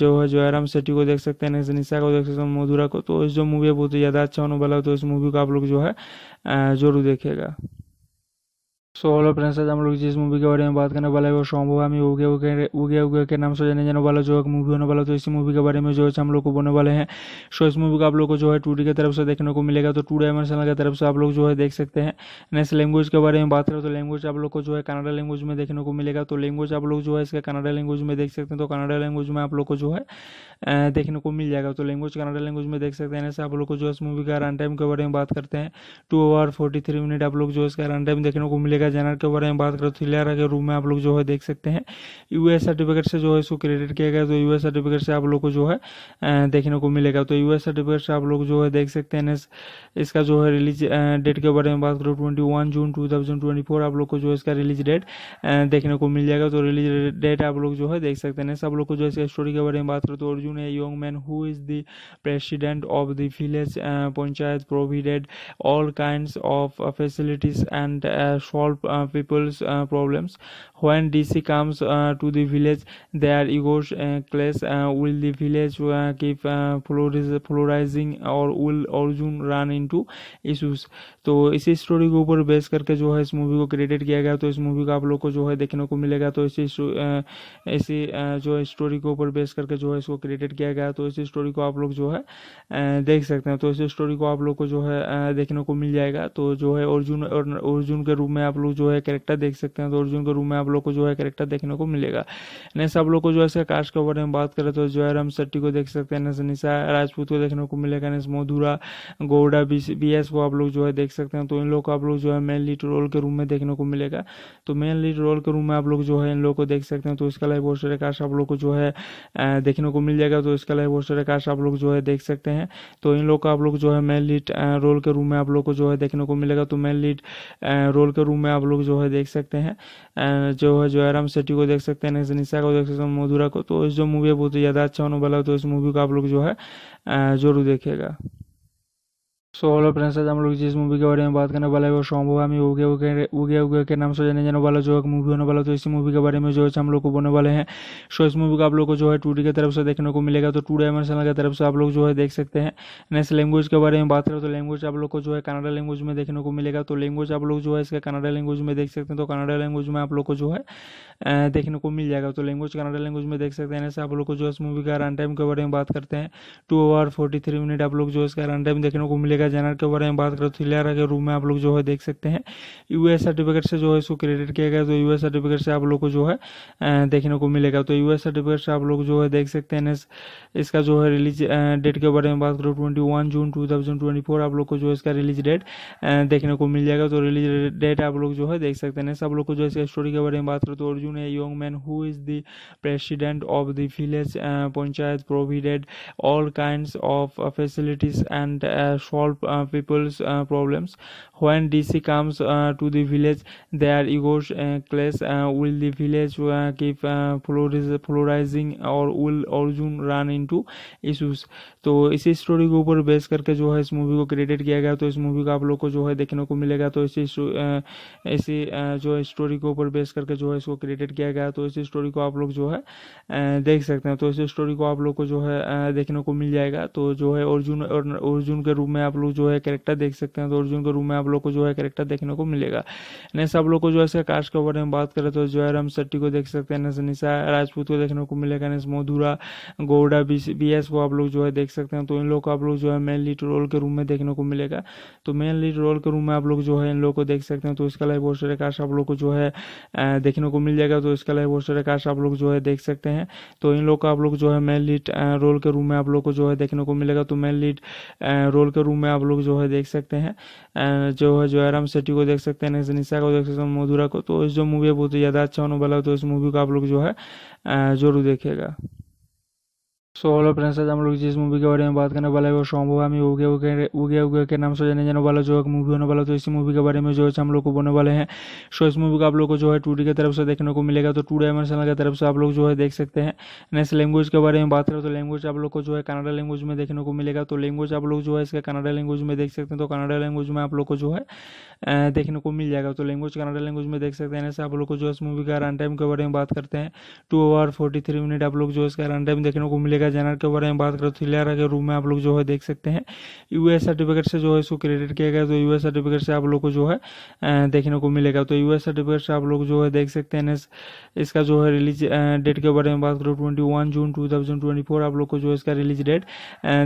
जो है जयराम सेट्टी को देख सकते हैं निशा को देख सकते हैं मधुरा को तो जो मूवी है बहुत ज़्यादा अच्छा होने वाला तो इस मूवी को आप लोग जो है जरूर देखेगा सो हेलो फ्रेंड्स आज हम लोग जिस मूवी के बारे में बात करने वाला है वो शॉम्बो हमें उगे उगे उगे उगे के नाम से जाने जाने वाला जो एक मूवी होने वाला तो इसी मूवी के बारे में जो है हम लोग को बोलने वाले हैं सो इस मूवी का आप लोग को जो है टू की तरफ से देखने को मिलेगा तो टू डायमेंशनल की तरफ से आप लोग जो है देख सकते हैं नेक्स्ट लैंग्वेज के बारे में बात करें तो लैंग्वेज आप लोग को जो है कनाडा लैंग्वेज में देखने को मिलेगा तो लैंग्वेज आप लोग जो है इसका कनाडा लैंग्वेज में देख सकते हैं तो कनाडा लैंग्वेज में आप लोग को जो है देखने को मिल जाएगा तो लैंग्वेज कनाडा लैंग्वेज में देख सकते हैं आप लोग को जो है इस मूवी का रन टाइम के बारे में बात करते हैं two hour forty three minute आप लोग जो है इसका रन टाइम देखने को मिलेगा मिलेगा जनरल के बारे में बात करें तो हिलेरा के रूम में आप लोग जो है देख सकते हैं यूएस सर्टिफिकेट से जो है इसको क्रेडिट किया गया तो यूएस सर्टिफिकेट से आप लोग को जो है देखने को मिलेगा तो यूएस सर्टिफिकेट से आप लोग जो है देख सकते हैं इसका जो है रिलीज डेट के बारे में बात करो ट्वेंटी जून टू आप लोग को जो है इसका रिलीज डेट देखने को मिल जाएगा तो रिलीज डेट आप लोग जो है देख सकते हैं सब लोग को जो इसका स्टोरी के बारे में बात करो तो अर्जुन है young man who is the president of the village panchayat provided all kind of facilities and solve Uh, people's uh, problems When DC comes uh, to the village, their egos uh, clash. Uh, will the village uh, keep polarizing uh, और will Arjun run into issues तो इसी story के ऊपर base करके जो है इस movie को क्रिएटेड किया गया तो इस मूवी को आप लोग को जो है देखने को मिलेगा तो इसी uh, इसी जो है स्टोरी के ऊपर बेस करके जो है इसको क्रिएटेड किया गया तो इसी स्टोरी को आप लोग जो है देख सकते हैं तो इसी स्टोरी को आप लोग को जो है देखने को मिल जाएगा तो जो है अर्जुन और अर्जुन के रूप में आप लोग जो है कैरेक्टर देख सकते हैं तो अर्जुन के रूप में आप लोग को जो है करेक्टर देखने को मिलेगा नेक्स्ट आप लोग को जो है इसका कास्ट के बारे में बात करें तो जो है राम शेट्टी को देख सकते हैं नेक्स्ट निशा राजपूत को देखने को मिलेगा next Madhura Gowda B S को आप लोग जो है देख सकते हैं तो इन लोग को आप लोग जो है मेन लीड रोल के रूम में देखने को मिलेगा तो मेन लीड रोल के रूम में आप लोग जो है इन लोग को देख सकते हैं तो इसका लाइव बहुत सारे कास्ट आप लोग को जो है देखने को मिल जाएगा तो इसका लाइव बहुत सारे कास्ट आप लोग जो है देख सकते हैं तो इन लोग को आप लोग जो है मेन लीड रोल के रूम में आप लोग को जो है देखने को मिलेगा तो मेन लीड रोल के रूम में आप लोग जो है देख सकते हैं जो है जो आराम सेट्टी को देख सकते हैं निशा तो को देख सकते हैं मधुरा को तो जो मूवी है बहुत ही ज़्यादा अच्छा होने वाला है तो इस मूवी को आप लोग जो है जरूर देखेगा सो हेलो फ्रेंड्स आज हम लोग जिस मूवी के बारे में बात करने वाला है वो शॉम्बो हमें उगे उगे उगे उगे के नाम से जाने जाने वाला जो एक मूवी होने वाला तो इसी मूवी के बारे में जो है हम लोग को बोलने वाले हैं सो इस मूवी का आप लोग को जो है टू की तरफ से देखने को मिलेगा तो टू चैनल की तरफ से आप लोग जो है देख सकते हैं नेक्स्ट लैंग्वेज के बारे में बात करें तो लैंग्वेज आप लोग को जो है कनाडा लैंग्वेज में देखने को मिलेगा तो लैंग्वेज आप लोग जो है इसका कनाडा लैंग्वेज में देख सकते हैं तो कनाडा लैंग्वेज में आप लोग को जो है देखने को मिल जाएगा तो लैंग्वेज कनाडा लैंग्वेज में देख सकते हैं आप लोग को जो है इस मूवी का रन टाइम के बारे में बात करते हैं two hour forty three minute आप लोग जो है इसका रन टाइम देखने को मिलेगा मिलेगा जनरल के बारे में बात करें तो हिलियारा के रूम में आप लोग जो है देख सकते हैं यूएस सर्टिफिकेट से जो है इसको क्रेडिट किया गया तो यूएस सर्टिफिकेट से आप लोग को जो है देखने को मिलेगा तो यूएस सर्टिफिकेट से आप लोग जो है देख सकते हैं इसका जो है रिलीज डेट के बारे में बात करो ट्वेंटी जून टू आप लोग को जो है इसका रिलीज डेट देखने को मिल जाएगा तो रिलीज डेट आप लोग जो है देख सकते हैं सब लोग को जो है इसका स्टोरी के बारे में बात करो तो अर्जुन है young man who is the president of the village panchayat provided all kind of facilities and solve people's problems When DC comes uh, to the village, their egos uh, clash. Uh, will the village uh, keep polarizing uh, और will Arjun run into issues? तो इसी story के ऊपर base करके जो है इस movie को क्रेडिट किया गया तो इस मूवी का आप लोग को जो है देखने को मिलेगा तो इसी uh, इसी जो है स्टोरी के ऊपर बेस करके जो है इसको क्रेडिट किया गया तो इसी स्टोरी को आप लोग जो है देख सकते हैं तो इसी स्टोरी को आप लोग को जो है देखने को मिल जाएगा तो जो है अर्जुन और अर्जुन के रूप में आप लोग जो है करेक्टर देख सकते हैं तो अर्जुन के रूप में आप आप लोग को जो है करेक्टर देखने को मिलेगा नेक्स्ट आप लोग को जो है इसका कास्ट के बारे में बात करें तो जो है राम शेट्टी को देख सकते हैं नेक्स्ट निशा राजपूत को देखने को मिलेगा नेक्स्ट मधुरा गौड़ा बी को आप लोग जो है देख सकते हैं तो इन लोग को आप लोग जो है मेन लीड रोल के रूम में देखने को मिलेगा तो मेन लीड रोल के रूम में आप लोग जो है इन लोग को देख सकते हैं तो इसका लाइव बहुत कास्ट आप लोग को जो है देखने को मिल जाएगा तो इसका लाइव बहुत कास्ट आप लोग जो है देख सकते हैं तो इन लोग को आप लोग जो है मेन लीड रोल के रूम में आप लोग को जो है देखने को मिलेगा तो मेन लीड रोल के रूम में आप लोग जो है देख सकते हैं जो है जो आराम सेट्टी को देख सकते हैं तो निशा को देख सकते हैं मधुरा को तो जो मूवी है बहुत ही ज़्यादा अच्छा होने वाला है तो इस मूवी को आप लोग जो है जरूर देखेगा सो हेलो फ्रेंड्स आज हम लोग जिस मूवी के बारे में बात करने वाला है वो शॉम्बो हम उगे उगे उगे उगे के नाम से जाने जाने वाला जो एक मूवी होने वाला तो इसी मूवी के बारे में जो है हम लोग को बोलने वाले हैं सो इस मूवी का आप लोग को जो है टू की तरफ से देखने को मिलेगा तो टू डायमेंशनल की तरफ से आप लोग जो है देख सकते हैं नेक्स्ट लैंग्वेज के बारे में बात करें तो लैंग्वेज आप लोग को जो है कनाडा लैंग्वेज में देखने को मिलेगा तो लैंग्वेज आप लोग जो है इसका कनाडा लैंग्वेज में देख सकते हैं तो कनाडा लैंग्वेज में आप लोग को जो है देखने को मिल जाएगा तो लैंग्वेज कनाडा लैंग्वेज में देख सकते हैं ऐसे आप लोग को जो है इस मूवी का रन टाइम के बारे में बात करते हैं two hour forty three minute आप लोग जो है इसका रन टाइम देखने को मिलेगा मिलेगा जनरल के बारे में बात करें तो हिलेरा के रूम में आप लोग जो है देख सकते हैं यूएस सर्टिफिकेट से जो है इसको क्रेडिट किया गया तो यूएस सर्टिफिकेट से आप लोग को जो है देखने को मिलेगा तो यूएस सर्टिफिकेट से आप लोग जो है देख सकते हैं इसका जो है रिलीज डेट के बारे में बात करो ट्वेंटी जून टू आप लोग को जो है इसका रिलीज डेट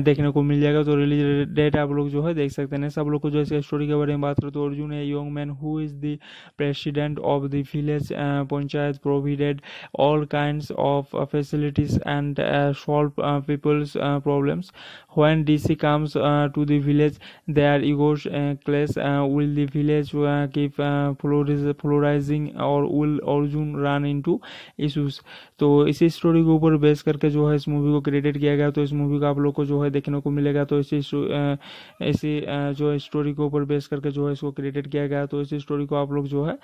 देखने को मिल जाएगा तो रिलीज डेट आप लोग जो है देख सकते हैं सब लोग को जो इसका स्टोरी के बारे में बात करो तो अर्जुन है young man who is the president of the village panchayat provided all kind of facilities and solve Uh, people's uh, problems when dc comes uh, to the village their egos clash will the village keep polarizing or will Arjun run into issues तो इसी story के ऊपर base करके जो है इस movie को credit किया गया तो इस मूवी का आप लोग को जो है देखने को मिलेगा तो इसी इसी जो है स्टोरी के ऊपर बेस करके जो है इसको क्रेडिट किया गया तो इसी स्टोरी को आप लोग जो है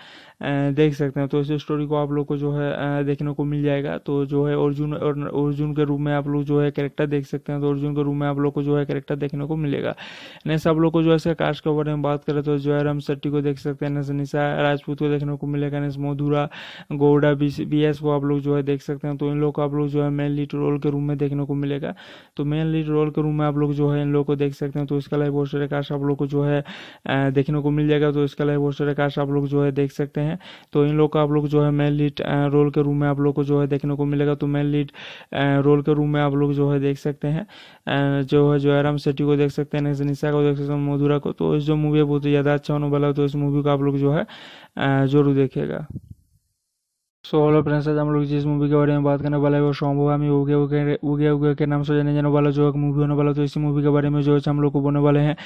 देख सकते हैं तो इसी स्टोरी को आप लोग को जो है देखने को मिल जाएगा तो जो है अर्जुन और अर्जुन के रूप में आप लोग जो है करेक्टर देख सकते हैं तो अर्जुन के रूप में आप लोग को जो है करेक्टर देखने को मिलेगा नेक्स्ट आप लोग को जो है इसका कास्ट के बारे में बात करें तो जो है राम शेट्टी को देख सकते हैं निशा राजपूत को देखने को मिलेगा next Madhura Gowda B S को आप लोग जो है देख देख सकते हैं तो इन लोग को आप लोग जो है मेन लीड रोल के रूम में देखने को मिलेगा तो मेन लीड रोल के रूम में आप लोग जो है इन लोग को देख सकते हैं तो इसका लाइव पोस्टर कास्ट आप लोग को जो है देखने को मिल जाएगा तो इसका लाइव पोस्टर कास्ट आप लोग जो है देख सकते हैं तो इन लोग को आप लोग जो है मेन लीड रोल के रूम में आप लोग को जो है देखने को मिलेगा तो मेन लीड रोल के रूम में आप लोग जो है देख सकते हैं जो है जयराम सेट्टी को देख सकते हैं निशा को देख सकते हैं मधुरा को तो जो मूवी है बहुत ज़्यादा अच्छा होने वाला तो इस मूवी को आप लोग जो है जरूर देखेगा सो हेलो फ्रेंड्स आज हम लोग जिस मूवी के बारे में बात करने वाला है वो शॉम्बो हमें उगे उगे उगे उगे के नाम से जाने जाने वाला जो एक मूवी होने वाला तो इसी मूवी के बारे में जो है हम लोग को बोलने वाले हैं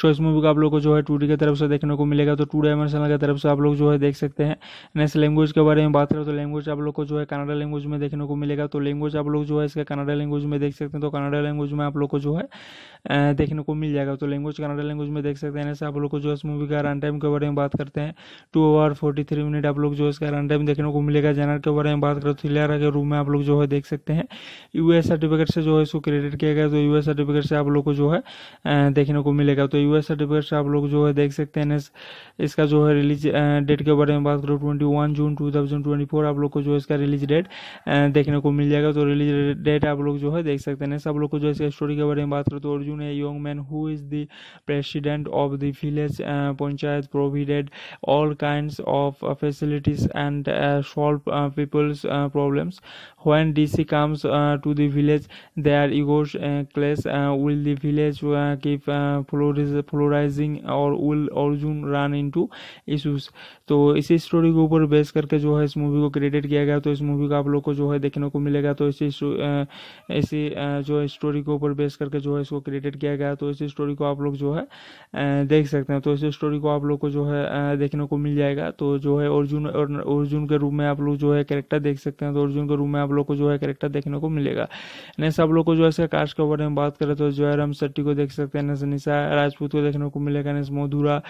सो इस मूवी का आप लोग को जो है टू की तरफ से देखने को मिलेगा तो टू चैनल की तरफ से आप लोग जो है देख सकते हैं नेक्स्ट लैंग्वेज के बारे में बात करें तो लैंग्वेज आप लोग को जो है कनाडा लैंग्वेज में देखने को मिलेगा तो लैंग्वेज आप लोग जो है इसका कनाडा लैंग्वेज में देख सकते हैं तो कनाडा लैंग्वेज में आप लोग को जो है देखने को मिल जाएगा तो लैंग्वेज कनाडा लैंग्वेज में देख सकते हैं आप लोग को जो है इस मूवी का रन टाइम के बारे में बात करते हैं two hour forty three minute आप लोग जो है इसका रन टाइम देखने को मिलेगा मिलेगा जनरल के बारे में बात करें तो लीरा के रूम में आप लोग जो है देख सकते हैं यूएस सर्टिफिकेट से जो है इसको क्रेडिट किया गया तो यूएस सर्टिफिकेट से आप लोग को जो है देखने को मिलेगा तो यूएस सर्टिफिकेट से आप लोग जो है देख सकते हैं इसका जो है रिलीज डेट के बारे में बात करो ट्वेंटी जून टू आप लोग को जो है इसका रिलीज डेट देखने को मिल जाएगा तो रिलीज डेट आप लोग जो है देख सकते हैं सब लोग को जो है इसका स्टोरी के बारे में बात करो तो अर्जुन है young man who is the president of the village panchayat provided all kind of facilities and solve Uh, people's uh, problems when dc comes uh, to the village their egos clash will the village keep polarizing or will Arjun run into issues तो इसी story के ऊपर base करके जो है इस movie को created किया गया तो इस मूवी का आप लोग को जो है देखने को मिलेगा तो इसी इसी जो है स्टोरी के ऊपर बेस करके जो है इसको क्रिएटेड किया गया तो इसी स्टोरी को आप लोग जो है देख सकते हैं तो इसी स्टोरी को आप लोग को जो है देखने को मिल जाएगा तो जो है अर्जुन और अर्जुन के रूप में आप लोग जो है करेक्टर देख सकते हैं तो अर्जुन के रूप में आप लोग को जो है करेक्टर देखने को मिलेगा नेक्स्ट आप लोग को जो है इसका कास्ट के बारे में बात करें तो जो है राम शेट्टी को देख सकते हैं नेक्स्ट निशा राजपूत को देखने को मिलेगा next Madhura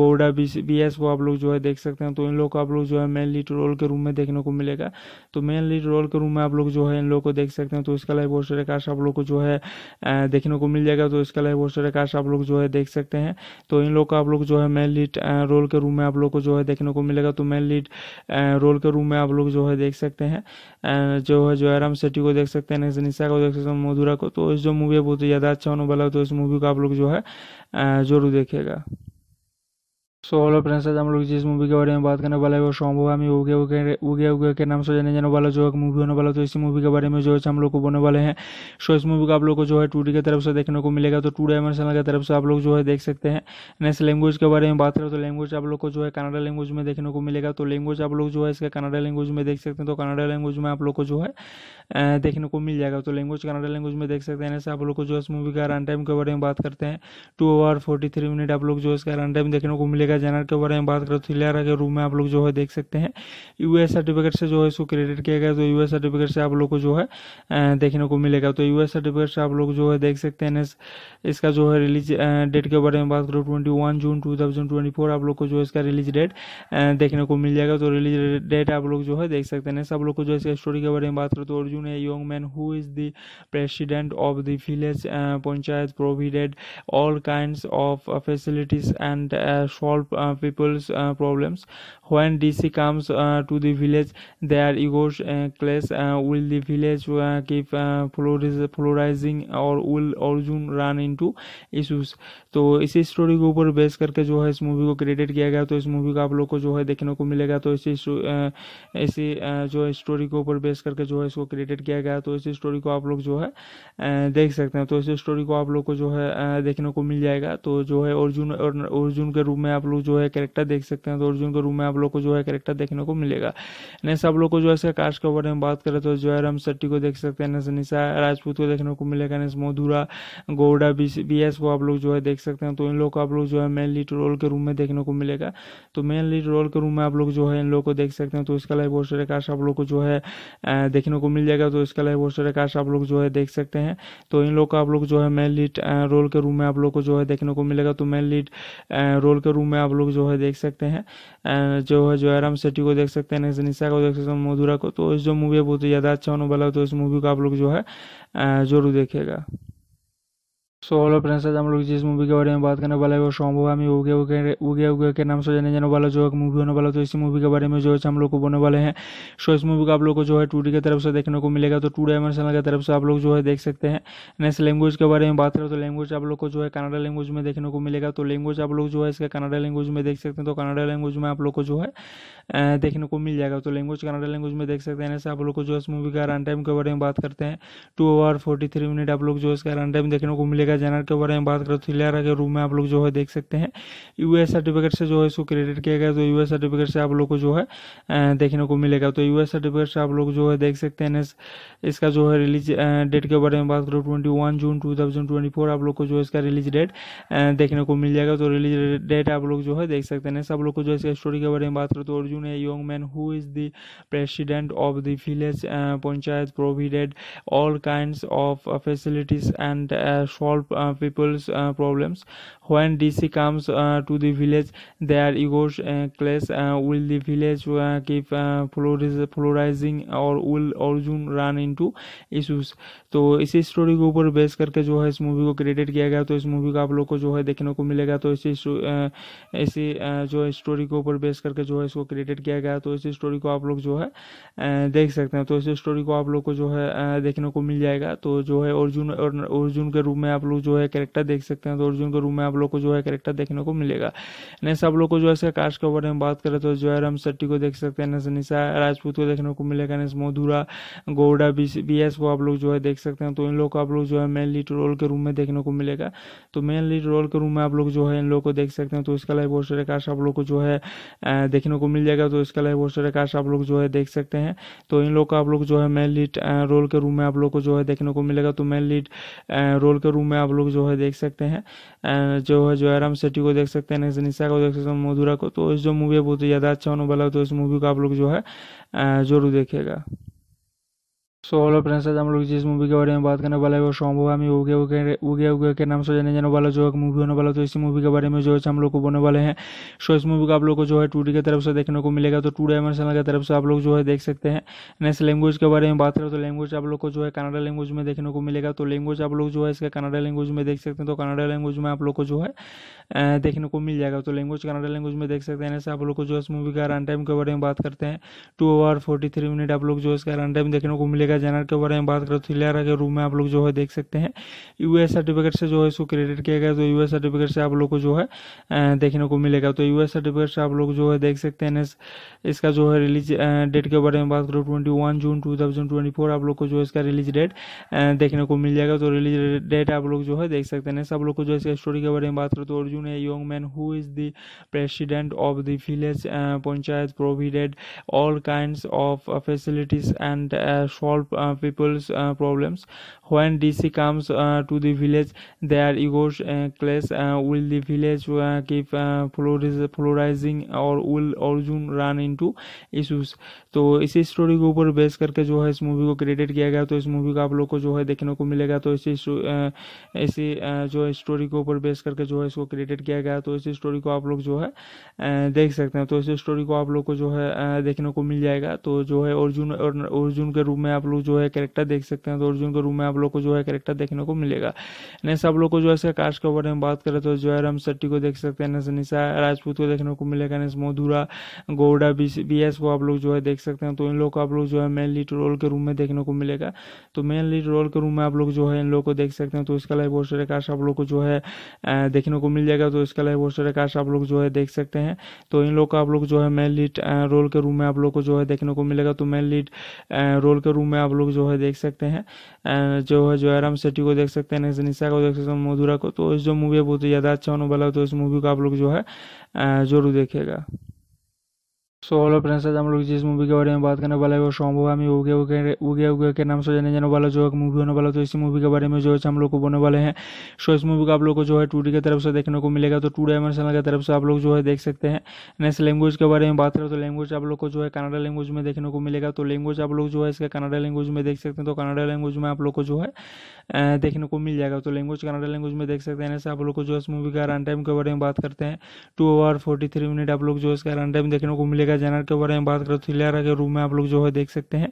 Gowda B S को आप लोग जो है देख सकते हैं तो इन लोग को आप लोग जो है मेन लीड रोल के रूम में देखने को मिलेगा तो मेन लीड रोल के रूम में आप लोग जो है इन लोग को देख सकते हैं तो इसका लाइव होस्टर आकाश आप लोग को जो है देखने को मिल जाएगा तो इसका लाइव होस्टर आकाश आप लोग जो है देख सकते हैं तो इन लोग को आप लोग जो है मेन लीड रोल के रूम में आप लोग को जो है देखने को मिलेगा तो मेन लीड रोल के रूम में आप लोग जो है देख सकते हैं जो है जयराम सेट्टी को देख सकते हैं निशा को देख सकते हैं मधुरा को तो जो मूवी है बहुत ज़्यादा अच्छा होने वाला तो इस मूवी को आप लोग जो है जरूर देखेगा सो हेलो फ्रेंड्स आज हम लोग जिस मूवी के बारे में बात करने वाला हैं वो शॉम्बो हमें उगे उगे उगे उगे के नाम से जाने जाने वाला जो एक मूवी होने वाला तो इसी मूवी के बारे में जो है हम लोग को बोने वाले हैं सो इस मूवी का आप लोग को जो है टू की तरफ से देखने को मिलेगा तो टू डायमेंशनल की तरफ से आप लोग जो है देख सकते हैं नेक्स्ट लैंग्वेज के बारे में बात करें तो लैंग्वेज आप लोग को जो है कनाडा लैंग्वेज में देखने को मिलेगा तो लैंग्वेज आप लोग जो है इसका कनाडा लैंग्वेज में देख सकते हैं तो कनाडा लैंग्वेज में आप लोग को जो है देखने को मिल जाएगा तो लैंग्वेज कनाडा लैंग्वेज में देख सकते हैं ऐसे आप लोग को जो है इस मूवी का रन टाइम के बारे में बात करते हैं two hour forty three minute आप लोग जो है इसका रन टाइम देखने को मिलेगा मिलेगा जनरल के बारे में बात करें तो सिलेरा के रूम में आप लोग जो है देख सकते हैं यूएस सर्टिफिकेट से जो है इसको क्रेडिट किया गया तो यूएस सर्टिफिकेट से आप लोग को जो है देखने को मिलेगा तो यूएस सर्टिफिकेट से आप लोग जो है देख सकते हैं इसका जो है रिलीज डेट के बारे में बात करो ट्वेंटी जून टू आप लोग को जो है इसका रिलीज डेट देखने को मिल जाएगा तो रिलीज डेट आप लोग जो है देख सकते हैं सब लोग को जो इसका स्टोरी के बारे में बात करो तो अर्जुन है young man who is the president of the village panchayat provided all kind of facilities and solve Uh, people's uh, problems When DC comes uh, to the village, their egos uh, clash. Uh, will the village uh, keep polarizing uh, और will Arjun run into issues तो इसी story के ऊपर base करके जो है इस movie को क्रिएटेड किया गया तो इस मूवी को आप लोग को जो है देखने को मिलेगा तो इसी uh, इसी जो स्टोरी के ऊपर बेस करके जो है इसको क्रिएटेड किया गया तो इसी स्टोरी को आप लोग जो है देख सकते हैं तो इसी स्टोरी को आप लोग को जो है देखने को मिल जाएगा तो जो है अर्जुन और अर्जुन के रूप में आप लोग जो है कैरेक्टर देख सकते हैं तो अर्जुन के रूप में आप लोग को जो है करेक्टर देखने को मिलेगा नेक्स्ट आप लोग को जो है इसका कास्ट के बारे में बात करें तो जो है राम शेट्टी को देख सकते हैं नेक्स्ट निशा राजपूत को देखने को मिलेगा next Madhura Gowda B S को आप लोग जो है देख सकते हैं तो इन लोग को आप लोग जो है मेन लीड रोल के रूम में देखने को मिलेगा तो मेन लीड रोल के रूम में आप लोग जो है इन लोग को देख सकते हैं तो इसका लाइव बहुत कास्ट आप लोग को जो है देखने को मिल जाएगा तो इसका लाइव बहुत कास्ट आप लोग जो है देख सकते हैं तो इन लोग को आप लोग जो है मेन लीड रोल के रूम में आप लोग को जो है देखने को मिलेगा तो मेन लीड रोल के रूम में आप लोग जो है देख सकते हैं जो है जो आराम सेट्टी को देख सकते हैं निशा तो को देख सकते हैं मधुरा को तो जो मूवी है बहुत ही ज़्यादा अच्छा होने वाला तो इस मूवी को आप लोग जो है जरूर देखेगा सो हेलो फ्रेंड्स आज हम लोग जिस मूवी के बारे में बात करने वाला है वो शॉम्बो हमें उगे उगे उगे उगे के नाम से जाने जाने वाला जो एक मूवी होने वाला तो इसी मूवी के बारे में जो है हम लोग को बोलने वाले हैं सो इस मूवी का आप लोग को जो है टू की तरफ से देखने को मिलेगा तो टू डायमेंशनल की तरफ से आप लोग जो है देख सकते हैं नेक्स्ट लैंग्वेज के बारे में बात करें तो लैंग्वेज आप लोग को जो है कनाडा लैंग्वेज में देखने को मिलेगा तो लैंग्वेज आप लोग जो है इसका कनाडा लैंग्वेज में देख सकते हैं तो कनाडा लैंग्वेज में आप लोग को जो है देखने को मिल जाएगा तो लैंग्वेज कनाडा लैंग्वेज में देख सकते हैं आप लोग को जो है इस मूवी का रन टाइम के बारे में बात करते हैं two hour forty three minute आप लोग जो है इसका रन टाइम देखने को मिलेगा मिलेगा जनरल के बारे में बात करें तो हिलियारा के रूम में आप लोग जो है देख सकते हैं यूएस सर्टिफिकेट से जो है इसको क्रेडिट किया गया तो यूएस सर्टिफिकेट से आप लोग को जो है देखने को मिलेगा तो यूएस सर्टिफिकेट से आप लोग जो है देख सकते हैं इसका जो है रिलीज डेट के बारे में बात करो ट्वेंटी जून टू आप लोग को जो है इसका रिलीज डेट देखने को मिल जाएगा तो रिलीज डेट आप लोग जो है देख सकते हैं सब लोग को जो है इसका स्टोरी के बारे में बात करो तो अर्जुन है young man who is the president of the village panchayat provided all kind of facilities and solve uh, people's uh, problems when dc comes uh, to the village their egos uh, clash Uh, will the village uh, keep uh, polarizing or will Arjun run into issues? तो इसी story के ऊपर base करके जो है इस movie को credit किया गया तो इस मूवी का आप लोग को जो है देखने को मिलेगा तो इसी uh, इसी uh, जो है स्टोरी के ऊपर बेस करके जो है इसको क्रेडिट किया गया तो इसी स्टोरी को आप लोग जो है देख सकते हैं तो इसी स्टोरी को आप लोग को जो है देखने को मिल जाएगा तो जो है अर्जुन अर्जुन के रूप में आप लोग लोग जो है कैरेक्टर देख सकते हैं तो अर्जुन के रूम में आप लोग को जो है कैरेक्टर देखने को मिलेगा नेक्स्ट आप लोग को जो है इसका कास्ट के बारे में बात करें तो जो है राम शेट्टी को देख सकते हैं नेक्स्ट निशा राजपूत को देखने को मिलेगा नेक्स्ट मधुरा गौड़ा बी को आप लोग जो है देख सकते हैं तो इन लोग को आप लोग जो है मेन लीड रोल के रूम में देखने को मिलेगा तो मेन लीड रोल के रूम में आप लोग जो है इन लोग को देख सकते हैं तो इसका लाइव बहुत सारे कास्ट आप लोग को जो है देखने को मिल जाएगा तो इसका लाइव बहुत सारे कास्ट आप लोग जो है देख सकते हैं तो इन लोग को आप लोग जो है मेन लीड रोल के रूम में आप लोग को जो है देखने को मिलेगा तो मेन लीड रोल के रूम में आप लोग जो है देख सकते हैं जो है जोराम सेट्टी को देख सकते हैं निशा को देख सकते हैं मधुरा को तो इस जो मूवी है बहुत ही ज़्यादा अच्छा होने वाला है तो इस मूवी को आप लोग जो है जरूर देखेगा सो हेलो फ्रेंड्स आज हम लोग जिस मूवी के बारे में बात करने वाला है वो शॉम्बो हमें उगे उगे उगे उगे के नाम से जाने जाने वाला जो एक मूवी होने वाला तो इसी मूवी के बारे में जो है हम लोग को बोने वाले हैं सो इस मूवी का आप लोग को जो है टू की तरफ से देखने को मिलेगा तो टू डायमेंशनल की तरफ से आप लोग जो है देख सकते हैं नेक्स्ट लैंग्वेज के बारे में बात करें तो लैंग्वेज आप लोग को जो है कनाडा लैंग्वेज में देखने को मिलेगा तो लैंग्वेज आप लोग जो है इसका कनाडा लैंग्वेज में देख सकते हैं तो कनाडा लैंग्वेज में आप लोग को जो है देखने को मिल जाएगा तो लैंग्वेज कनाडा लैंग्वेज में देख सकते हैं आप लोग को जो है इस मूवी का रन टाइम के बारे में बात करते हैं two hour forty three minute आप लोग जो है इसका रन टाइम देखने को मिलेगा इलेरा जनरल के बारे में बात करें तो इलेरा के रूम में आप लोग जो है देख सकते हैं यूएस सर्टिफिकेट से जो है इसको क्रेडिट किया गया तो यूएस सर्टिफिकेट से आप लोग को जो है देखने को मिलेगा तो यूएस सर्टिफिकेट से आप लोग जो है देख सकते हैं इसका जो है रिलीज डेट के बारे में बात करो ट्वेंटी जून टू आप लोग को जो है इसका रिलीज डेट देखने को मिल जाएगा तो रिलीज डेट आप लोग जो है देख सकते हैं सब लोग को जो इसका स्टोरी के बारे में बात करो तो अर्जुन है young man who is the president of the village panchayat provided all kind of facilities and solve uh, people's uh, problems when dc comes uh, to the village their egos uh, clash Uh, will the village uh, keep uh, polarizing or will Arjun run into issues? तो इसी story के ऊपर base करके जो है इस movie को credit किया गया तो इस मूवी का आप लोग को जो है देखने को मिलेगा तो इसी uh, इसी uh, जो है स्टोरी के ऊपर बेस करके जो है इसको क्रेडिट किया गया तो इसी स्टोरी को आप लोग जो है uh, देख सकते हैं तो इसी स्टोरी को आप लोग को जो है देखने को मिल जाएगा तो जो है अर्जुन अर्जुन के रूप में आप लोग लोग जो है कैरेक्टर देख सकते हैं तो अर्जुन के रूम में आप लोग को जो है कैरेक्टर देखने को मिलेगा नेक्स्ट आप लोग को जो है इसका कास्ट के बारे में बात करें तो जो है राम शेट्टी को देख सकते हैं नेक्स्ट निशा राजपूत को देखने को मिलेगा नेक्स्ट मधुरा गौड़ा बी को आप लोग जो है देख सकते हैं तो इन लोग को आप लोग जो है मेन लीड रोल के रूम में देखने को मिलेगा तो मेन लीड रोल के रूम में आप लोग जो है इन लोग को देख सकते हैं तो इसका लाइव बहुत सारे कास्ट आप लोग को जो है देखने को मिल जाएगा तो इसका लाइव बहुत सारे कास्ट आप लोग जो है देख सकते हैं तो इन लोग को आप लोग जो है मेन लीड रोल के रूम में आप लोग को जो है देखने को मिलेगा तो मेन लीड रोल के रूम में आप लोग जो है देख सकते हैं जो है जो जयराम सेट्टी को देख सकते हैं निशा को देख सकते हैं मधुरा को तो इस जो मूवी है बहुत ही ज़्यादा अच्छा होने वाला है तो इस मूवी को आप लोग जो है जरूर देखेगा सो हेलो फ्रेंड्स आज हम लोग जिस मूवी के बारे में बात करने वाला है वो शॉम्बो हमें उगे उगे उगे उगे के नाम से जाने जाने वाला जो एक मूवी होने वाला तो इसी मूवी के बारे में जो है हम लोग को बोलने वाले हैं सो इस मूवी का आप लोग को जो है टू की तरफ से देखने को मिलेगा तो टू डायमेंशनल की तरफ से आप लोग जो है देख सकते हैं नेक्स्ट लैंग्वेज के बारे में बात करें तो लैंग्वेज आप लोग को जो है कनाडा लैंग्वेज में देखने को मिलेगा तो लैंग्वेज आप लोग जो है इसका कनाडा लैंग्वेज में देख सकते हैं तो कनाडा लैंग्वेज में आप लोग को जो है देखने को मिल जाएगा तो लैंग्वेज कनाडा लैंग्वेज में देख सकते हैं आप लोग को जो है इस मूवी का रन टाइम के बारे में बात करते हैं two hour forty three minute आप लोग जो है इसका रन टाइम देखने को मिलेगा मिलेगा जनरल के बारे में बात करें तो हिलेरा के रूम में आप लोग जो है देख सकते हैं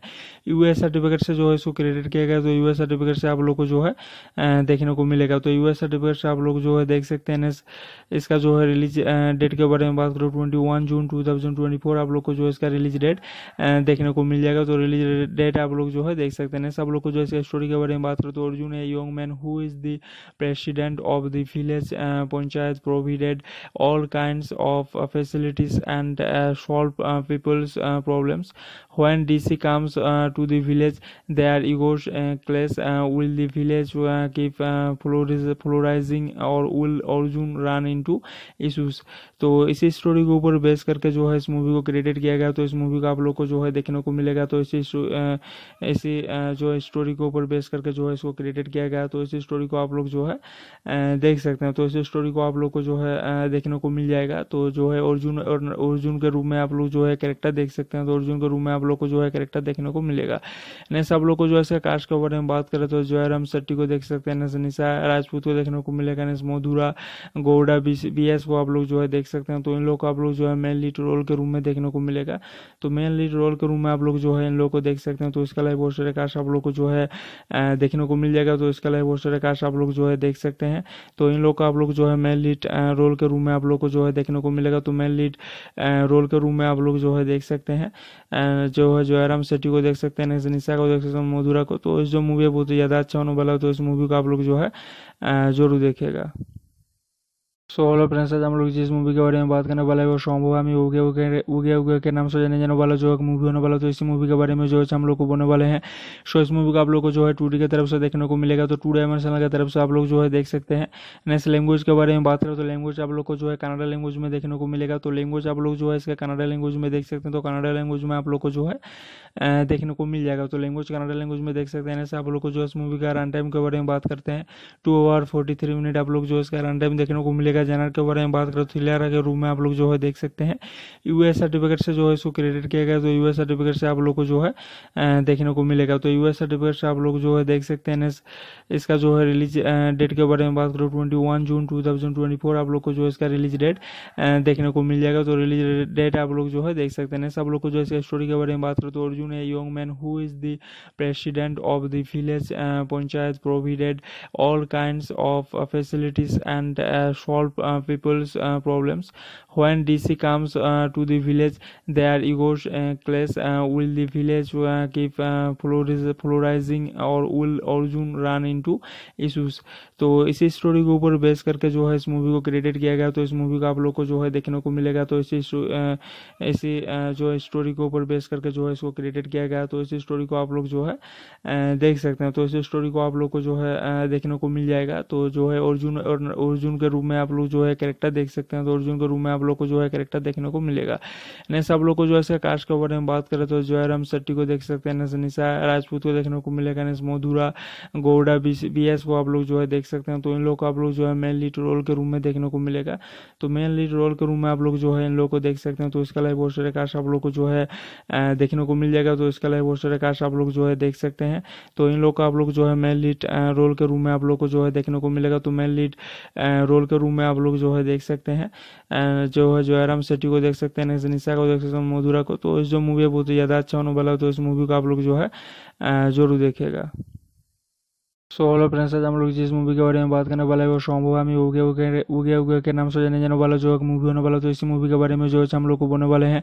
यूएस सर्टिफिकेट से जो है इसको क्रेडिट किया गया तो यूएस सर्टिफिकेट से आप लोग को जो है देखने को मिलेगा तो यूएस सर्टिफिकेट से आप लोग जो है देख सकते हैं इसका जो है रिलीज डेट के बारे में बात करो ट्वेंटी जून टू आप लोग को जो है इसका रिलीज डेट देखने को मिल जाएगा तो रिलीज डेट आप लोग जो है देख सकते हैं सब लोग को जो है इसका स्टोरी के बारे में बात करो तो अर्जुन है young man who is the president of the village panchayat provided all kind of facilities and solve Uh, people's uh, problems when dc comes uh, to the village their egos clash will the village keep polarizing or will Arjun run into issues तो इसी story के ऊपर base करके जो है इस movie को created किया गया तो इस मूवी का आप लोग को जो है देखने को मिलेगा तो इसी इसी जो है स्टोरी के ऊपर बेस करके जो है इसको क्रिएटेड किया गया तो इसी स्टोरी को आप लोग जो है देख सकते हैं तो इसी स्टोरी को आप लोग को जो है देखने को मिल जाएगा तो जो है अर्जुन और अर्जुन के रूप में आप लोग जो है करेक्टर देख सकते हैं तो अर्जुन के रूप में आप लोग को जो है करेक्टर देखने को मिलेगा नेक्स्ट आप लोग को जो है इसका कास्ट के बारे में बात करें तो जो है राम शेट्टी को देख सकते हैं नेक्स्ट निशा राजपूत को देखने को मिलेगा next Madhura Gowda B S को आप लोग जो है देख सकते हैं तो इन लोग को आप लोग जो है मेन लीड रोल के रूम में देखने को मिलेगा तो मेन लीड रोल के रूम में आप लोग जो है इन लोग को देख सकते हैं तो इसका लाइव होस्टर आकाश आप लोग को जो है देखने को मिल जाएगा तो इसका लाइव होस्टर आकाश आप लोग जो है देख सकते हैं तो इन लोग को आप लोग जो है मेन लीड रोल के रूम में आप लोग को जो है देखने को मिलेगा तो मेन लीड रोल के रूम में आप लोग जो है देख सकते हैं जो है जयराम सेट्टी को देख सकते हैं निशा को देख सकते हैं मधुरा को तो जो मूवी है बहुत ज़्यादा अच्छा होने वाला तो इस मूवी को आप लोग जो है जरूर देखेगा सो हेलो फ्रेंड्स आज हम लोग जिस मूवी के बारे में बात करने वाला है वो शॉम्बो हमें उगे उगे उगे उगे के नाम से जाने जाने वाला जो एक मूवी होने वाला तो इसी मूवी के बारे में जो है हम लोग को बोलने वाले हैं सो इस मूवी का आप लोग को जो है टू की तरफ से देखने को मिलेगा तो टू चैनल की तरफ से आप लोग जो है देख सकते हैं नेक्स्ट लैंग्वेज के बारे में बात करें तो लैंग्वेज आप लोग को जो है कनाडा लैंग्वेज में देखने को मिलेगा तो लैंग्वेज आप लोग जो है इसका कनाडा लैंग्वेज में देख सकते हैं तो कनाडा लैंग्वेज में आप लोग को जो है देखने को मिल जाएगा तो लैंग्वेज कनाडा लैंग्वेज में देख सकते हैं आप लोग को जो है इस मूवी का रन टाइम के बारे में बात करते हैं two hour forty three minute आप लोग जो है इसका रन टाइम देखने को मिलेगा लियारा जैनर के बारे में बात करें तो लियारा के रूम में आप लोग जो है देख सकते हैं यूएस सर्टिफिकेट से जो है इसको क्रेडिट किया गया तो यूएस सर्टिफिकेट से आप लोग को जो है देखने को मिलेगा तो यूएस सर्टिफिकेट से आप लोग जो है देख सकते हैं इसका जो है रिलीज डेट के बारे में बात करो ट्वेंटी जून टू आप लोग को जो है इसका रिलीज डेट देखने को मिल जाएगा तो रिलीज डेट आप लोग जो है देख सकते हैं सब लोग को जो है इसका स्टोरी के बारे में बात करो तो अर्जुन है young man who is the president of the village panchayat provided all kind of facilities and solve uh, people's uh, problems when dc comes uh, to the village their egos uh, clash uh, will the village keep polarizing or will arjun run into issues तो इसी story के ऊपर base करके जो है इस movie को created किया गया तो इस मूवी का आप लोग को जो है देखने को मिलेगा तो इसी इसी जो है स्टोरी के ऊपर बेस करके जो है इसको क्रिएटेड किया गया तो इसी स्टोरी को आप लोग जो है देख सकते हैं तो इसी स्टोरी को आप लोग को जो है देखने को मिल जाएगा तो जो है अर्जुन और अर्जुन के रूप में आप लोग जो है कैरेक्टर देख सकते हैं तो अर्जुन के रूप में आप लोग को जो है कैरेक्टर देखने को मिलेगा नेक्स्ट आप लोग को जो है इसका कास्ट के बारे में बात करें तो जयराम शेट्टी को देख सकते हैं नेक्स्ट निशा राजपूत को देखने को मिलेगा next Madhura Gowda B S को आप लोग जो है देख सकते हैं तो इन लोग को आप लोग जो है मेन लीड रोल के रूम में देखने को मिलेगा तो मेन लीड रोल के रूम में आप लोग जो है इन लोग को देख सकते हैं तो इसका लाइव होस्टर आकाश आप लोग को जो है देखने को मिल जाएगा तो इसका लाइव होस्टर आकाश आप लोग जो है देख सकते हैं तो इन लोग को आप लोग जो है मेन लीड रोल के रूम में आप लोग को जो है देखने को मिलेगा तो मेन लीड रोल के रूम में आप लोग जो है देख सकते हैं जो है जो आराम सेट्टी को देख सकते हैं निशा को देख सकते हैं मधुरा को तो जो मूवी है बहुत ज़्यादा अच्छा होने वाला तो इस मूवी को आप लोग जो है जरूर देखेगा सो हेलो फ्रेंड्स आज हम लोग जिस मूवी के बारे में बात करने वाला है वो शॉम्बो हमें उगे उगे उगे उगे के नाम से जाने जाने वाला जो एक मूवी होने वाला तो इसी मूवी के बारे में जो है हम लोग को बोलने वाले हैं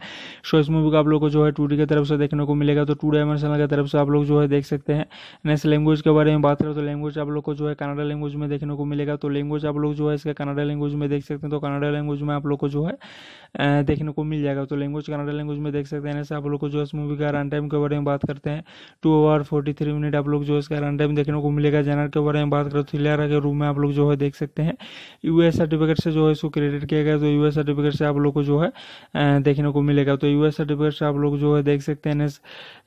सो इस मूवी का आप लोग को जो है टू की तरफ से देखने को मिलेगा तो टू डायमेंशनल की तरफ से आप लोग जो है देख सकते हैं नेक्स्ट लैंग्वेज के बारे में बात करें तो लैंग्वेज आप लोग को जो है कनाडा लैंग्वेज में देखने को मिलेगा तो लैंग्वेज आप लोग जो है इसका कनाडा लैंग्वेज में देख सकते हैं तो कनाडा लैंग्वेज में आप लोग को जो है देखने को मिल जाएगा तो लैंग्वेज कनाडा लैंग्वेज में देख सकते हैं आप लोग को जो है इस मूवी का रन टाइम के बारे में बात करते हैं two hour forty three minute आप लोग जो है इसका रन टाइम देखने को मिलेगा मिलेगा जनरल के बारे में बात करें तो इलेरा के रूम में आप लोग जो है देख सकते हैं यूएस सर्टिफिकेट से जो है इसको क्रेडिट किया गया तो यूएस सर्टिफिकेट से आप लोग को जो है देखने को मिलेगा तो यूएस सर्टिफिकेट से आप लोग जो है देख सकते हैं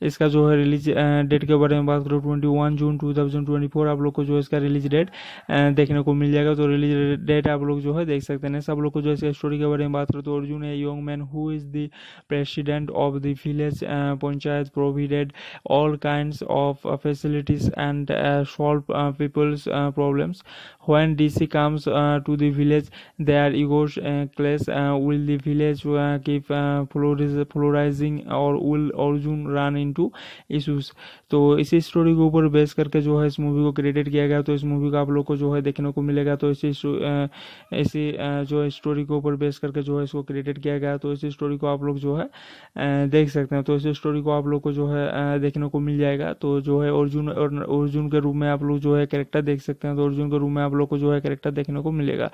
इसका जो है रिलीज डेट के बारे में बात करो ट्वेंटी जून टू आप लोग को जो है इसका रिलीज डेट देखने को मिल जाएगा तो रिलीज डेट आप लोग जो है देख सकते हैं सब लोग को जो इसका स्टोरी के बारे में बात करो तो अर्जुन है young man who is the president of the village panchayat provided all kind of facilities and solve uh, people's uh, problems when dc comes uh, to the village their egos uh, clash uh, will the village uh, keep uh, polarizing or will Arjun run into issues? तो इसी story के ऊपर base करके जो है इस movie को credit किया गया तो इस मूवी का आप लोग को जो है देखने को मिलेगा तो इसी uh, इसी जो है स्टोरी के ऊपर बेस करके जो है इसको क्रेडिट किया गया तो इसी स्टोरी को आप लोग जो है देख सकते हैं तो इसी स्टोरी को आप लोग को जो है देखने को मिल जाएगा तो जो है अर्जुन अर्जुन के रूप में आप लोग लोग जो है कैरेक्टर देख सकते हैं तो अर्जुन के रूम में आप लोग को जो है कैरेक्टर देखने को मिलेगा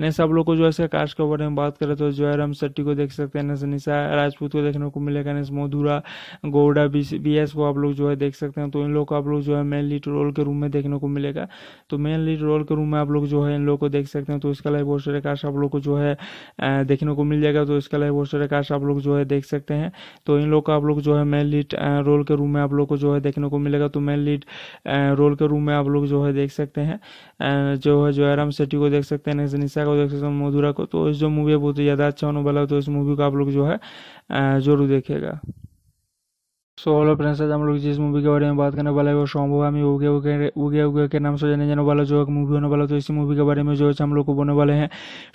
नेक्स्ट आप लोग को जो है इसका कास्ट के बारे में बात करें तो जो है राम शेट्टी को देख सकते हैं नेक्स्ट निशा राजपूत को देखने को मिलेगा नेक्स्ट मधुरा गौड़ा बी को आप लोग जो है देख सकते हैं तो इन लोग को आप लोग जो है मेन लीड रोल के रूम में देखने को मिलेगा तो मेन लीड रोल के रूम में आप लोग जो है इन लोग को देख सकते हैं तो इसका लाइव बहुत सारे कास्ट आप लोग को जो है देखने को मिल जाएगा तो इसका लाइव बहुत सारे कास्ट आप लोग जो है देख सकते हैं तो इन लोग को आप लोग जो है मेन लीड रोल के रूम में आप लोग को जो है देखने को मिलेगा तो मेन लीड रोल के रूम में आप लोग जो है देख सकते हैं जो है जोराम सेट्टी को देख सकते हैं निशा को देख सकते हैं मधुरा को तो इस जो मूवी है बहुत ही ज़्यादा अच्छा होने वाला है तो इस मूवी को आप लोग जो है जरूर देखेगा सो हेलो फ्रेंड्स आज हम लोग जिस मूवी के बारे में बात करने वाला है वो शॉम्बो हमें उगे उगे उगे उगे के नाम से जाने जाने वाला जो एक मूवी होने वाला तो इसी मूवी के बारे में जो है हम लोग को बोलने वाले हैं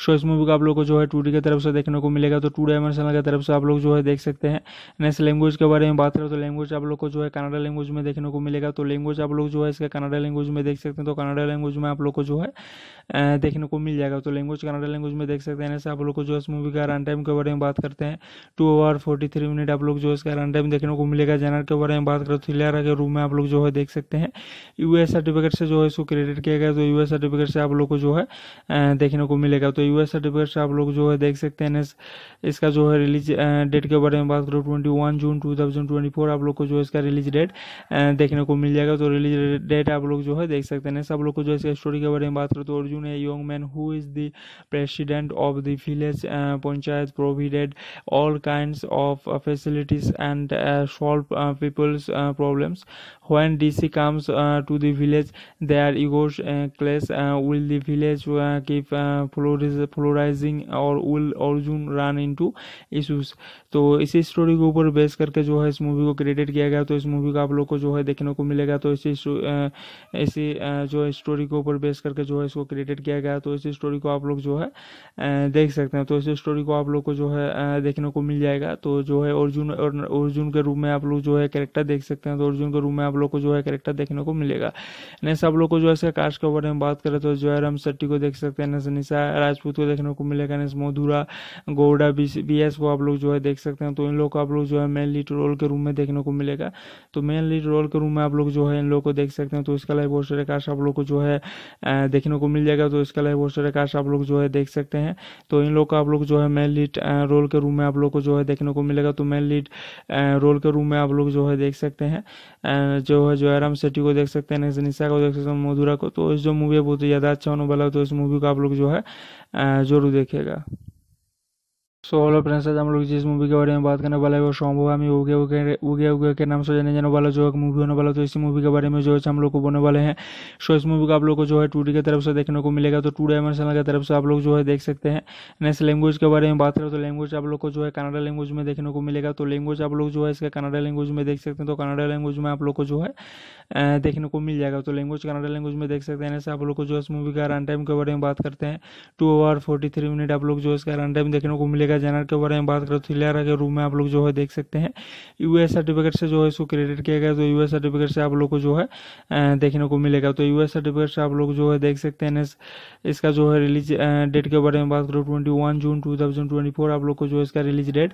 सो इस मूवी का आप लोग को जो है टू की तरफ से देखने को मिलेगा तो टू डायमेंशनल की तरफ से आप लोग जो है देख सकते हैं नेक्स्ट लैंग्वेज के बारे में बात करें तो लैंग्वेज आप लोग को जो है कनाडा लैंग्वेज में देखने को मिलेगा तो लैंग्वेज आप लोग जो है इसका कनाडा लैंग्वेज में देख सकते हैं तो कनाडा लैंग्वेज में आप लोग को जो है देखने को मिल जाएगा तो लैंग्वेज कनाडा लैंग्वेज में देख सकते हैं आप लोग को जो है इस मूवी का रन टाइम के बारे में बात करते हैं two hour forty three minute आप लोग जो है इसका रन टाइम देखने को मिलेगा इलेरा जनरल के बारे में बात करें तो इलेरा के रूम में आप लोग जो है देख सकते हैं यूएस सर्टिफिकेट से जो है इसको क्रेडिट किया गया तो यूएस सर्टिफिकेट से आप लोग को जो है देखने को मिलेगा तो यूएस सर्टिफिकेट से आप लोग जो है देख सकते हैं इसका जो है रिलीज डेट के बारे में बात करो ट्वेंटी जून टू आप लोग को जो है इसका रिलीज डेट देखने को मिल जाएगा तो रिलीज डेट आप लोग जो है देख सकते हैं सब लोग को जो है इसका स्टोरी के बारे में बात करो तो अर्जुन है young man who is the president of the village panchayat provided all kind of facilities and solve people's problems When DC comes uh, to the village, their egos uh, clash. Uh, will the village keep polarizing और will Arjun run into issues? तो इसी story के ऊपर base करके जो है इस movie को क्रेडिट किया गया तो इस मूवी का आप लोग को जो है देखने को मिलेगा तो इसी इसी जो है स्टोरी के ऊपर बेस करके जो है इसको क्रेडिट किया गया तो इसी स्टोरी को आप लोग जो है देख सकते हैं तो इसी स्टोरी को आप लोग को जो है देखने को मिल जाएगा तो जो है अर्जुन अर्जुन के रूप में आप लोग जो है कैरेक्टर देख सकते हैं तो अर्जुन के रूप में आप आप लोग को जो है करेक्टर देखने को मिलेगा नेक्स्ट आप लोग को जो है इसका कास्ट के बारे में बात करें तो जो है राम शेट्टी को देख सकते हैं नेक्स्ट निशा राजपूत को देखने को मिलेगा नेक्स्ट मधुरा गौड़ा बी को आप लोग जो है देख सकते हैं तो इन लोग को आप लोग जो है मेन लीड रोल के रूम में देखने को मिलेगा तो मेन लीड रोल के रूम में आप लोग जो है इन लोग को देख सकते हैं तो इसका लाइव बहुत सारे कास्ट आप लोग को जो है देखने को मिल जाएगा तो इसका लाइव बहुत सारे कास्ट आप लोग जो है देख सकते हैं तो इन लोग को आप लोग जो है मेन लीड रोल के रूम में आप लोग को जो है देखने को मिलेगा तो मेन लीड रोल के रूम में आप लोग जो है देख सकते हैं जो है जो आराम सेट्टी को देख सकते हैं निशा तो को देख सकते हैं मधुरा को तो जो मूवी है बहुत ही ज़्यादा अच्छा होने वाला है तो इस मूवी को आप लोग जो है जरूर देखेगा सो हेलो फ्रेंड्स आज हम लोग जिस मूवी के बारे में बात करने वाला है वो शॉम्बो हमें उगे उगे उगे उगे के नाम से जाने जाने वाला जो एक मूवी होने वाला तो इसी मूवी के बारे में जो है हम लोग को बोने वाले हैं सो इस मूवी का आप लोग को जो है टू की तरफ से देखने को मिलेगा तो टू डायमेंशनल की तरफ से आप लोग जो है देख सकते हैं नेक्स्ट लैंग्वेज के बारे में बात करें तो लैंग्वेज आप लोग को जो है कनाडा लैंग्वेज में देखने को मिलेगा तो लैंग्वेज आप लोग जो है इसका कनाडा लैंग्वेज में देख सकते हैं तो कनाडा लैंग्वेज में आप लोग को जो है देखने को मिल जाएगा तो लैंग्वेज कनाडा लैंग्वेज में देख सकते हैं आप लोग को जो है इस मूवी का रन टाइम के बारे में बात करते हैं two hour forty three minute आप लोग जो है इसका रन टाइम देखने को मिलेगा मिलेगा जनरल के बारे में बात करें तो इलेरा के रूम में आप लोग जो है देख सकते हैं यूएस सर्टिफिकेट से जो है इसको क्रेडिट किया गया तो यूएस सर्टिफिकेट से आप लोग को जो है देखने को मिलेगा तो यूएस सर्टिफिकेट से आप लोग जो है देख सकते हैं इसका जो है रिलीज डेट के बारे में बात करो ट्वेंटी जून टू आप लोग को जो है इसका रिलीज डेट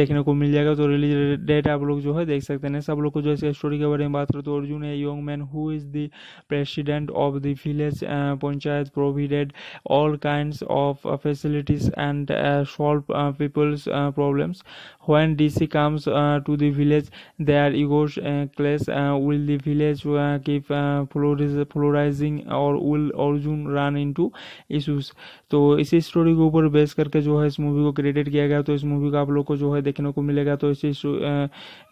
देखने को मिल जाएगा तो रिलीज डेट आप लोग जो है देख सकते हैं सब लोग को जो इसका स्टोरी के बारे में बात करो तो अर्जुन है young man who is the president of the village panchayat provided all kind of facilities and solve uh, people's uh, problems when dc comes uh, to the village their egos uh, clash uh, will the village uh, keep uh, polarizing or will Arjun run into issues? तो इसी story के ऊपर base करके जो है इस movie को credit किया गया तो इस मूवी का आप लोग को जो है देखने को मिलेगा तो इसी uh,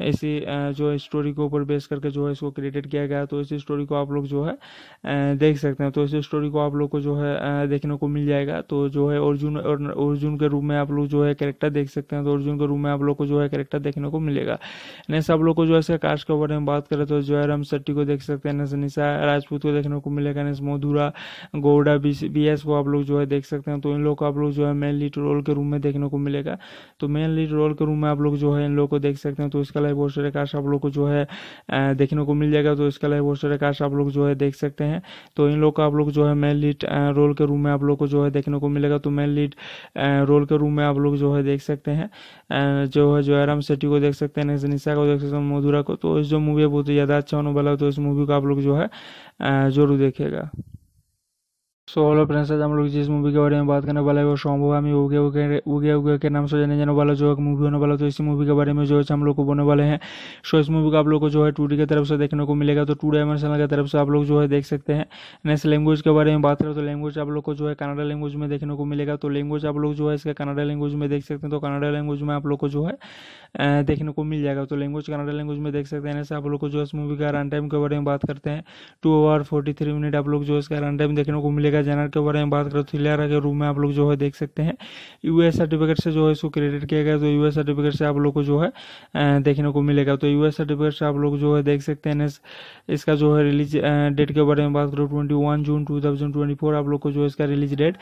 इसी जो है स्टोरी के ऊपर बेस करके जो है इसको क्रेडिट किया गया तो इसी स्टोरी को आप लोग जो है देख सकते हैं तो इसी स्टोरी को आप लोग को जो है देखने को मिल जाएगा तो जो है अर्जुन अर्जुन के रूप में आप लोग लोग जो है कैरेक्टर देख सकते हैं तो अर्जुन के रूम में आप लोग को जो है कैरेक्टर देखने को मिलेगा नेक्स्ट आप लोग को जो है इसका कास्ट के बारे में बात करें तो जो है राम शेट्टी को देख सकते हैं नेक्स्ट निशा राजपूत को देखने को मिलेगा नेक्स्ट मधुरा गौड़ा बी को आप लोग जो है देख सकते हैं तो इन लोग को आप लोग जो है मेन लीड रोल के रूम में देखने को मिलेगा तो मेन लीड रोल के रूम में आप लोग जो है इन लोग को देख सकते हैं तो इसका लाइव बहुत सारे कास्ट आप लोग को जो है देखने को मिल जाएगा तो इसका लाइव बहुत सारे कास्ट आप लोग जो है देख सकते हैं तो इन लोग को आप लोग जो है मेन लीड रोल के रूम में आप लोग को जो है देखने को मिलेगा तो मेन लीड रोल के रूम में आप लोग जो है देख सकते हैं जो है जयराम सेट्टी को देख सकते हैं निशा को देख सकते हैं मधुरा को तो जो मूवी है बहुत ही ज़्यादा अच्छा होने वाला तो इस मूवी को आप लोग जो है जरूर देखेगा सो हेलो फ्रेंड्स आज हम लोग जिस मूवी के बारे में बात करने वाला है वो शॉम्बो हमें उगे उगे उगे उगे के नाम से जाने जाने वाला जो एक मूवी होने वाला तो इसी मूवी के बारे में जो है हम लोग को बोलने वाले हैं सो इस मूवी का आप लोग को जो है टू की तरफ से देखने को मिलेगा तो टू डायमेंशनल की तरफ से आप लोग जो है देख सकते हैं नेक्स्ट लैंग्वेज के बारे में बात करें तो लैंग्वेज आप लोग को जो है कनाडा लैंग्वेज में देखने को मिलेगा तो लैंग्वेज आप लोग जो है इसका कनाडा लैंग्वेज में देख सकते हैं तो कनाडा लैंग्वेज में आप लोग को जो है देखने को मिल जाएगा तो लैंग्वेज कनाडा लैंग्वेज में देख सकते हैं आप लोग को जो है इस मूवी का रन टाइम के बारे में बात करते हैं two hour forty three minute आप लोग जो है इसका रन टाइम देखने को मिलेगा इलेरा जनरल के बारे में बात करें तो इलेरा के रूम में आप लोग जो है देख सकते हैं यूएस सर्टिफिकेट से जो है इसको क्रेडिट किया गया तो यूएस सर्टिफिकेट से आप लोग को जो है देखने को मिलेगा तो यूएस सर्टिफिकेट से आप लोग जो है देख सकते हैं इसका जो है रिलीज डेट के बारे में बात करो ट्वेंटी जून टू आप लोग को जो है इसका रिलीज डेट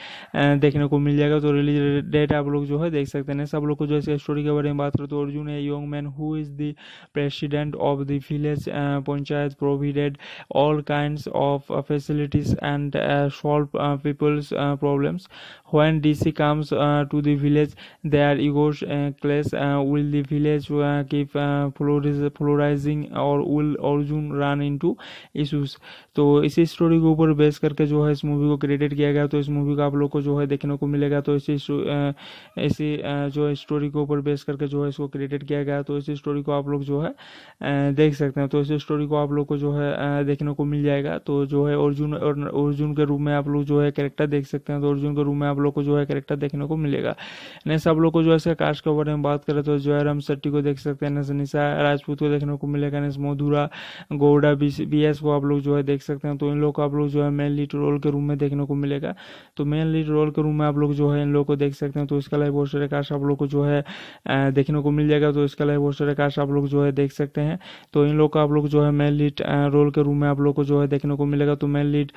देखने को मिल जाएगा तो रिलीज डेट आप लोग जो है देख सकते हैं सब लोग को जो है इसका स्टोरी के बारे में बात करो तो अर्जुन है young man who is the president of the village panchayat provided all kind of facilities and solve Uh, people's uh, problems when dc comes uh, to the village their egos clash will the village keep polarizing or will arjun run into issues तो इसी story के ऊपर base करके जो है इस movie को created किया गया तो इस मूवी का आप लोग को जो है देखने को मिलेगा तो इसी इसी जो है स्टोरी के ऊपर बेस करके जो है इसको क्रिएटेड किया गया तो इसी स्टोरी को आप लोग जो है देख सकते हैं तो इसी स्टोरी को आप लोग को जो है देखने को मिल जाएगा तो जो है अर्जुन और अर्जुन के रूप में आप लोग जो है कैरेक्टर देख सकते हैं तो अर्जुन के रूप में आप लोग को जो है कैरेक्टर देखने को मिलेगा नेक्स्ट आप लोग को जो है इसका कास्ट के बारे में बात करें तो जो है राम शेट्टी को देख सकते हैं नेक्स्ट निशा राजपूत को देखने को मिलेगा next Madhura Gowda B S को आप लोग जो है देख सकते हैं तो इन लोग को आप लोग जो है मेन लीड रोल के रूम में देखने को मिलेगा तो मेन लीड रोल के रूम में आप लोग जो है इन लोग को देख सकते हैं तो इसका लाइव होस्टर आकाश आप लोग को जो है देखने को मिल जाएगा तो इसका लाइव होस्टर आकाश आप लोग जो है देख सकते हैं तो इन लोग को आप लोग जो है मेन लीड रोल के रूम में आप लोग को जो है देखने को मिलेगा तो मेन लीड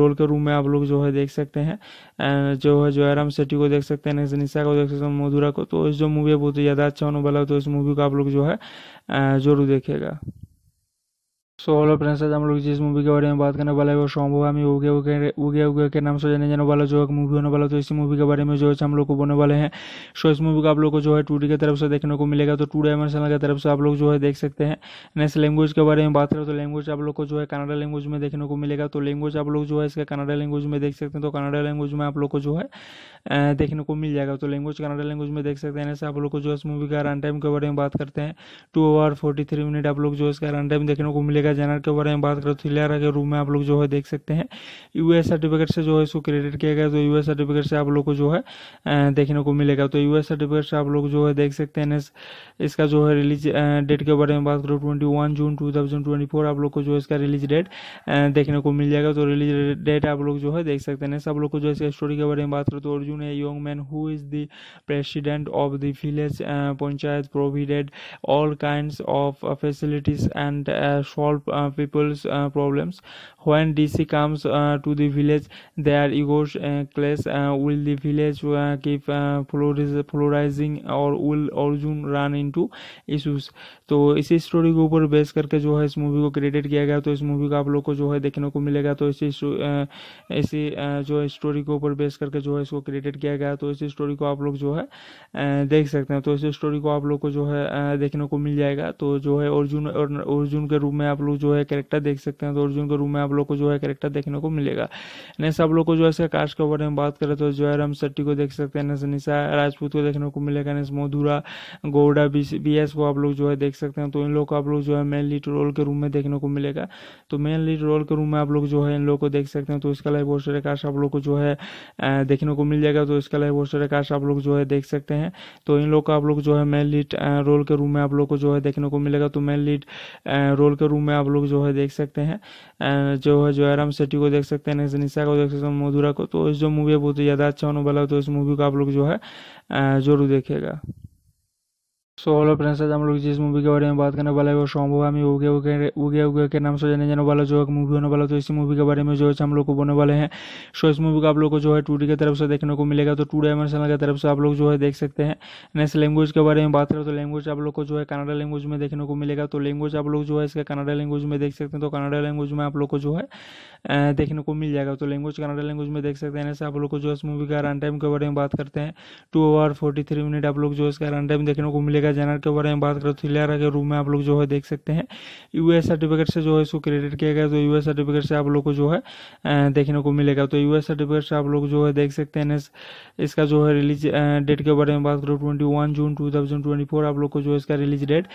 रोल के रूम में आप लोग जो है देख सकते हैं जो है जयराम सेट्टी को देख सकते हैं निशा को देख सकते हैं मधुरा को तो जो मूवी है बहुत ज़्यादा अच्छा होने वाला तो इस मूवी को आप लोग जो है जरूर देखेगा सो हेलो फ्रेंड्स आज हम लोग जिस मूवी के बारे में बात करने वाला है वो शॉम्बो हमें उगे उगे उगे उगे के नाम से जाने जाने वाला जो एक मूवी होने वाला तो इसी मूवी के बारे में जो है हम लोग को बोलने वाले हैं सो इस मूवी का आप लोग को जो है टू की तरफ से देखने को मिलेगा तो टू डायमेंशनल की तरफ से आप लोग जो है देख सकते हैं नेक्स्ट लैंग्वेज के बारे में बात करें तो लैंग्वेज आप लोग को जो है कनाडा लैंग्वेज में देखने को मिलेगा तो लैंग्वेज आप लोग जो है इसका कनाडा लैंग्वेज में देख सकते हैं तो कनाडा लैंग्वेज में आप लोग को जो है देखने को मिल जाएगा तो लैंग्वेज कनाडा लैंग्वेज में देख सकते हैं आप लोग को जो है इस मूवी का रन टाइम के बारे में बात करते हैं two hour forty three minute आप लोग जो है इसका रन टाइम देखने को मिलेगा मिलेगा जनरल के बारे में बात करें तो हिलेरा के रूम में आप लोग जो है देख सकते हैं यूएस सर्टिफिकेट से जो है इसको क्रेडिट किया गया तो यूएस सर्टिफिकेट से आप लोग को जो है देखने को मिलेगा तो यूएस सर्टिफिकेट से आप लोग जो है देख सकते हैं इसका जो है रिलीज डेट के बारे में बात करो ट्वेंटी जून टू आप लोग को जो है इसका रिलीज डेट देखने को मिल जाएगा तो रिलीज डेट आप लोग जो है देख सकते हैं सब लोग को जो इसका स्टोरी के बारे में बात करो तो अर्जुन है young man who is the president of the village panchayat provided all kind of facilities and solve uh, people's uh, problems when dc comes uh, to the village their egos uh, clash uh, will the village uh, keep uh, polarizing or will Arjun run into issues? तो इसी story के ऊपर base करके जो है इस movie को credit किया गया तो इस मूवी का आप लोग को जो है देखने को मिलेगा तो इसी uh, इसी जो है स्टोरी के ऊपर बेस करके जो है इसको क्रेडिट किया गया तो इसी स्टोरी को आप लोग जो है देख सकते हैं तो इसी स्टोरी को आप लोग को जो है देखने को मिल जाएगा तो जो है अर्जुन अर्जुन के रूप में आप लोग लोग जो है कैरेक्टर देख सकते हैं तो अर्जुन के रूम में आप लोग को जो है कैरेक्टर देखने को मिलेगा नेक्स्ट आप लोग को जो है इसका कास्ट के बारे में बात करें तो जो है राम शेट्टी को देख सकते हैं नेक्स्ट निशा राजपूत को देखने को मिलेगा next Madhura Gowda B S को आप लोग जो है देख सकते हैं तो इन लोग को आप लोग जो है मेन लीड रोल के रूम में देखने को मिलेगा तो मेन लीड रोल के रूम में आप लोग जो है इन लोग को देख सकते हैं तो इसका लाइव बहुत सारे कास्ट आप लोग को जो है देखने को मिल जाएगा तो इसका लाइव बहुत सारे कास्ट आप लोग जो है देख सकते हैं तो इन लोग को आप लोग जो है मेन लीड रोल के रूम में आप लोग को जो है देखने को मिलेगा तो मेन लीड रोल के रूम में आप लोग जो है देख सकते हैं जो है जयराम सेट्टी को देख सकते हैं निशा को देख सकते हैं मधुरा को तो जो मूवी है बहुत ही ज़्यादा अच्छा होने वाला तो इस मूवी को आप लोग जो है जरूर देखेगा सो हेलो फ्रेंड्स आज हम लोग जिस मूवी के बारे में बात करने वाला है वो शॉम्बो हमें उगे उगे उगे उगे के नाम से जाने जाने वाला जो एक मूवी होने वाला तो इसी मूवी के बारे में जो है हम लोग को बोलने वाले हैं सो इस मूवी का आप लोग को जो है टू की तरफ से देखने को मिलेगा तो टू चैनल की तरफ से आप लोग जो है देख सकते हैं नेक्स्ट लैंग्वेज के बारे में बात करें तो लैंग्वेज आप लोग को जो है कनाडा लैंग्वेज में देखने को मिलेगा तो लैंग्वेज आप लोग जो है इसका कनाडा लैंग्वेज में देख सकते हैं तो कनाडा लैंग्वेज में आप लोग को जो है देखने को मिल जाएगा तो लैंग्वेज कनाडा लैंग्वेज में देख सकते हैं आप लोग को जो है इस मूवी का रन टाइम के बारे में बात करते हैं two hour forty three minute आप लोग जो है इसका रन टाइम देखने को मिलेगा इलेरा जनरल के बारे में बात करें तो इलेरा के रूम में आप लोग जो है देख सकते हैं यूएस सर्टिफिकेट से जो है इसको क्रेडिट किया गया तो यूएस सर्टिफिकेट से आप लोग को जो है देखने को मिलेगा तो यूएस सर्टिफिकेट से आप लोग जो है देख सकते हैं इसका जो है रिलीज डेट के बारे में बात करो ट्वेंटी जून टू आप लोग को जो है इसका रिलीज डेट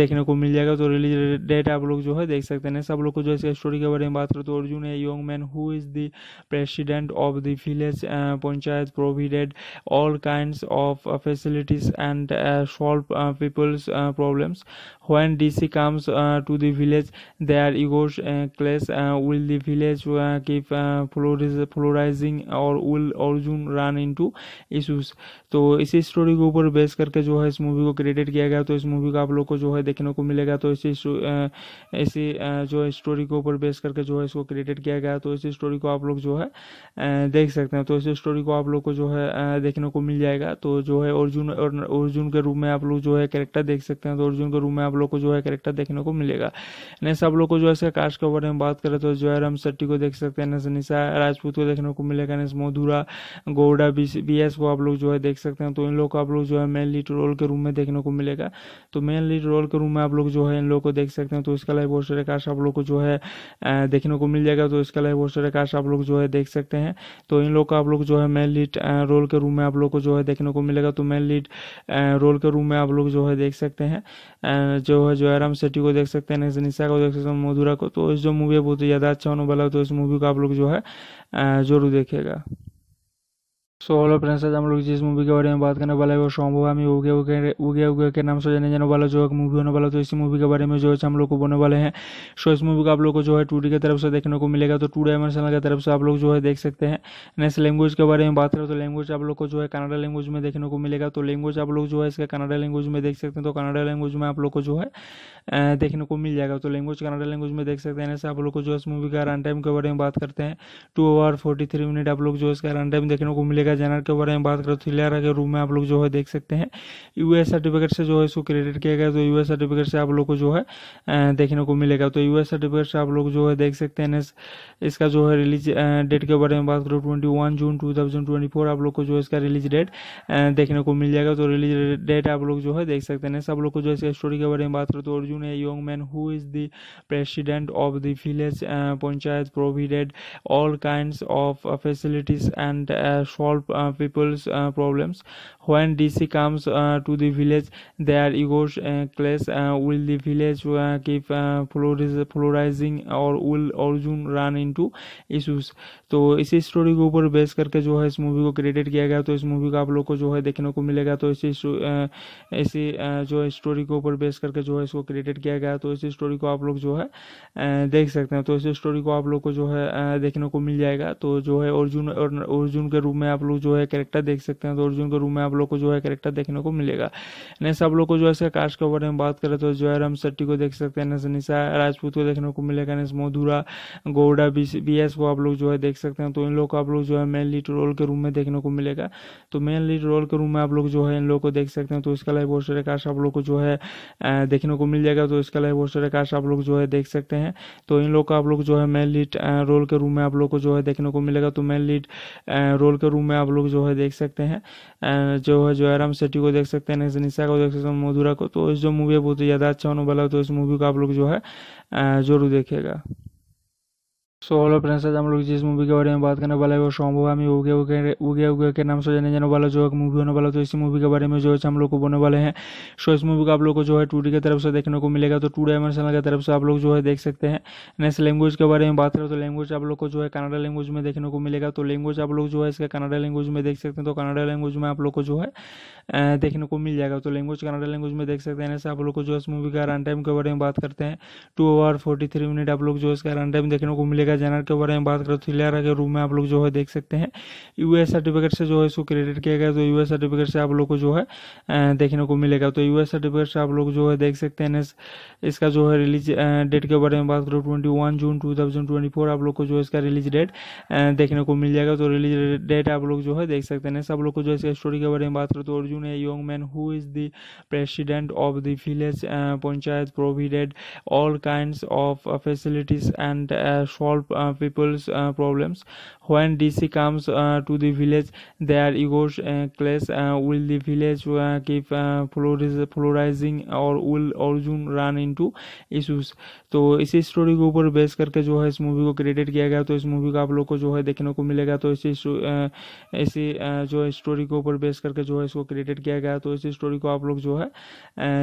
देखने को मिल जाएगा तो रिलीज डेट आप लोग जो है देख सकते हैं सब लोग को जो है इसका स्टोरी के बारे में बात करो तो अर्जुन है young man who is the president of the village panchayat provided all kind of facilities and solve Uh, people's uh, problems When DC comes uh, to the village, their egos uh, clash. Uh, will the village keep polarizing और will Arjun run into issues? तो इसी story के ऊपर base करके जो है इस movie को क्रेडिट किया गया तो इस मूवी का आप लोग को जो है देखने को मिलेगा तो इसी इसी जो है स्टोरी के ऊपर बेस करके जो है इसको क्रेडिट किया गया तो इसी स्टोरी को आप लोग जो है देख सकते हैं तो इसी स्टोरी को आप लोग को जो है देखने को मिल जाएगा तो जो है अर्जुन और अर्जुन के रूप में आप लोग जो है कैरेक्टर देख सकते हैं तो अर्जुन के रूप में आप आप लोग को जो है करेक्टर देखने को मिलेगा नेक्स्ट आप लोग को जो है इसका कास्ट के बारे में बात करें तो जो है राम शेट्टी को देख सकते हैं नेक्स्ट निशा राजपूत को देखने को मिलेगा नेक्स्ट मधुरा गौड़ा बी को आप लोग जो है देख सकते हैं तो इन लोग को आप लोग जो है मेन लीड रोल के रूम में देखने को मिलेगा तो मेन लीड रोल के रूम में आप लोग जो है इन लोग को देख सकते हैं तो इसका लाइव बहुत सारे कास्ट आप लोग को जो है देखने को मिल जाएगा तो इसका लाइव बहुत सारे कास्ट आप लोग जो है देख सकते हैं तो इन लोग का आप लोग जो है मेन लीड रोल के रूम में आप लोग को जो है देखने को मिलेगा तो मेन लीड रोल के रूम में आप लोग जो है देख सकते हैं जो है जो आराम सेठी को देख सकते हैं तो निशा को देख सकते हैं मधुरा को तो जो मूवी है बहुत ही ज़्यादा अच्छा होने वाला है तो इस मूवी को आप लोग जो है जरूर देखेगा सो हेलो फ्रेंड्स आज हम लोग जिस मूवी के बारे में बात करने वाला है वो शॉम्बो हमें उगे उगे उगे उगे के नाम से जाने जाने वाला जो एक मूवी होने वाला तो इसी मूवी के बारे में जो है हम लोग को बोलने वाले हैं सो इस मूवी का आप लोग को जो है टू की तरफ से देखने को मिलेगा तो टू डायमेंशनल चैनल की तरफ से आप लोग जो है देख सकते हैं नेक्स्ट लैंग्वेज के बारे में बात करें तो लैंग्वेज आप लोग को जो है कनाडा लैंग्वेज में देखने को मिलेगा तो लैंग्वेज आप लोग जो है इसका कनाडा लैंग्वेज में देख सकते हैं तो कनाडा लैंग्वेज में आप लोग को जो है देखने को मिल जाएगा तो लैंग्वेज कनाडा लैंग्वेज में देख सकते हैं आप लोग को जो है इस मूवी का रन टाइम के बारे में बात करते हैं two hour forty three minute आप लोग जो है इसका रन टाइम देखने को मिलेगा इलेरा जेनर के बारे में बात करें तो इलेरा के रूम में आप लोग जो है देख सकते हैं यूएस सर्टिफिकेट से जो है इसको क्रेडिट किया गया तो यूएस सर्टिफिकेट से आप लोग को जो है देखने को मिलेगा तो यूएस सर्टिफिकेट से आप लोग जो है देख सकते हैं इसका जो है रिलीज डेट के बारे में बात करो ट्वेंटी जून टू आप लोग को जो है इसका रिलीज डेट देखने को मिल जाएगा तो रिलीज डेट आप लोग जो है देख सकते हैं सब लोग को जो है इसका स्टोरी के बारे में बात करो तो अर्जुन है young man who is the president of the village panchayat provided all kind of facilities and solve people's problems When DC comes uh, to the village, their egos uh, clash. Uh, will the village uh, keep polarizing uh, और will Arjun run into issues? तो इसी story के ऊपर base करके जो है इस movie को क्रेडिट किया गया तो इस मूवी का आप लोग को जो है देखने को मिलेगा तो इसी uh, इसी जो है स्टोरी के ऊपर बेस करके जो है इसको क्रेडिट किया गया तो इसी स्टोरी को आप लोग जो है देख सकते हैं तो इसी स्टोरी को आप लोग को जो है देखने को मिल जाएगा तो जो है अर्जुन अर्जुन के रूप में आप लोग जो है कैरेक्टर देख सकते हैं तो अर्जुन के रूप में आप आप लोग को जो है करेक्टर देखने को मिलेगा नेक्स्ट आप लोग को जो है इसका कास्ट के बारे में बात करें तो जो है राम शेट्टी को देख सकते हैं नेक्स्ट निशा राजपूत को देखने को मिलेगा next Madhura Gowda B S को आप लोग जो है देख सकते हैं तो इन लोग को आप लोग जो है मेन लीड रोल के रूम में देखने को मिलेगा तो मेन लीड रोल के रूम में आप लोग जो है इन लोग को देख सकते हैं तो इसका लाइव बहुत सारे कास्ट आप लोग को जो है देखने को मिल जाएगा तो इसका लाइव बहुत सारे कास्ट आप लोग जो है देख सकते हैं तो इन लोग को आप लोग जो है मेन लीड रोल के रूम में आप लोग को जो है देखने को मिलेगा तो मेन लीड रोल के रूम में आप लोग जो है देख सकते हैं जो है जो आराम सेट्टी को देख सकते हैं निशा को देख सकते हैं मधुरा को तो जो मूवी है बहुत ज़्यादा अच्छा होने वाला है तो इस मूवी को आप लोग जो है जरूर देखेगा सो हेलो फ्रेंड्स आज हम लोग जिस मूवी के बारे में बात करने वाला है वो शॉम्बो हमें उगे उगे उगे उगे के नाम से जाने जाने वाला जो एक मूवी होने वाला तो इसी मूवी के बारे में जो है हम लोग को बोलने वाले हैं सो इस मूवी का आप लोग को जो है टू की तरफ से देखने को मिलेगा तो टू चैनल की तरफ से आप लोग जो है देख सकते हैं नेक्स्ट लैंग्वेज के बारे में बात करें तो लैंग्वेज आप लोग को जो है कनाडा लैंग्वेज में देखने को मिलेगा तो लैंग्वेज आप लोग जो है इसका कनाडा लैंग्वेज में देख सकते हैं तो कनाडा लैंग्वेज में आप लोग को जो है देखने को मिल जाएगा तो लैंग्वेज कनाडा लैंग्वेज में देख सकते हैं आप लोग को जो है इस मूवी का रन टाइम के बारे में बात करते हैं two hour forty three minute आप लोग जो है इसका रन टाइम देखने को मिलेगा इलेरा जनरल के बारे में बात करें तो इलेरा के रूम में आप लोग जो है देख सकते हैं यूएस सर्टिफिकेट से जो है इसको क्रेडिट किया गया तो यूएस सर्टिफिकेट से आप लोग को जो है देखने को मिलेगा तो यूएस सर्टिफिकेट से आप लोग जो है देख सकते हैं इसका जो है रिलीज डेट के बारे में बात करो ट्वेंटी जून टू आप लोग को जो है इसका रिलीज डेट देखने को मिल जाएगा तो रिलीज डेट आप लोग जो है देख सकते हैं सब लोग को जो है इसका स्टोरी के बारे में बात करो तो अर्जुन है young man who is the president of the village panchayat provided all kind of facilities and solve Uh, people's uh, problems when dc comes uh, to the village their egos clash will the village keep polarizing or will arjun run into issues तो इसी story के ऊपर base करके जो है इस movie को created किया गया तो इस मूवी का आप लोग को जो है देखने को मिलेगा तो इसी इसी जो है स्टोरी के ऊपर बेस करके जो है इसको क्रिएटेड किया गया तो इसी स्टोरी को आप लोग जो है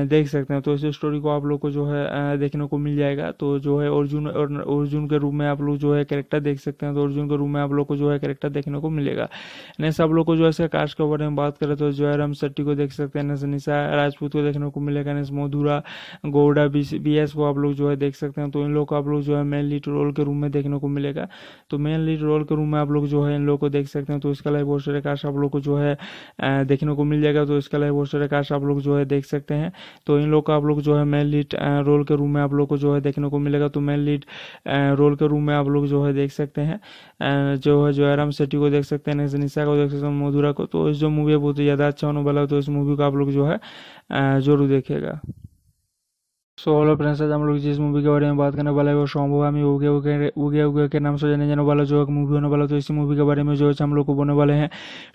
देख सकते हैं तो इसी स्टोरी को आप लोग को जो है देखने को मिल जाएगा तो जो है अर्जुन और अर्जुन के रूप में आप लोग जो है कैरेक्टर देख सकते हैं तो अर्जुन के रूप में आप लोग को जो है कैरेक्टर देखने को मिलेगा नेक्स्ट आप लोग को जो है इसका कास्ट के बारे में बात करें तो जो है राम शेट्टी को देख सकते हैं नेक्स्ट निशा राजपूत को देखने को मिलेगा next Madhura Gowda B S को आप लोग जो है देख सकते हैं तो इन लोग को आप लोग जो है मेन लीड रोल के रूम में देखने को मिलेगा तो मेन लीड रोल के रूम में आप लोग जो है इन लोग को देख सकते हैं तो इसका लाइव होस्टर आकाश आप लोग को जो है देखने को मिल जाएगा तो इसका लाइव होस्टर आकाश आप लोग जो है देख सकते हैं तो इन लोग को आप लोग जो है मेन लीड रोल के रूम में आप लोग को जो है देखने को मिलेगा तो मेन लीड रोल के रूम में आप लोग जो है देख सकते हैं जो है जयराम सेट्टी को देख सकते हैं निशा को देख सकते हैं मधुरा को तो जो मूवी है बहुत ज़्यादा अच्छा होने वाला तो इस मूवी को आप लोग जो है जरूर देखेगा सो हेलो फ्रेंड्स आज हम लोग जिस मूवी के बारे में बात करने वाला है वो शॉम्बो हमें उगे उगे उगे उगे के नाम से जाने जाने वाला जो एक मूवी होने वाला तो इसी मूवी के बारे में जो है हम लोग को बोलने वाले हैं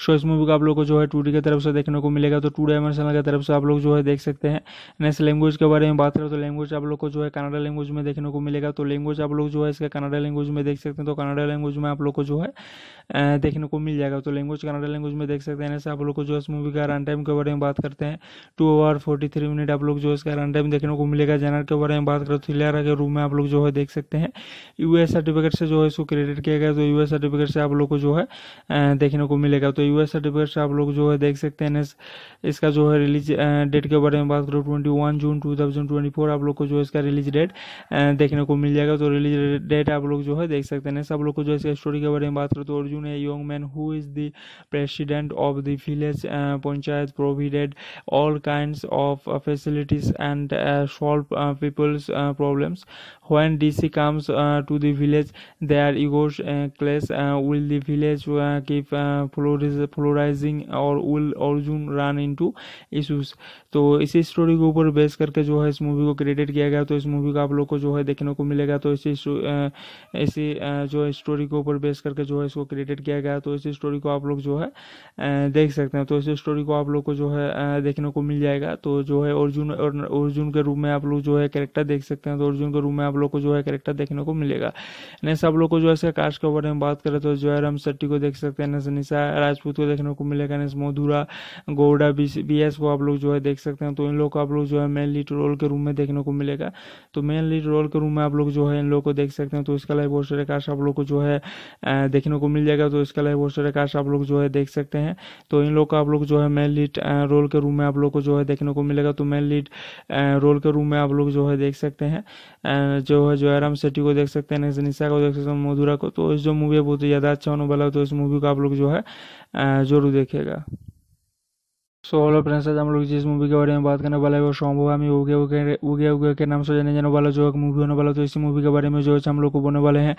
सो इस मूवी का आप लोग को जो है टू की तरफ से देखने को मिलेगा तो टू डायमेंशनल की तरफ से आप लोग जो है देख सकते हैं नेक्स्ट लैंग्वेज के बारे में बात करें तो लैंग्वेज आप लोग को जो है कनाडा लैंग्वेज में देखने को मिलेगा तो लैंग्वेज आप लोग जो है इसका कनाडा लैंग्वेज में देख सकते हैं तो कनाडा लैंग्वेज में आप लोग को जो है देखने को मिल जाएगा तो लैंग्वेज कनाडा लैंग्वेज में देख सकते हैं आप लोग को जो है इस मूवी का रन टाइम के बारे में बात करते हैं two hour forty three minute आप लोग जो है इसका रन टाइम देखने को मिलेगा इलेरा जेनर के बारे में बात करें तो इलेरा के रूम में आप लोग जो है देख सकते हैं यूएस सर्टिफिकेट से जो है इसको क्रेडिट किया गया तो यूएस सर्टिफिकेट से आप लोग को जो है देखने को मिलेगा तो यूएस सर्टिफिकेट से आप लोग जो है देख सकते हैं इसका जो है रिलीज डेट के बारे में बात करो ट्वेंटी जून टू आप लोग को जो है इसका रिलीज डेट देखने को मिल जाएगा तो रिलीज डेट आप लोग जो है देख सकते हैं सब लोग को जो है इसका स्टोरी के बारे में बात करो तो अर्जुन है young man who is the president of the village panchayat provided all kind of facilities and solve uh, people's uh, problems when dc comes uh, to the village their egos uh, clash uh, will the village keep polarizing or will arjun run into issues तो इसी story के ऊपर base करके जो है इस movie को created किया गया तो इस मूवी का आप लोग को जो है देखने को मिलेगा तो इसी इसी जो स्टोरी के ऊपर बेस करके जो है इसको क्रिएटेड किया गया तो इसी स्टोरी को आप लोग जो है देख सकते हैं तो इसी स्टोरी को आप लोग को जो है देखने को मिल जाएगा तो जो है अर्जुन और अर्जुन के रूप में आप लोग जो है कैरेक्टर देख सकते हैं तो अर्जुन के रूप में आप लोग को जो है कैरेक्टर देखने को मिलेगा नेक्स्ट आप लोग को जो है इसका कास्ट के बारे में बात करें तो जयराम शेट्टी को देख सकते हैं नेक्स्ट निशा राजपूत को देखने को मिलेगा next Madhura Gowda B S को आप लोग जो है देख सकते हैं तो इन लोग को आप लोग जो है मेन लीड रोल के रूम में देखने को मिलेगा तो मेन लीड रोल के रूम में आप लोग जो है इन लोग को देख सकते हैं तो इसका लाइव होस्टर आकाश आप लोग को जो है देखने को मिल जाएगा तो इसका लाइव होस्टर आकाश आप लोग जो है देख सकते हैं तो इन लोग को आप लोग जो है मेन लीड रोल के रूम में आप लोग को जो है देखने को मिलेगा तो मेन लीड रोल के रूम में आप लोग जो है देख सकते हैं जो है जो आराम सेट्टी को देख सकते हैं निशा को देख सकते हैं मधुरा को तो जो मूवी है बहुत ज़्यादा अच्छा होने वाला तो इस मूवी को आप लोग जो है जरूर देखेगा सो हेलो फ्रेंड्स आज हम लोग जिस मूवी के बारे में बात करने वाला है वो शॉम्बो हमें उगे उगे उगे उगे के नाम से जाने जाने वाला जो एक मूवी होने वाला तो इसी मूवी के बारे में जो है हम लोग को बोलने वाले हैं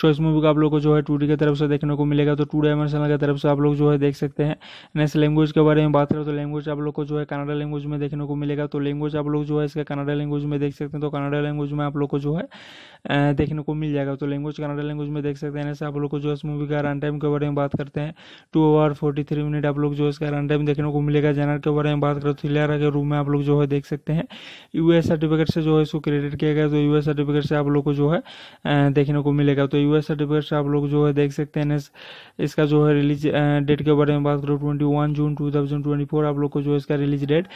सो इस मूवी का आप लोग को जो है टू की तरफ से देखने को मिलेगा तो टू चैनल की तरफ से आप लोग जो है देख सकते हैं नेक्स्ट लैंग्वेज के बारे में बात करें तो लैंग्वेज आप लोग को जो है कनाडा लैंग्वेज में देखने को मिलेगा तो लैंग्वेज आप लोग जो है इसका कनाडा लैंग्वेज में देख सकते हैं तो कनाडा लैंग्वेज में आप लोग को जो है देखने को मिल जाएगा तो लैंग्वेज कनाडा लैंग्वेज में देख सकते हैं आप लोग को जो है इस मूवी का रन टाइम के बारे में बात करते हैं two hour forty three minute आप लोग जो है इसका रन टाइम देखने को मिलेगा इलेरा जनरल के बारे में बात करें तो इलेरा के रूम में आप लोग जो है देख सकते हैं यूएस सर्टिफिकेट से जो है इसको क्रेडिट किया गया तो यूएस सर्टिफिकेट से आप लोग को जो है देखने को मिलेगा तो यूएस सर्टिफिकेट से आप लोग जो है देख सकते हैं इसका जो है रिलीज डेट के बारे में बात करो ट्वेंटी जून टू आप लोग को जो है इसका रिलीज डेट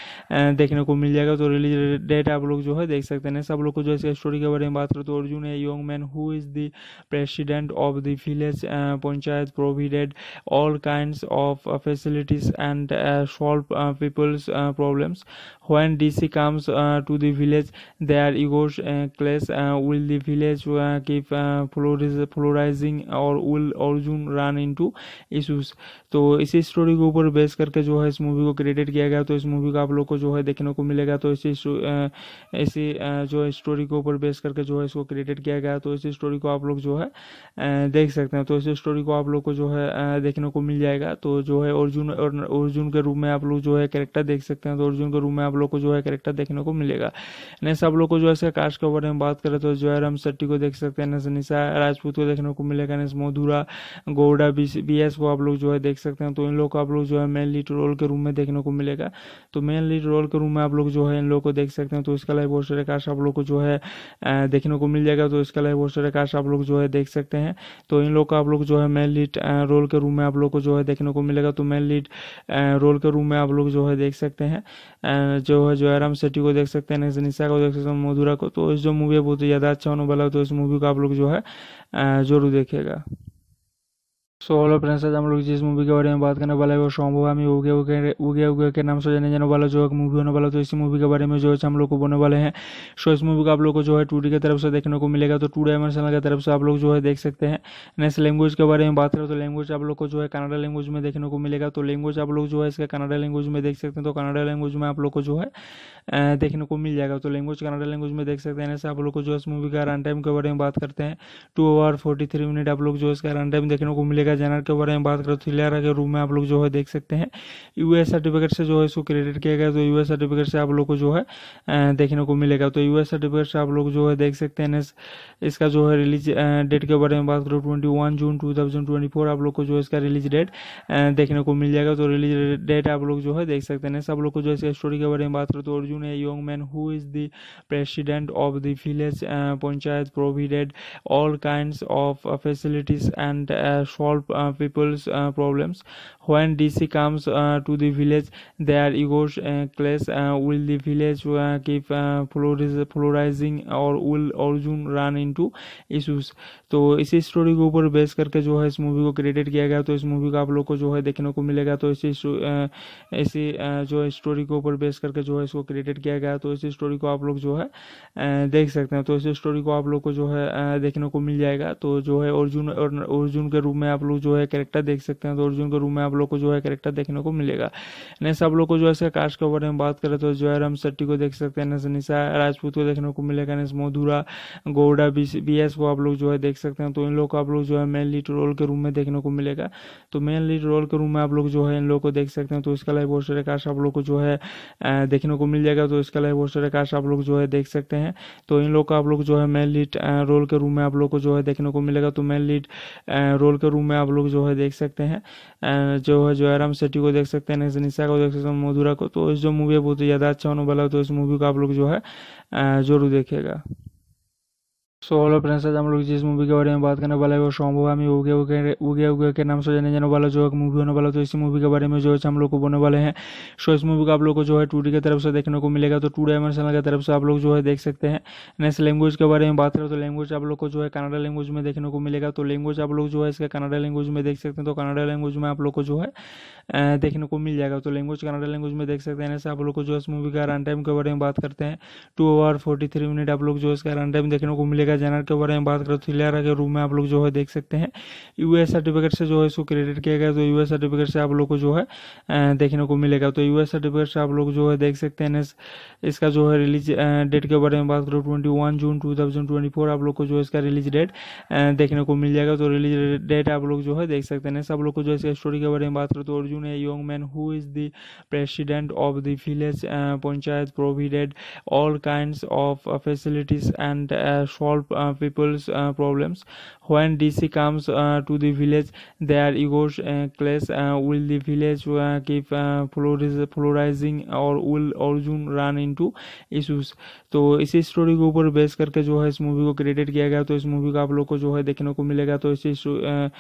देखने को मिल जाएगा तो रिलीज डेट आप लोग जो है देख सकते हैं सब लोग को जो है इसका स्टोरी के बारे में बात करो तो अर्जुन है young man who is the president of the village panchayat provided all kind of facilities and solve uh, people's uh, problems when dc comes uh, to the village their egos uh, clash Uh, will the village uh, keep uh, polarizing or will Arjun run into issues? तो इसी story के ऊपर base करके जो है इस movie को credit किया गया तो इस मूवी का आप लोग को जो है देखने को मिलेगा तो इसी uh, इसी uh, जो है स्टोरी के ऊपर बेस करके जो है इसको क्रेडिट किया गया तो इसी स्टोरी को आप लोग जो है देख सकते हैं तो इसी स्टोरी को आप लोग को जो है देखने को मिल जाएगा तो जो है अर्जुन अर्जुन के रूप में आप लोग लोग जो है कैरेक्टर देख सकते हैं तो अर्जुन के रूम में आप लोग को जो है कैरेक्टर देखने को मिलेगा नेक्स्ट आप लोग को जो है इसका कास्ट के बारे में बात करें तो जो है राम शेट्टी को देख सकते हैं नेक्स्ट निशा राजपूत को देखने को मिलेगा नेक्स्ट मधुरा गौड़ा बी को आप लोग जो है देख सकते हैं तो इन लोग को आप लोग जो है मेन लीड रोल के रूम में देखने को मिलेगा तो मेन लीड रोल के रूम में आप लोग जो है इन लोग को देख सकते हैं तो इसका लाइव बहुत सारे कास्ट आप लोग को जो है देखने को मिल जाएगा तो इसका लाइव बहुत सारे कास्ट आप लोग जो है देख सकते हैं तो इन लोग को आप लोग जो है मेन लीड रोल के रूम में आप लोग को जो है देखने को मिलेगा तो मेन लीड रोल के रूम में आप लोग जो है देख सकते हैं जो है आराम सेट्टी को देख सकते हैं निशा को देख सकते हैं मधुरा को तो जो मूवी है बहुत ही ज़्यादा अच्छा होने वाला है तो इस मूवी को आप लोग जो है जरूर देखेगा सो हेलो फ्रेंड्स आज हम लोग जिस मूवी के बारे में बात करने वाला है वो शॉम्बो हमें उगे उगे उगे उगे के नाम से जाने जाने वाला जो एक मूवी होने वाला तो इसी मूवी के बारे में जो है हम लोग को बोलने वाले हैं सो इस मूवी का आप लोग को जो है टू की तरफ से देखने को मिलेगा तो टू डायमेंशनल की तरफ से आप लोग जो है देख सकते हैं नेक्स्ट लैंग्वेज के बारे में बात करें तो लैंग्वेज आप लोग को जो है कनाडा लैंग्वेज में देखने को मिलेगा तो लैंग्वेज आप लोग जो है इसका कनाडा लैंग्वेज में देख सकते हैं तो कनाडा लैंग्वेज में आप लोग को जो है देखने को मिल जाएगा तो लैंग्वेज कनाडा लैंग्वेज में देख सकते हैं आप लोग को जो है इस मूवी का रन टाइम के बारे में बात करते हैं two hour forty three minute आप लोग जो है इसका रन टाइम देखने को मिलेगा इलेरा जैनर के बारे में बात करें तो इलेरा के रूम में आप लोग जो है देख सकते हैं यूएस सर्टिफिकेट से जो है इसको क्रेडिट किया गया तो यूएस सर्टिफिकेट से आप लोग को जो है देखने को मिलेगा तो यूएस सर्टिफिकेट से आप लोग जो है देख सकते हैं इसका जो है रिलीज डेट के बारे में बात करो ट्वेंटी जून टू आप लोग को जो है इसका रिलीज डेट देखने को मिल जाएगा तो रिलीज डेट आप लोग जो है देख सकते हैं सब लोग को जो है इसका स्टोरी के बारे में बात करो तो अर्जुन है young man who is the president of the village panchayat provided all kind of facilities and solve people's problems When DC comes uh, to the village, their egos uh, clash. Uh, will the village keep polarizing और will Arjun run into issues? तो इसी story के ऊपर base करके जो है इस movie को क्रिएटेड किया गया तो इस मूवी का आप लोग को जो है देखने को मिलेगा तो इसी इसी जो स्टोरी के ऊपर बेस करके जो है इसको क्रिएटेड किया गया तो इसी स्टोरी को आप लोग जो है देख सकते हैं तो इसी स्टोरी को आप लोग को जो है देखने को मिल जाएगा तो जो है अर्जुन अर्जुन के रूप में आप लोग जो है करेक्टर देख सकते हैं तो अर्जुन के रूप में आप आप लोग को जो है करेक्टर देखने को मिलेगा नेक्स्ट आप लोग को जो है इसका कास्ट के बारे में बात करें तो जो है राम शेट्टी को देख सकते हैं नेक्स्ट निशा राजपूत को देखने को मिलेगा next Madhura Gowda B S को आप लोग जो है देख सकते हैं तो इन लोग को आप लोग जो है मेन लीड रोल के रूम में देखने को मिलेगा तो मेन लीड रोल के रूम में आप लोग जो है इन लोग को देख सकते हैं तो इसका लाइव बहुत सारे कास्ट आप लोग को जो है देखने को मिल जाएगा तो इसका लाइव बहुत सारे कास्ट आप लोग जो है देख सकते हैं तो इन लोग को आप लोग जो है मेन लीड रोल के रूम में आप लोग को जो है देखने को मिलेगा तो मेन लीड रोल के रूम में आप लोग जो है देख सकते हैं जो है जो आराम सेट्टी को देख सकते हैं तो निशा को देख सकते हैं मधुरा को तो जो मूवी है बहुत ही ज़्यादा अच्छा होने वाला है तो इस मूवी को आप लोग जो है जरूर देखेगा सो हेलो फ्रेंड्स आज हम लोग जिस मूवी के बारे में बात करने वाला है वो शॉम्बो हमें उगे उगे उगे उगे के नाम से जाने जाने वाला जो एक मूवी होने वाला तो इसी मूवी के बारे में जो है हम लोग को बोलने वाले हैं सो इस मूवी का आप लोग को जो है टू की तरफ से देखने को मिलेगा तो टू चैनल की तरफ से आप लोग जो है देख सकते हैं नेक्स्ट लैंग्वेज के बारे में बात करें तो लैंग्वेज आप लोग को जो है कनाडा लैंग्वेज में देखने को मिलेगा तो लैंग्वेज आप लोग जो है इसका कनाडा लैंग्वेज में देख सकते हैं तो कनाडा लैंग्वेज में आप लोग को जो है देखने को मिल जाएगा तो लैंग्वेज कनाडा लैंग्वेज में देख सकते हैं आप लोग को जो है इस मूवी का रन टाइम के बारे में बात करते हैं two hour forty three minute आप लोग जो है इसका रन टाइम देखने को मिलेगा इलेरा जनरल के बारे में बात करें तो इलेरा के रूम में आप लोग जो है देख सकते हैं यूएस सर्टिफिकेट से जो है इसको क्रेडिट किया गया तो यूएस सर्टिफिकेट से आप लोग को जो है देखने को मिलेगा तो यूएस सर्टिफिकेट से आप लोग जो है देख सकते हैं इसका जो है रिलीज डेट के बारे में बात करो ट्वेंटी जून टू आप लोग को जो है इसका रिलीज डेट देखने को मिल जाएगा तो रिलीज डेट आप लोग जो है देख सकते हैं सब लोग को जो है इसका स्टोरी के बारे में बात करो तो अर्जुन है young man who is the president of the village panchayat provided all kind of facilities and solve uh, people's uh, problems when dc comes uh, to the village their egos uh, clash Uh, will the village uh, keep uh, polarizing or will Arjun run into issues? तो इसी story के ऊपर base करके जो है इस movie को credit किया गया तो इस मूवी का आप लोग को जो है देखने को मिलेगा तो इसी uh,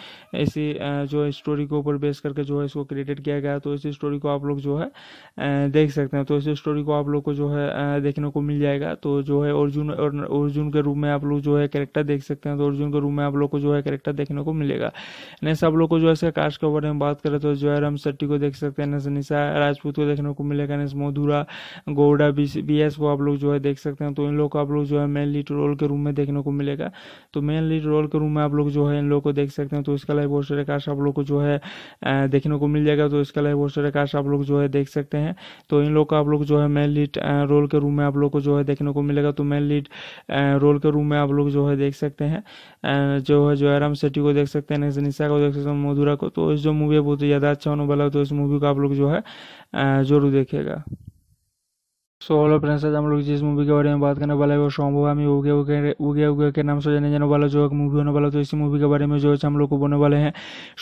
इसी uh, जो है स्टोरी के ऊपर बेस करके जो है इसको क्रेडिट किया गया तो इसी स्टोरी को आप लोग जो है देख सकते हैं तो इसी स्टोरी को आप लोग को जो है देखने को मिल जाएगा तो जो है अर्जुन अर्जुन के रूप में आप लोग लोग जो है कैरेक्टर देख सकते हैं तो अर्जुन के रूम में आप लोग को जो है कैरेक्टर देखने को मिलेगा नेक्स्ट आप लोग को जो है इसका कास्ट के बारे में बात करें तो जो है राम शेट्टी को देख सकते हैं नेक्स्ट निशा राजपूत को देखने को मिलेगा नेक्स्ट मधुरा गौड़ा बी को आप लोग जो है देख सकते हैं तो इन लोग को आप लोग जो है मेन लीड रोल के रूम में देखने को मिलेगा तो मेन लीड रोल के रूम में आप लोग जो है इन लोग को देख सकते हैं तो इसका लाइव बहुत सारे कास्ट आप लोग को जो है देखने को मिल जाएगा तो इसका लाइव बहुत सारे कास्ट आप लोग जो है देख सकते हैं तो इन लोग को आप लोग जो है मेन लीड रोल के रूम में आप लोग को जो है देखने को मिलेगा तो मेन लीड रोल के रूम में आप लोग जो है देख सकते हैं जो है जयराम शेट्टी को देख सकते हैं निशा को देख सकते हैं मधुरा को तो इस जो मूवी है बहुत ही ज़्यादा अच्छा होने वाला है तो इस मूवी को आप लोग जो है जरूर देखेगा सो हेलो फ्रेंड्स आज हम लोग जिस मूवी के बारे में बात करने वाला है वो शॉम्बो हमें उगे उगे उगे उगे के नाम से जाने जाने वाला जो एक मूवी होने वाला तो इसी मूवी के बारे में जो है हम लोग को बोलने वाले हैं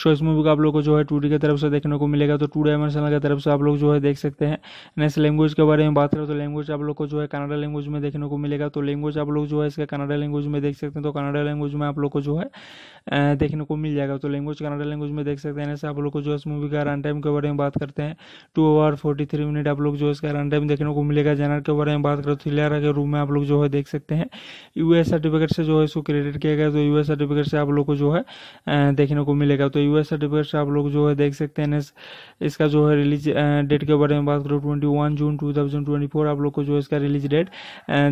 सो इस मूवी का आप लोग को जो है टू की तरफ से देखने को मिलेगा तो टू डायमेंशनल की तरफ से आप लोग जो है देख सकते हैं नेक्स्ट लैंग्वेज के बारे में बात करें तो लैंग्वेज आप लोग को जो है कनाडा लैंग्वेज में देखने को मिलेगा तो लैंग्वेज आप लोग जो है इसका कनाडा लैंग्वेज में देख सकते हैं तो कनाडा लैंग्वेज में आप लोग को जो है देखने को मिल जाएगा तो लैंग्वेज कनाडा लैंग्वेज में देख सकते हैं आप लोग को जो है इस मूवी का रन टाइम के बारे में बात करते हैं two hour forty three minute आप लोग जो है इसका रन टाइम देखने को मिलेगा इलेरा जैनर के बारे में बात करें तो इलेरा के रूम में आप लोग जो है देख सकते हैं यूएस सर्टिफिकेट से जो है इसको क्रेडिट किया गया तो यूएस सर्टिफिकेट से आप लोग को जो है देखने को मिलेगा तो यूएस सर्टिफिकेट से आप लोग जो है देख सकते हैं इसका जो है रिलीज डेट के बारे में बात करो ट्वेंटी जून टू आप लोग को जो है इसका रिलीज डेट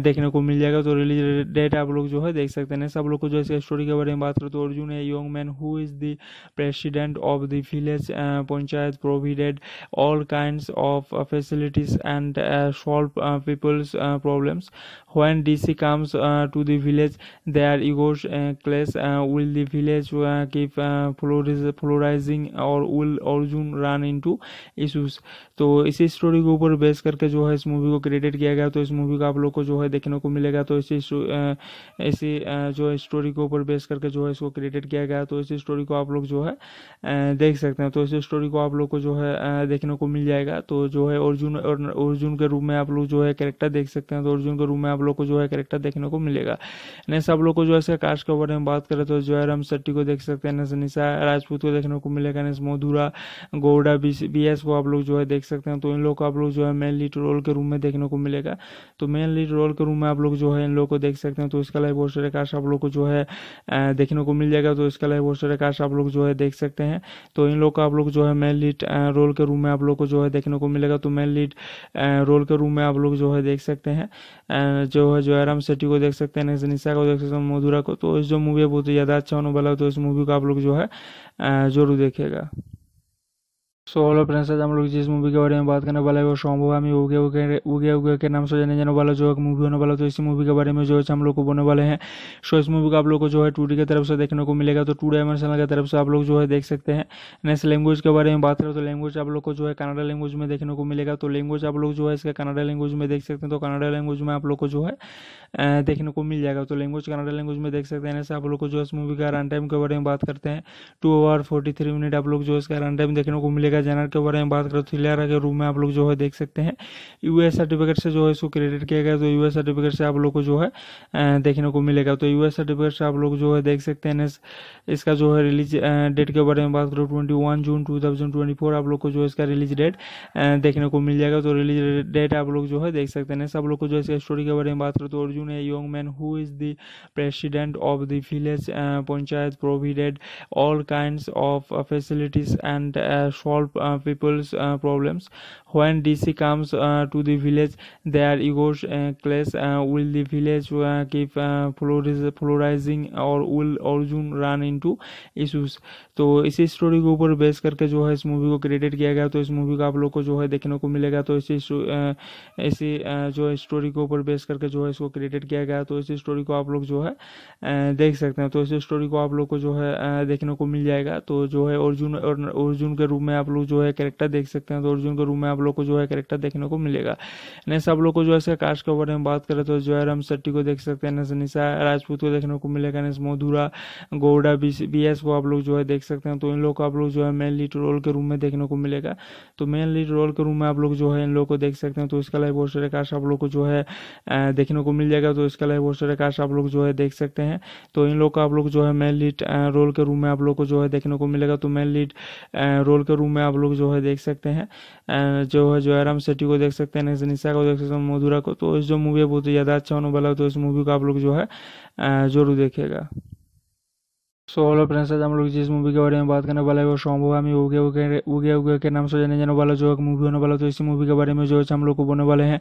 देखने को मिल जाएगा तो रिलीज डेट आप लोग जो है देख सकते हैं सब लोग को जो है इसका स्टोरी के बारे में बात करो तो अर्जुन है young man who is the president of the village panchayat provided all kind of facilities and solve uh, people's uh, problems. When DC comes uh, to the village, their egos uh, clash. Uh, will the village uh, keep uh, polarizing or will Arjun run into issues? तो इसी story के ऊपर base करके जो है इस movie को create किया गया तो इस मूवी को आप लोग को जो है देखने को मिलेगा तो इसी इसी जो है स्टोरी के ऊपर बेस करके जो है इसको क्रिएटेड किया गया तो इसी स्टोरी को आप लोग जो है देख सकते हैं तो इसी स्टोरी को आप लोग को जो है देखने को मिल जाएगा तो जो है अर्जुन अर्जुन के रूप में आप लोग लोग जो है कैरेक्टर देख सकते हैं तो अर्जुन के रूम में आप लोग को जो है कैरेक्टर देखने को मिलेगा नेक्स्ट आप लोग को जो है इसका कास्ट के बारे में बात करें तो जो है राम शेट्टी को देख सकते हैं नेक्स्ट निशा राजपूत को देखने को मिलेगा next Madhura Gowda B S को आप लोग जो है देख सकते हैं तो इन लोग को आप लोग जो है मेन लीड रोल के रूम में देखने को मिलेगा तो मेन लीड रोल के रूम में आप लोग जो है इन लोग को देख सकते हैं तो इसका लाइव बहुत सारे कास्ट आप लोग को जो है देखने को मिल जाएगा तो इसका लाइव बहुत सारे कास्ट आप लोग जो है देख सकते हैं तो इन लोग को आप लोग जो है मेन लीड रोल के रूम में आप लोग को जो है देखने को मिलेगा तो मेन लीड रोल के रूम में आप लोग जो है देख सकते हैं जो है जयराम सेट्टी को देख सकते हैं निशा को देख सकते हैं मधुरा को तो इस जो मूवी है बहुत ही ज़्यादा अच्छा होने वाला है तो इस मूवी को आप लोग जो है जरूर देखेगा सो हेलो फ्रेंड्स आज हम लोग जिस मूवी के बारे में बात करने वाला है वो शॉम्बो हमें उगे उगे उगे उगे के नाम से जाने जाने वाला जो एक मूवी होने वाला तो इसी मूवी के बारे में जो है हम लोग को बोलने वाले हैं सो इस मूवी का आप लोग को जो है टू की तरफ से देखने को मिलेगा तो टू डायमेंशनल की तरफ से आप लोग जो है देख सकते हैं नेक्स्ट लैंग्वेज के बारे में बात करें तो लैंग्वेज आप लोग को जो है कनाडा लैंग्वेज में देखने को मिलेगा तो लैंग्वेज आप लोग जो है इसका कनाडा लैंग्वेज में देख सकते हैं तो कनाडा लैंग्वेज में आप लोग को जो है देखने को मिल जाएगा तो लैंग्वेज कनाडा लैंग्वेज में देख सकते हैं ऐसे आप लोग को जो है इस मूवी का रन टाइम के बारे में बात करते हैं two hour forty three minute आप लोग जो है इसका रन टाइम देखने को मिलेगा इलेरा जैनर के बारे में बात करें तो इलेरा के रूम में आप लोग जो है देख सकते हैं यूएस सर्टिफिकेट से जो है इसको क्रेडिट किया गया तो यूएस सर्टिफिकेट से आप लोग को जो है देखने को मिलेगा तो यूएस सर्टिफिकेट से आप लोग जो है देख सकते हैं इसका जो है रिलीज डेट के बारे में बात करो ट्वेंटी जून टू आप लोग को जो है इसका रिलीज डेट देखने को मिल जाएगा तो रिलीज डेट आप लोग जो है देख सकते हैं सब लोग को जो है इसका स्टोरी के बारे में बात करो तो अर्जुन है young man who is the president of the village panchayat provided all kind of facilities and solve Uh, people's uh, problems when dc comes uh, to the village their egos clash will the village keep polarizing or will arjun run into issues तो इसी story के ऊपर base करके जो है इस movie को credit किया गया तो इस मूवी का आप लोग को जो है देखने को मिलेगा तो इसी इसी जो है स्टोरी के ऊपर बेस करके जो है इसको क्रेडिट किया गया तो इसी स्टोरी को आप लोग जो है देख सकते हैं तो इसी स्टोरी को आप लोग को जो है देखने को मिल जाएगा तो जो है अर्जुन और अर्जुन के रूप में आप लोग जो है कैरेक्टर देख सकते हैं तो अर्जुन के रूप में आप लोग को जो है कैरेक्टर देखने को मिलेगा नेक्स्ट आप लोग को जो है इसका कास्ट के बारे में बात करें तो जो है राम शेट्टी को देख सकते हैं नेक्स्ट निशा राजपूत को देखने को मिलेगा next Madhura Gowda B S को आप लोग जो है देख सकते हैं तो इन लोग को आप लोग जो है मेन लीड रोल के रूम में देखने को मिलेगा तो मेन लीड रोल के रूम में आप लोग जो है इन लोग को देख सकते हैं तो इसका लाइव पोस्टर काश आप लोग को जो है देखने को मिल जाएगा तो इसका लाइव पोस्टर काश आप लोग जो है देख सकते हैं तो इन लोग को आप लोग जो है मेन लीड रोल के रूम में आप लोग को जो है देखने को मिलेगा तो मेन लीड रोल के रूम में आप लोग जो है देख सकते हैं जो है जो आराम सेट्टी को देख सकते हैं निशा को देख सकते हैं मधुरा को तो जो मूवी है बहुत ही ज़्यादा अच्छा होने वाला है तो इस मूवी को आप लोग जो है जरूर देखेगा सो हेलो फ्रेंड्स आज हम लोग जिस मूवी के बारे में बात करने वाला है वो शॉम्बो हमें उगे उगे उगे उगे के नाम से जाने जाने वाला जो एक मूवी होने वाला तो इसी मूवी के बारे में जो है हम लोग को बोलने वाले हैं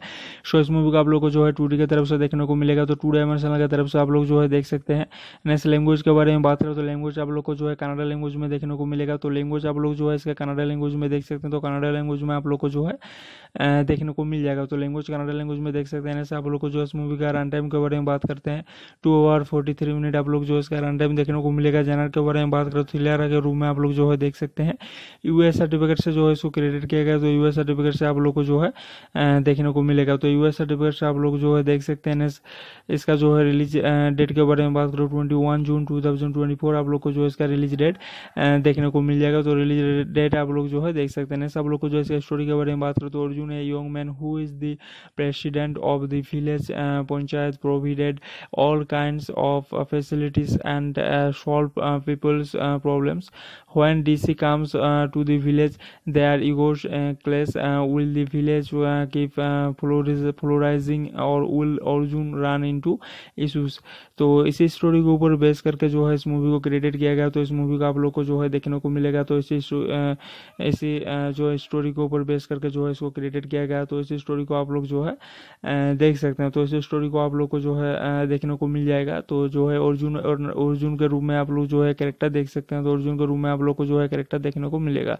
सो इस मूवी का आप लोग को जो है टू की तरफ से देखने को मिलेगा तो टू डायमेंशनल की तरफ से आप लोग जो है देख सकते हैं नेक्स्ट लैंग्वेज के बारे में बात करें तो लैंग्वेज आप लोग को जो है कनाडा लैंग्वेज में देखने को मिलेगा तो लैंग्वेज आप लोग जो है इसका कनाडा लैंग्वेज में देख सकते हैं तो कनाडा लैंग्वेज में आप लोग को जो है देखने को मिल जाएगा तो लैंग्वेज कनाडा लैंग्वेज में देख सकते हैं आप लोग को जो है इस मूवी का रन टाइम के बारे में बात करते हैं two hour forty three minute आप लोग जो है इसका रन टाइम देखने को मिलेगा डेटा जनर के बारे में बात करें तो इलेरा के रूम में आप लोग जो है देख सकते हैं यूएस सर्टिफिकेट से जो है इसको क्रेडिट किया गया तो यूएस सर्टिफिकेट से आप लोग को जो है देखने को मिलेगा तो यूएस सर्टिफिकेट से आप लोग जो है देख सकते हैं इसका जो है रिलीज डेट के बारे में बात करो ट्वेंटी जून टू आप लोग को जो है इसका रिलीज डेट देखने को मिल जाएगा तो रिलीज डेट आप लोग जो है देख सकते हैं सब लोग को जो है इसका स्टोरी के बारे में बात करो तो अर्जुन है young man who is the president of the village panchayat provided all kind of facilities and solve uh, people's uh, problems. When DC comes uh, to the village, their egos uh, clash. Uh, will the village uh, keep uh, polarizing or will Arjun run into issues? तो इसी story के ऊपर base करके जो है इस movie को create किया गया तो इस मूवी का आप लोग को जो है देखने को मिलेगा तो इसी uh, इसी uh, जो है स्टोरी के ऊपर बेस करके जो है इसको क्रिएटेड किया गया तो इसी स्टोरी को आप लोग जो है देख सकते हैं तो इसी स्टोरी को आप लोग को जो है देखने को मिल जाएगा तो जो है अर्जुन अर्जुन के रूप में आप लोग लोग जो है कैरेक्टर देख सकते हैं तो अर्जुन के रूम में आप लोग को जो है कैरेक्टर देखने को मिलेगा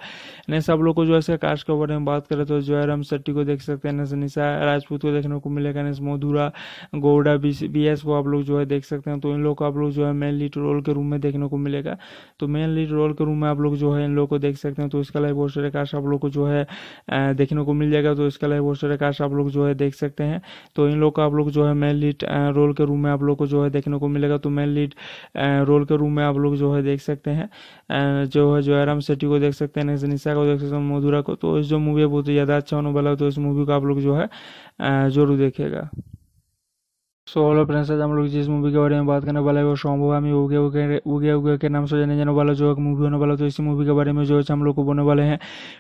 नेक्स्ट आप लोग को जो है इसका कास्ट के बारे में बात करें तो जो है राम शेट्टी को देख सकते हैं नेक्स्ट निशा राजपूत को देखने को मिलेगा नेक्स्ट मधुरा गौड़ा बी को आप लोग जो है देख सकते हैं तो इन लोग को आप लोग जो है मेन लीड रोल के रूम में देखने को मिलेगा तो मेन लीड रोल के रूम में आप लोग जो है इन लोग को देख सकते हैं तो इसका लाइव बहुत सारे कास्ट आप लोग को जो है देखने को मिल जाएगा तो इसका लाइव बहुत सारे कास्ट आप लोग जो है देख सकते हैं तो इन लोग को आप लोग जो है मेन लीड रोल के रूम में आप लोग को जो है देखने को मिलेगा तो मेन लीड रोल के रूम में आप लोग जो है देख सकते हैं जो है जयराम सेट्टी को देख सकते हैं निशा को देख सकते हैं मधुरा को तो जो मूवी है बहुत ही ज़्यादा अच्छा होने वाला है तो इस मूवी को आप लोग जो है जरूर देखेगा सो हेलो फ्रेंड्स आज हम लोग जिस मूवी के बारे में बात करने वाला है वो शॉम्बो हमें उगे उगे उगे उगे के नाम से जाने जाने वाला जो मूवी होने वाला तो इसी मूवी के बारे में जो है हम लोग को बोलने वाले हैं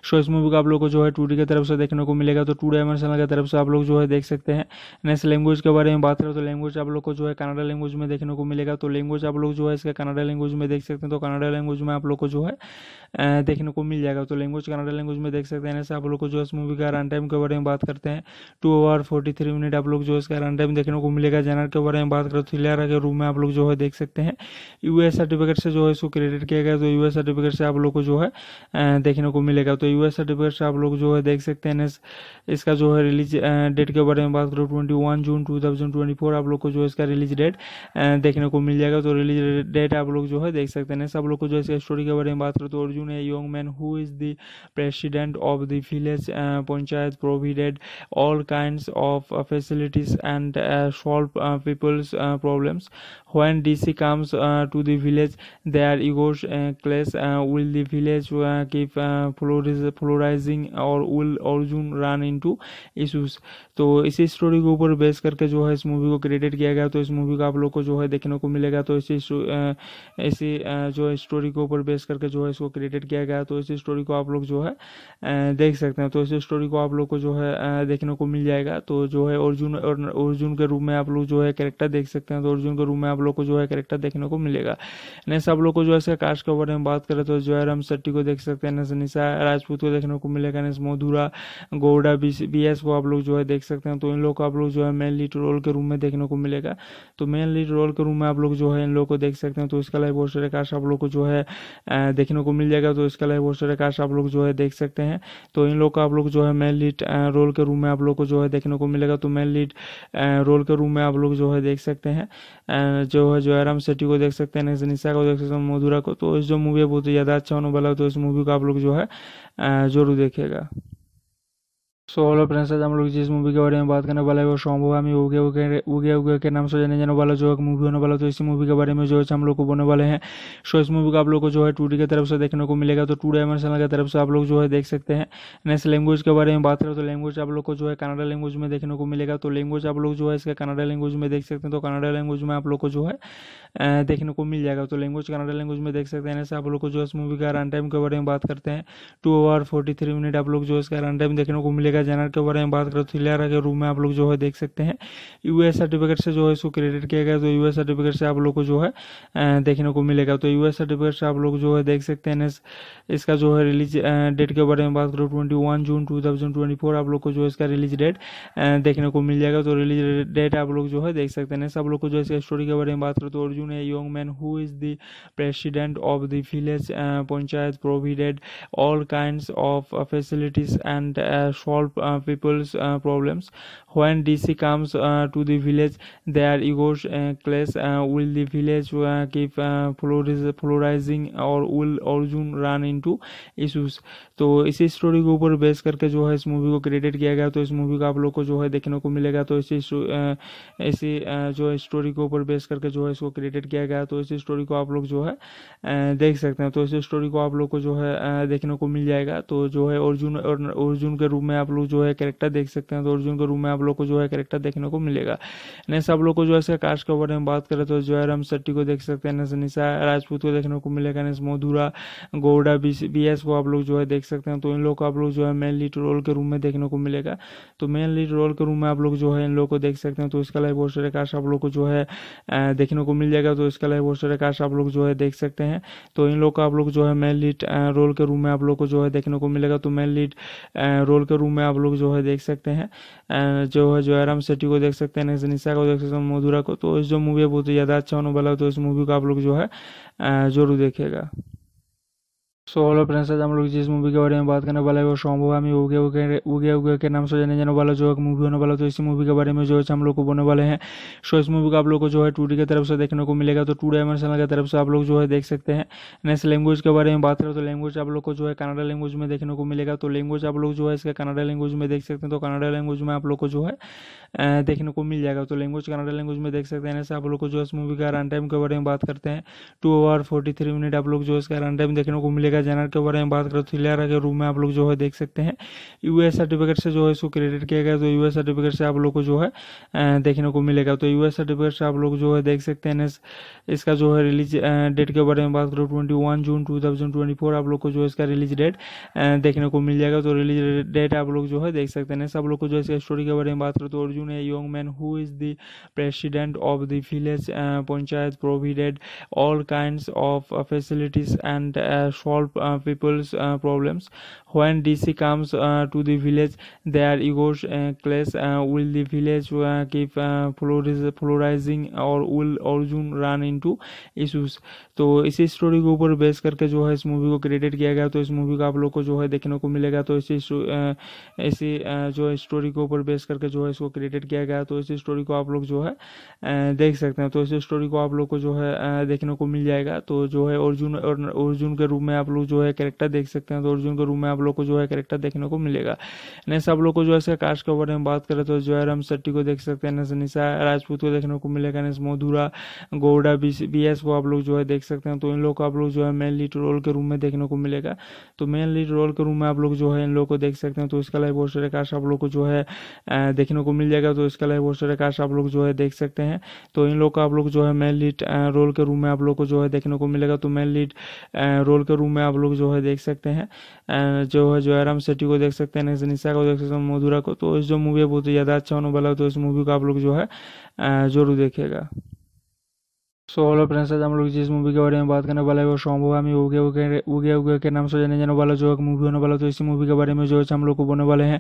सो इस मूवी का आप लोग को जो है टू की तरफ से देखने को मिलेगा तो टू डायमेंशनल की तरफ से आप लोग जो है देख सकते हैं नेक्स्ट लैंग्वेज के बारे में बात करें तो लैंग्वेज आप लोग को जो है कनाडा लैंग्वेज में देखने को मिलेगा तो लैंग्वेज आप लोग जो है इसका कनाडा लैंग्वेज में देख सकते हैं तो कनाडा लैंग्वेज में आप लोग को जो है देखने को मिल जाएगा तो लैंग्वेज कनाडा लैंग्वेज में देख सकते हैं ऐसे आप लोग को जो है इस मूवी का रन टाइम के बारे में बात करते हैं two hour forty three minute आप लोग जो है इसका रन टाइम देखने को मिलेगा इलियारा जेनर के बारे में बात करें तो इलियारा के रूम में आप लोग जो है देख सकते हैं यूएस सर्टिफिकेट से जो है इसको क्रेडिट किया गया तो यूएस सर्टिफिकेट से आप लोग को जो है देखने को मिलेगा तो यूएस सर्टिफिकेट से आप लोग जो है देख सकते हैं इसका जो है रिलीज डेट के बारे में बात करो ट्वेंटी जून टू आप लोग को जो है इसका रिलीज डेट देखने को मिल जाएगा तो रिलीज डेट आप लोग जो है देख सकते हैं सब लोग को जो है इसका स्टोरी के बारे में बात करो तो अर्जुन है young man who is the president of the village panchayat provided all kind of facilities and solve uh, people's uh, problems when dc comes uh, to the village their egos uh, clash Uh, will the village uh, keep uh, polarizing or will Arjun run into issues? तो इसी story के ऊपर base करके जो है इस movie को created किया गया तो इस मूवी का आप लोग को जो है देखने को मिलेगा तो इसी इसी जो है स्टोरी के ऊपर बेस करके जो है इसको क्रिएटेड किया गया तो इसी स्टोरी को आप लोग जो है देख सकते हैं तो इसी स्टोरी को आप लोग को जो है देखने को मिल जाएगा तो जो है अर्जुन अर्जुन के रूप में आप आप लोग जो है कैरेक्टर देख सकते हैं तो अर्जुन के रूम में आप लोग को जो है कैरेक्टर देखने को मिलेगा नेक्स्ट आप लोग को जो है इसका कास्ट के बारे में बात करें तो जो है राम शेट्टी को देख सकते हैं नेक्स्ट निशा राजपूत को देखने को मिलेगा नेक्स्ट मधुरा गौड़ा बी को आप लोग जो है देख सकते हैं तो इन लोग को आप लोग जो है मेन लीड रोल के रूम में देखने को मिलेगा तो मेन लीड रोल के रूम में आप लोग जो है इन लोग को देख सकते हैं तो इसका लाइव बहुत सारे कास्ट आप लोग को जो है देखने को मिल जाएगा तो इसका लाइव बहुत सारे कास्ट आप लोग जो है देख सकते हैं तो इन लोग को आप लोग जो है मेन लीड रोल के रूम में आप लोग को जो है देखने को मिलेगा तो मेन लीड रोल के रूम में में आप लोग जो है देख सकते हैं जो है जयराम सेट्टी को देख सकते हैं निशा को देख सकते हैं मधुरा को तो इस जो मूवी है बहुत ही ज़्यादा अच्छा होने वाला है तो इस मूवी को आप लोग जो है जरूर देखेगा सो हेलो फ्रेंड्स आज हम लोग जिस मूवी के बारे में बात करने वाला है वो शॉम्बो हमें उगे उगे उगे उगे के नाम से जाने जाने वाला जो एक मूवी होने वाला तो इसी मूवी के बारे में जो है हम लोग को बोलने वाले हैं सो इस मूवी का आप लोग को जो है टू की तरफ से देखने को मिलेगा तो टू चैनल की तरफ से आप लोग जो है देख सकते हैं नेक्स्ट लैंग्वेज के बारे में बात करें तो लैंग्वेज आप लोग को जो है कनाडा लैंग्वेज में देखने को मिलेगा तो लैंग्वेज आप लोग जो है इसका कनाडा लैंग्वेज में देख सकते हैं तो कनाडा लैंग्वेज में आप लोग को जो है देखने को मिल जाएगा तो लैंग्वेज कनाडा लैंग्वेज में देख सकते हैं आप लोग को जो है इस मूवी का रन टाइम के बारे में बात करते हैं two hour forty three minute आप लोग जो है इसका रन टाइम देखने को मिलेगा का जनर के बारे में बात करें तो इलेरा के रूम में आप लोग जो है देख सकते हैं यूएस सर्टिफिकेट से जो है इसको क्रेडिट किया गया तो यूएस सर्टिफिकेट से आप लोग को जो है देखने को मिलेगा तो यूएस सर्टिफिकेट से आप लोग जो है देख सकते हैं इसका जो है रिलीज डेट के बारे में बात करो ट्वेंटी जून टू आप लोग को जो है इसका रिलीज डेट देखने को मिल जाएगा तो रिलीज डेट आप लोग जो है देख सकते हैं सब लोग को जो है इसका स्टोरी के बारे में बात करो तो अर्जुन है young man who is the president of the village panchayat provided all kind of facilities and solve uh, people's uh, problems. When DC comes uh, to the village, their egos uh, clash. Uh, will the village uh, keep uh, polarizing or will Arjun run into issues? तो इसी story के ऊपर base करके जो है इस movie को credit किया गया तो इस मूवी का आप लोग को जो है देखने को मिलेगा तो इसी uh, इसी uh, जो है स्टोरी के ऊपर बेस करके जो है इसको क्रेडिट किया गया तो इसी स्टोरी को आप लोग जो है देख सकते हैं तो इसी स्टोरी को आप लोग को जो है देखने को मिल जाएगा तो जो है अर्जुन अर्जुन के रूप में आप लोग लोग जो है कैरेक्टर देख सकते हैं तो अर्जुन के रूम में आप लोग को जो है कैरेक्टर देखने को मिलेगा नेक्स्ट आप लोग को जो है इसका कास्ट के बारे में बात करें तो जो है राम शेट्टी को देख सकते हैं नेक्स्ट निशा राजपूत को देखने को मिलेगा नेक्स्ट मधुरा गौड़ा बी को आप लोग जो है देख सकते हैं तो इन लोग को आप लोग जो है मेन लीड रोल के रूम में देखने को मिलेगा तो मेन लीड रोल के रूम में आप लोग जो है इन लोग को देख सकते हैं तो इसका लाइव बहुत सारे कास्ट आप लोग को जो है देखने को मिल जाएगा तो इसका लाइव बहुत सारे कास्ट आप लोग जो है देख सकते हैं तो इन लोग को आप लोग जो है मेन लीड रोल के रूम में आप लोग को जो है देखने को मिलेगा तो मेन लीड रोल के रूम में आप लोग जो है देख सकते हैं जो है जोराम सेट्टी को देख सकते हैं निशा को देख सकते हैं मधुरा को तो इस जो मूवी है बहुत ही ज़्यादा अच्छा होने वाला है तो इस मूवी को आप लोग जो है जरूर देखेगा सो हेलो फ्रेंड्स आज हम लोग जिस मूवी के बारे में बात करने वाला है वो शॉम्बो हमें उगे उगे उगे उगे के नाम से जाने जाने वाला जो एक मूवी होने वाला तो इसी मूवी के बारे में जो है हम लोग को बोलने वाले हैं सो इस मूवी का आप लोग को जो है टू की तरफ से देखने को मिलेगा तो टू डायमेंशनल की तरफ से आप लोग जो है देख सकते हैं नेक्स्ट लैंग्वेज के बारे में बात करें तो लैंग्वेज आप लोग को जो है कनाडा लैंग्वेज में देखने को मिलेगा तो लैंग्वेज आप लोग जो है इसका कनाडा लैंग्वेज में देख सकते हैं तो कनाडा लैंग्वेज में आप लोग को जो है देखने को मिल जाएगा तो लैंग्वेज कनाडा लैंग्वेज में देख सकते हैं ऐसे आप लोग को जो है इस मूवी का रन टाइम के बारे में बात करते हैं two hour forty three minute आप लोग जो है इसका रन टाइम देखने को मिलेगा इलियारा जेनर के बारे में बात करें तो इलियारा के रूम में आप लोग जो है देख सकते हैं यूएस सर्टिफिकेट से जो है इसको क्रेडिट किया गया तो यूएस सर्टिफिकेट से आप लोग को जो है देखने को मिलेगा तो यूएस सर्टिफिकेट से आप लोग जो है देख सकते हैं इसका जो है रिलीज डेट के बारे में बात करो ट्वेंटी जून टू आप लोग को जो है इसका रिलीज डेट देखने को मिल जाएगा तो रिलीज डेट आप लोग जो है देख सकते हैं सब लोग को जो है इसका स्टोरी के बारे में बात करो तो अर्जुन है young man who is the president of the village panchayat provided all kind of facilities and solve uh, people's uh, problems when dc comes uh, to the village their egos uh, clash Uh, will the village uh, keep uh, polarizing or will Arjun run into issues? तो इसी story के ऊपर base करके जो है इस movie को created किया गया तो इस मूवी का आप लोग को जो है देखने को मिलेगा तो इसी uh, इसी uh, जो स्टोरी के ऊपर बेस करके जो है इसको क्रिएटेड किया गया तो इसी स्टोरी को आप लोग जो है देख सकते हैं तो इसी स्टोरी को आप लोग को जो है देखने को मिल जाएगा तो जो है अर्जुन अर्जुन के रूप में आप लोग लोग जो है कैरेक्टर देख सकते हैं तो अर्जुन के रूम में आप लोग को जो है कैरेक्टर देखने को मिलेगा नेक्स्ट आप लोग को जो है इसका कास्ट के बारे में बात करें तो जो है राम शेट्टी को देख सकते हैं नेक्स्ट निशा राजपूत को देखने को मिलेगा नेक्स्ट मधुरा गौड़ा बी को आप लोग जो है देख सकते हैं तो इन लोग को आप लोग जो है मेन लीड रोल के रूम में देखने को मिलेगा तो मेन लीड रोल के रूम में आप लोग जो है इन लोग को देख सकते हैं तो इसका लाइव बहुत सारे कास्ट आप लोग को जो है देखने को मिल जाएगा तो इसका लाइव बहुत सारे कास्ट आप लोग जो है देख सकते हैं तो इन लोग को आप लोग जो है मेन लीड रोल के रूम में आप लोग को जो है देखने को मिलेगा तो मेन लीड रोल के रूम में में आप लोग जो है देख सकते हैं जो है जयराम सेट्टी को देख सकते हैं निशा को देख सकते हैं मधुरा को तो जो मूवी है बहुत ही ज़्यादा अच्छा होने वाला है तो इस मूवी को आप लोग जो है जरूर देखेगा सो हेलो फ्रेंड्स आज हम लोग जिस मूवी के बारे में बात करने वाला है वो शॉम्बो हमें उगे उगे उगे उगे के नाम से जाने जाने वाला जो एक मूवी होने वाला तो इसी मूवी के बारे में जो है हम लोग को बोलने वाले हैं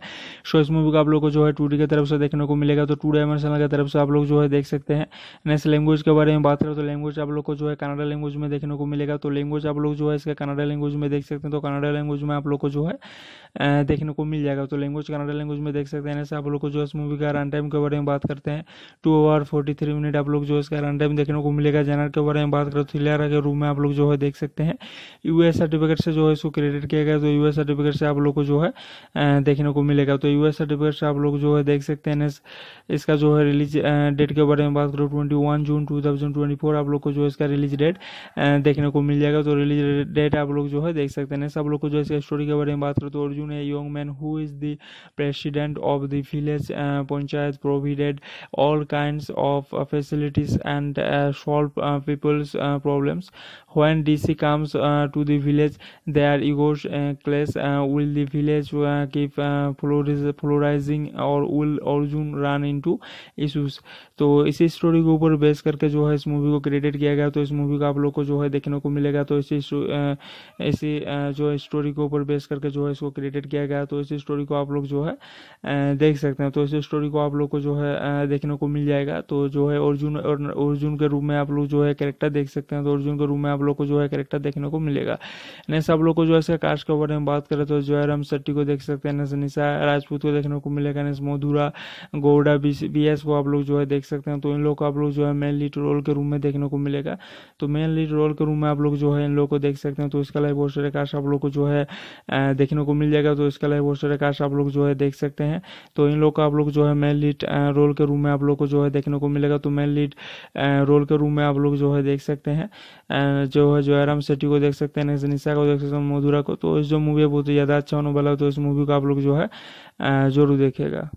सो इस मूवी का आप लोग को जो है टू की तरफ से देखने को मिलेगा तो टू डायमेंशनल की तरफ से आप लोग जो है देख सकते हैं नेक्स्ट लैंग्वेज के बारे में बात करें तो लैंग्वेज आप लोग को जो है कनाडा लैंग्वेज में देखने को मिलेगा तो लैंग्वेज आप लोग जो है इसका कनाडा लैंग्वेज में देख सकते हैं तो कनाडा लैंग्वेज में आप लोग को जो है देखने को मिल जाएगा तो लैंग्वेज कनाडा लैंग्वेज में देख सकते हैं आप लोग को जो है इस मूवी का रन टाइम के बारे में बात करते हैं two hour forty three minute आप लोग जो है इसका रन टाइम देखने को मिलेगा इलेरा जनरल के बारे में बात करें तो इलेरा के रूम में आप लोग जो है देख सकते हैं यूएस सर्टिफिकेट से जो है इसको क्रेडिट किया गया तो यूएस सर्टिफिकेट से आप लोग को जो है देखने को मिलेगा तो यूएस सर्टिफिकेट से आप लोग जो है देख सकते हैं इसका जो है रिलीज डेट के बारे में बात करो ट्वेंटी जून टू आप लोग को जो है इसका रिलीज डेट देखने को मिल जाएगा तो रिलीज डेट आप लोग जो है देख सकते हैं सब लोग को जो है इसका स्टोरी के बारे में बात करो तो अर्जुन है young man who is the president of the village panchayat provided all kind of facilities and solve uh, people's uh, problems. When DC comes uh, to the village, their egos uh, clash. Uh, will the village uh, keep uh, polarizing or will Arjun run into issues? तो इसी story के ऊपर base करके जो है इस movie को credit किया गया तो इस मूवी का आप लोग को जो है देखने को मिलेगा तो इसी uh, इसी uh, जो है स्टोरी के ऊपर बेस करके जो है इसको क्रेडिट किया गया तो इसी स्टोरी को आप लोग जो है देख सकते हैं तो इसी स्टोरी को आप लोग को जो है देखने को मिल जाएगा तो जो है अर्जुन अर्जुन के रूप में आप लोग लोग जो है कैरेक्टर देख सकते हैं तो अर्जुन के रूम में आप लोग को जो है कैरेक्टर देखने को मिलेगा नेक्स्ट आप लोग को जो है इसका कास्ट के बारे में बात करें तो जो है राम शेट्टी को देख सकते हैं नेक्स्ट निशा राजपूत को देखने को मिलेगा नेक्स्ट मधुरा गौड़ा बी को आप लोग जो है देख सकते हैं तो इन लोग को आप लोग जो है मेन लीड रोल के रूम में देखने को मिलेगा तो मेन लीड रोल के रूम में आप लोग जो है इन लोग को देख सकते हैं तो इसका लाइव बहुत सारे कास्ट आप लोग को जो है देखने को मिल जाएगा तो इसका लाइव बहुत सारे कास्ट आप लोग जो है देख सकते हैं तो इन लोग को आप लोग जो है मेन लीड रोल के रूम में आप लोग को जो है देखने को मिलेगा तो मेन लीड रोल के रूम में आप लोग जो है देख सकते हैं जो है जयराम सेट्टी को देख सकते हैं निशा को देख सकते हैं मधुरा को तो जो मूवी है बहुत ही ज़्यादा अच्छा होने वाला है तो इस मूवी को आप लोग जो है जरूर देखेगा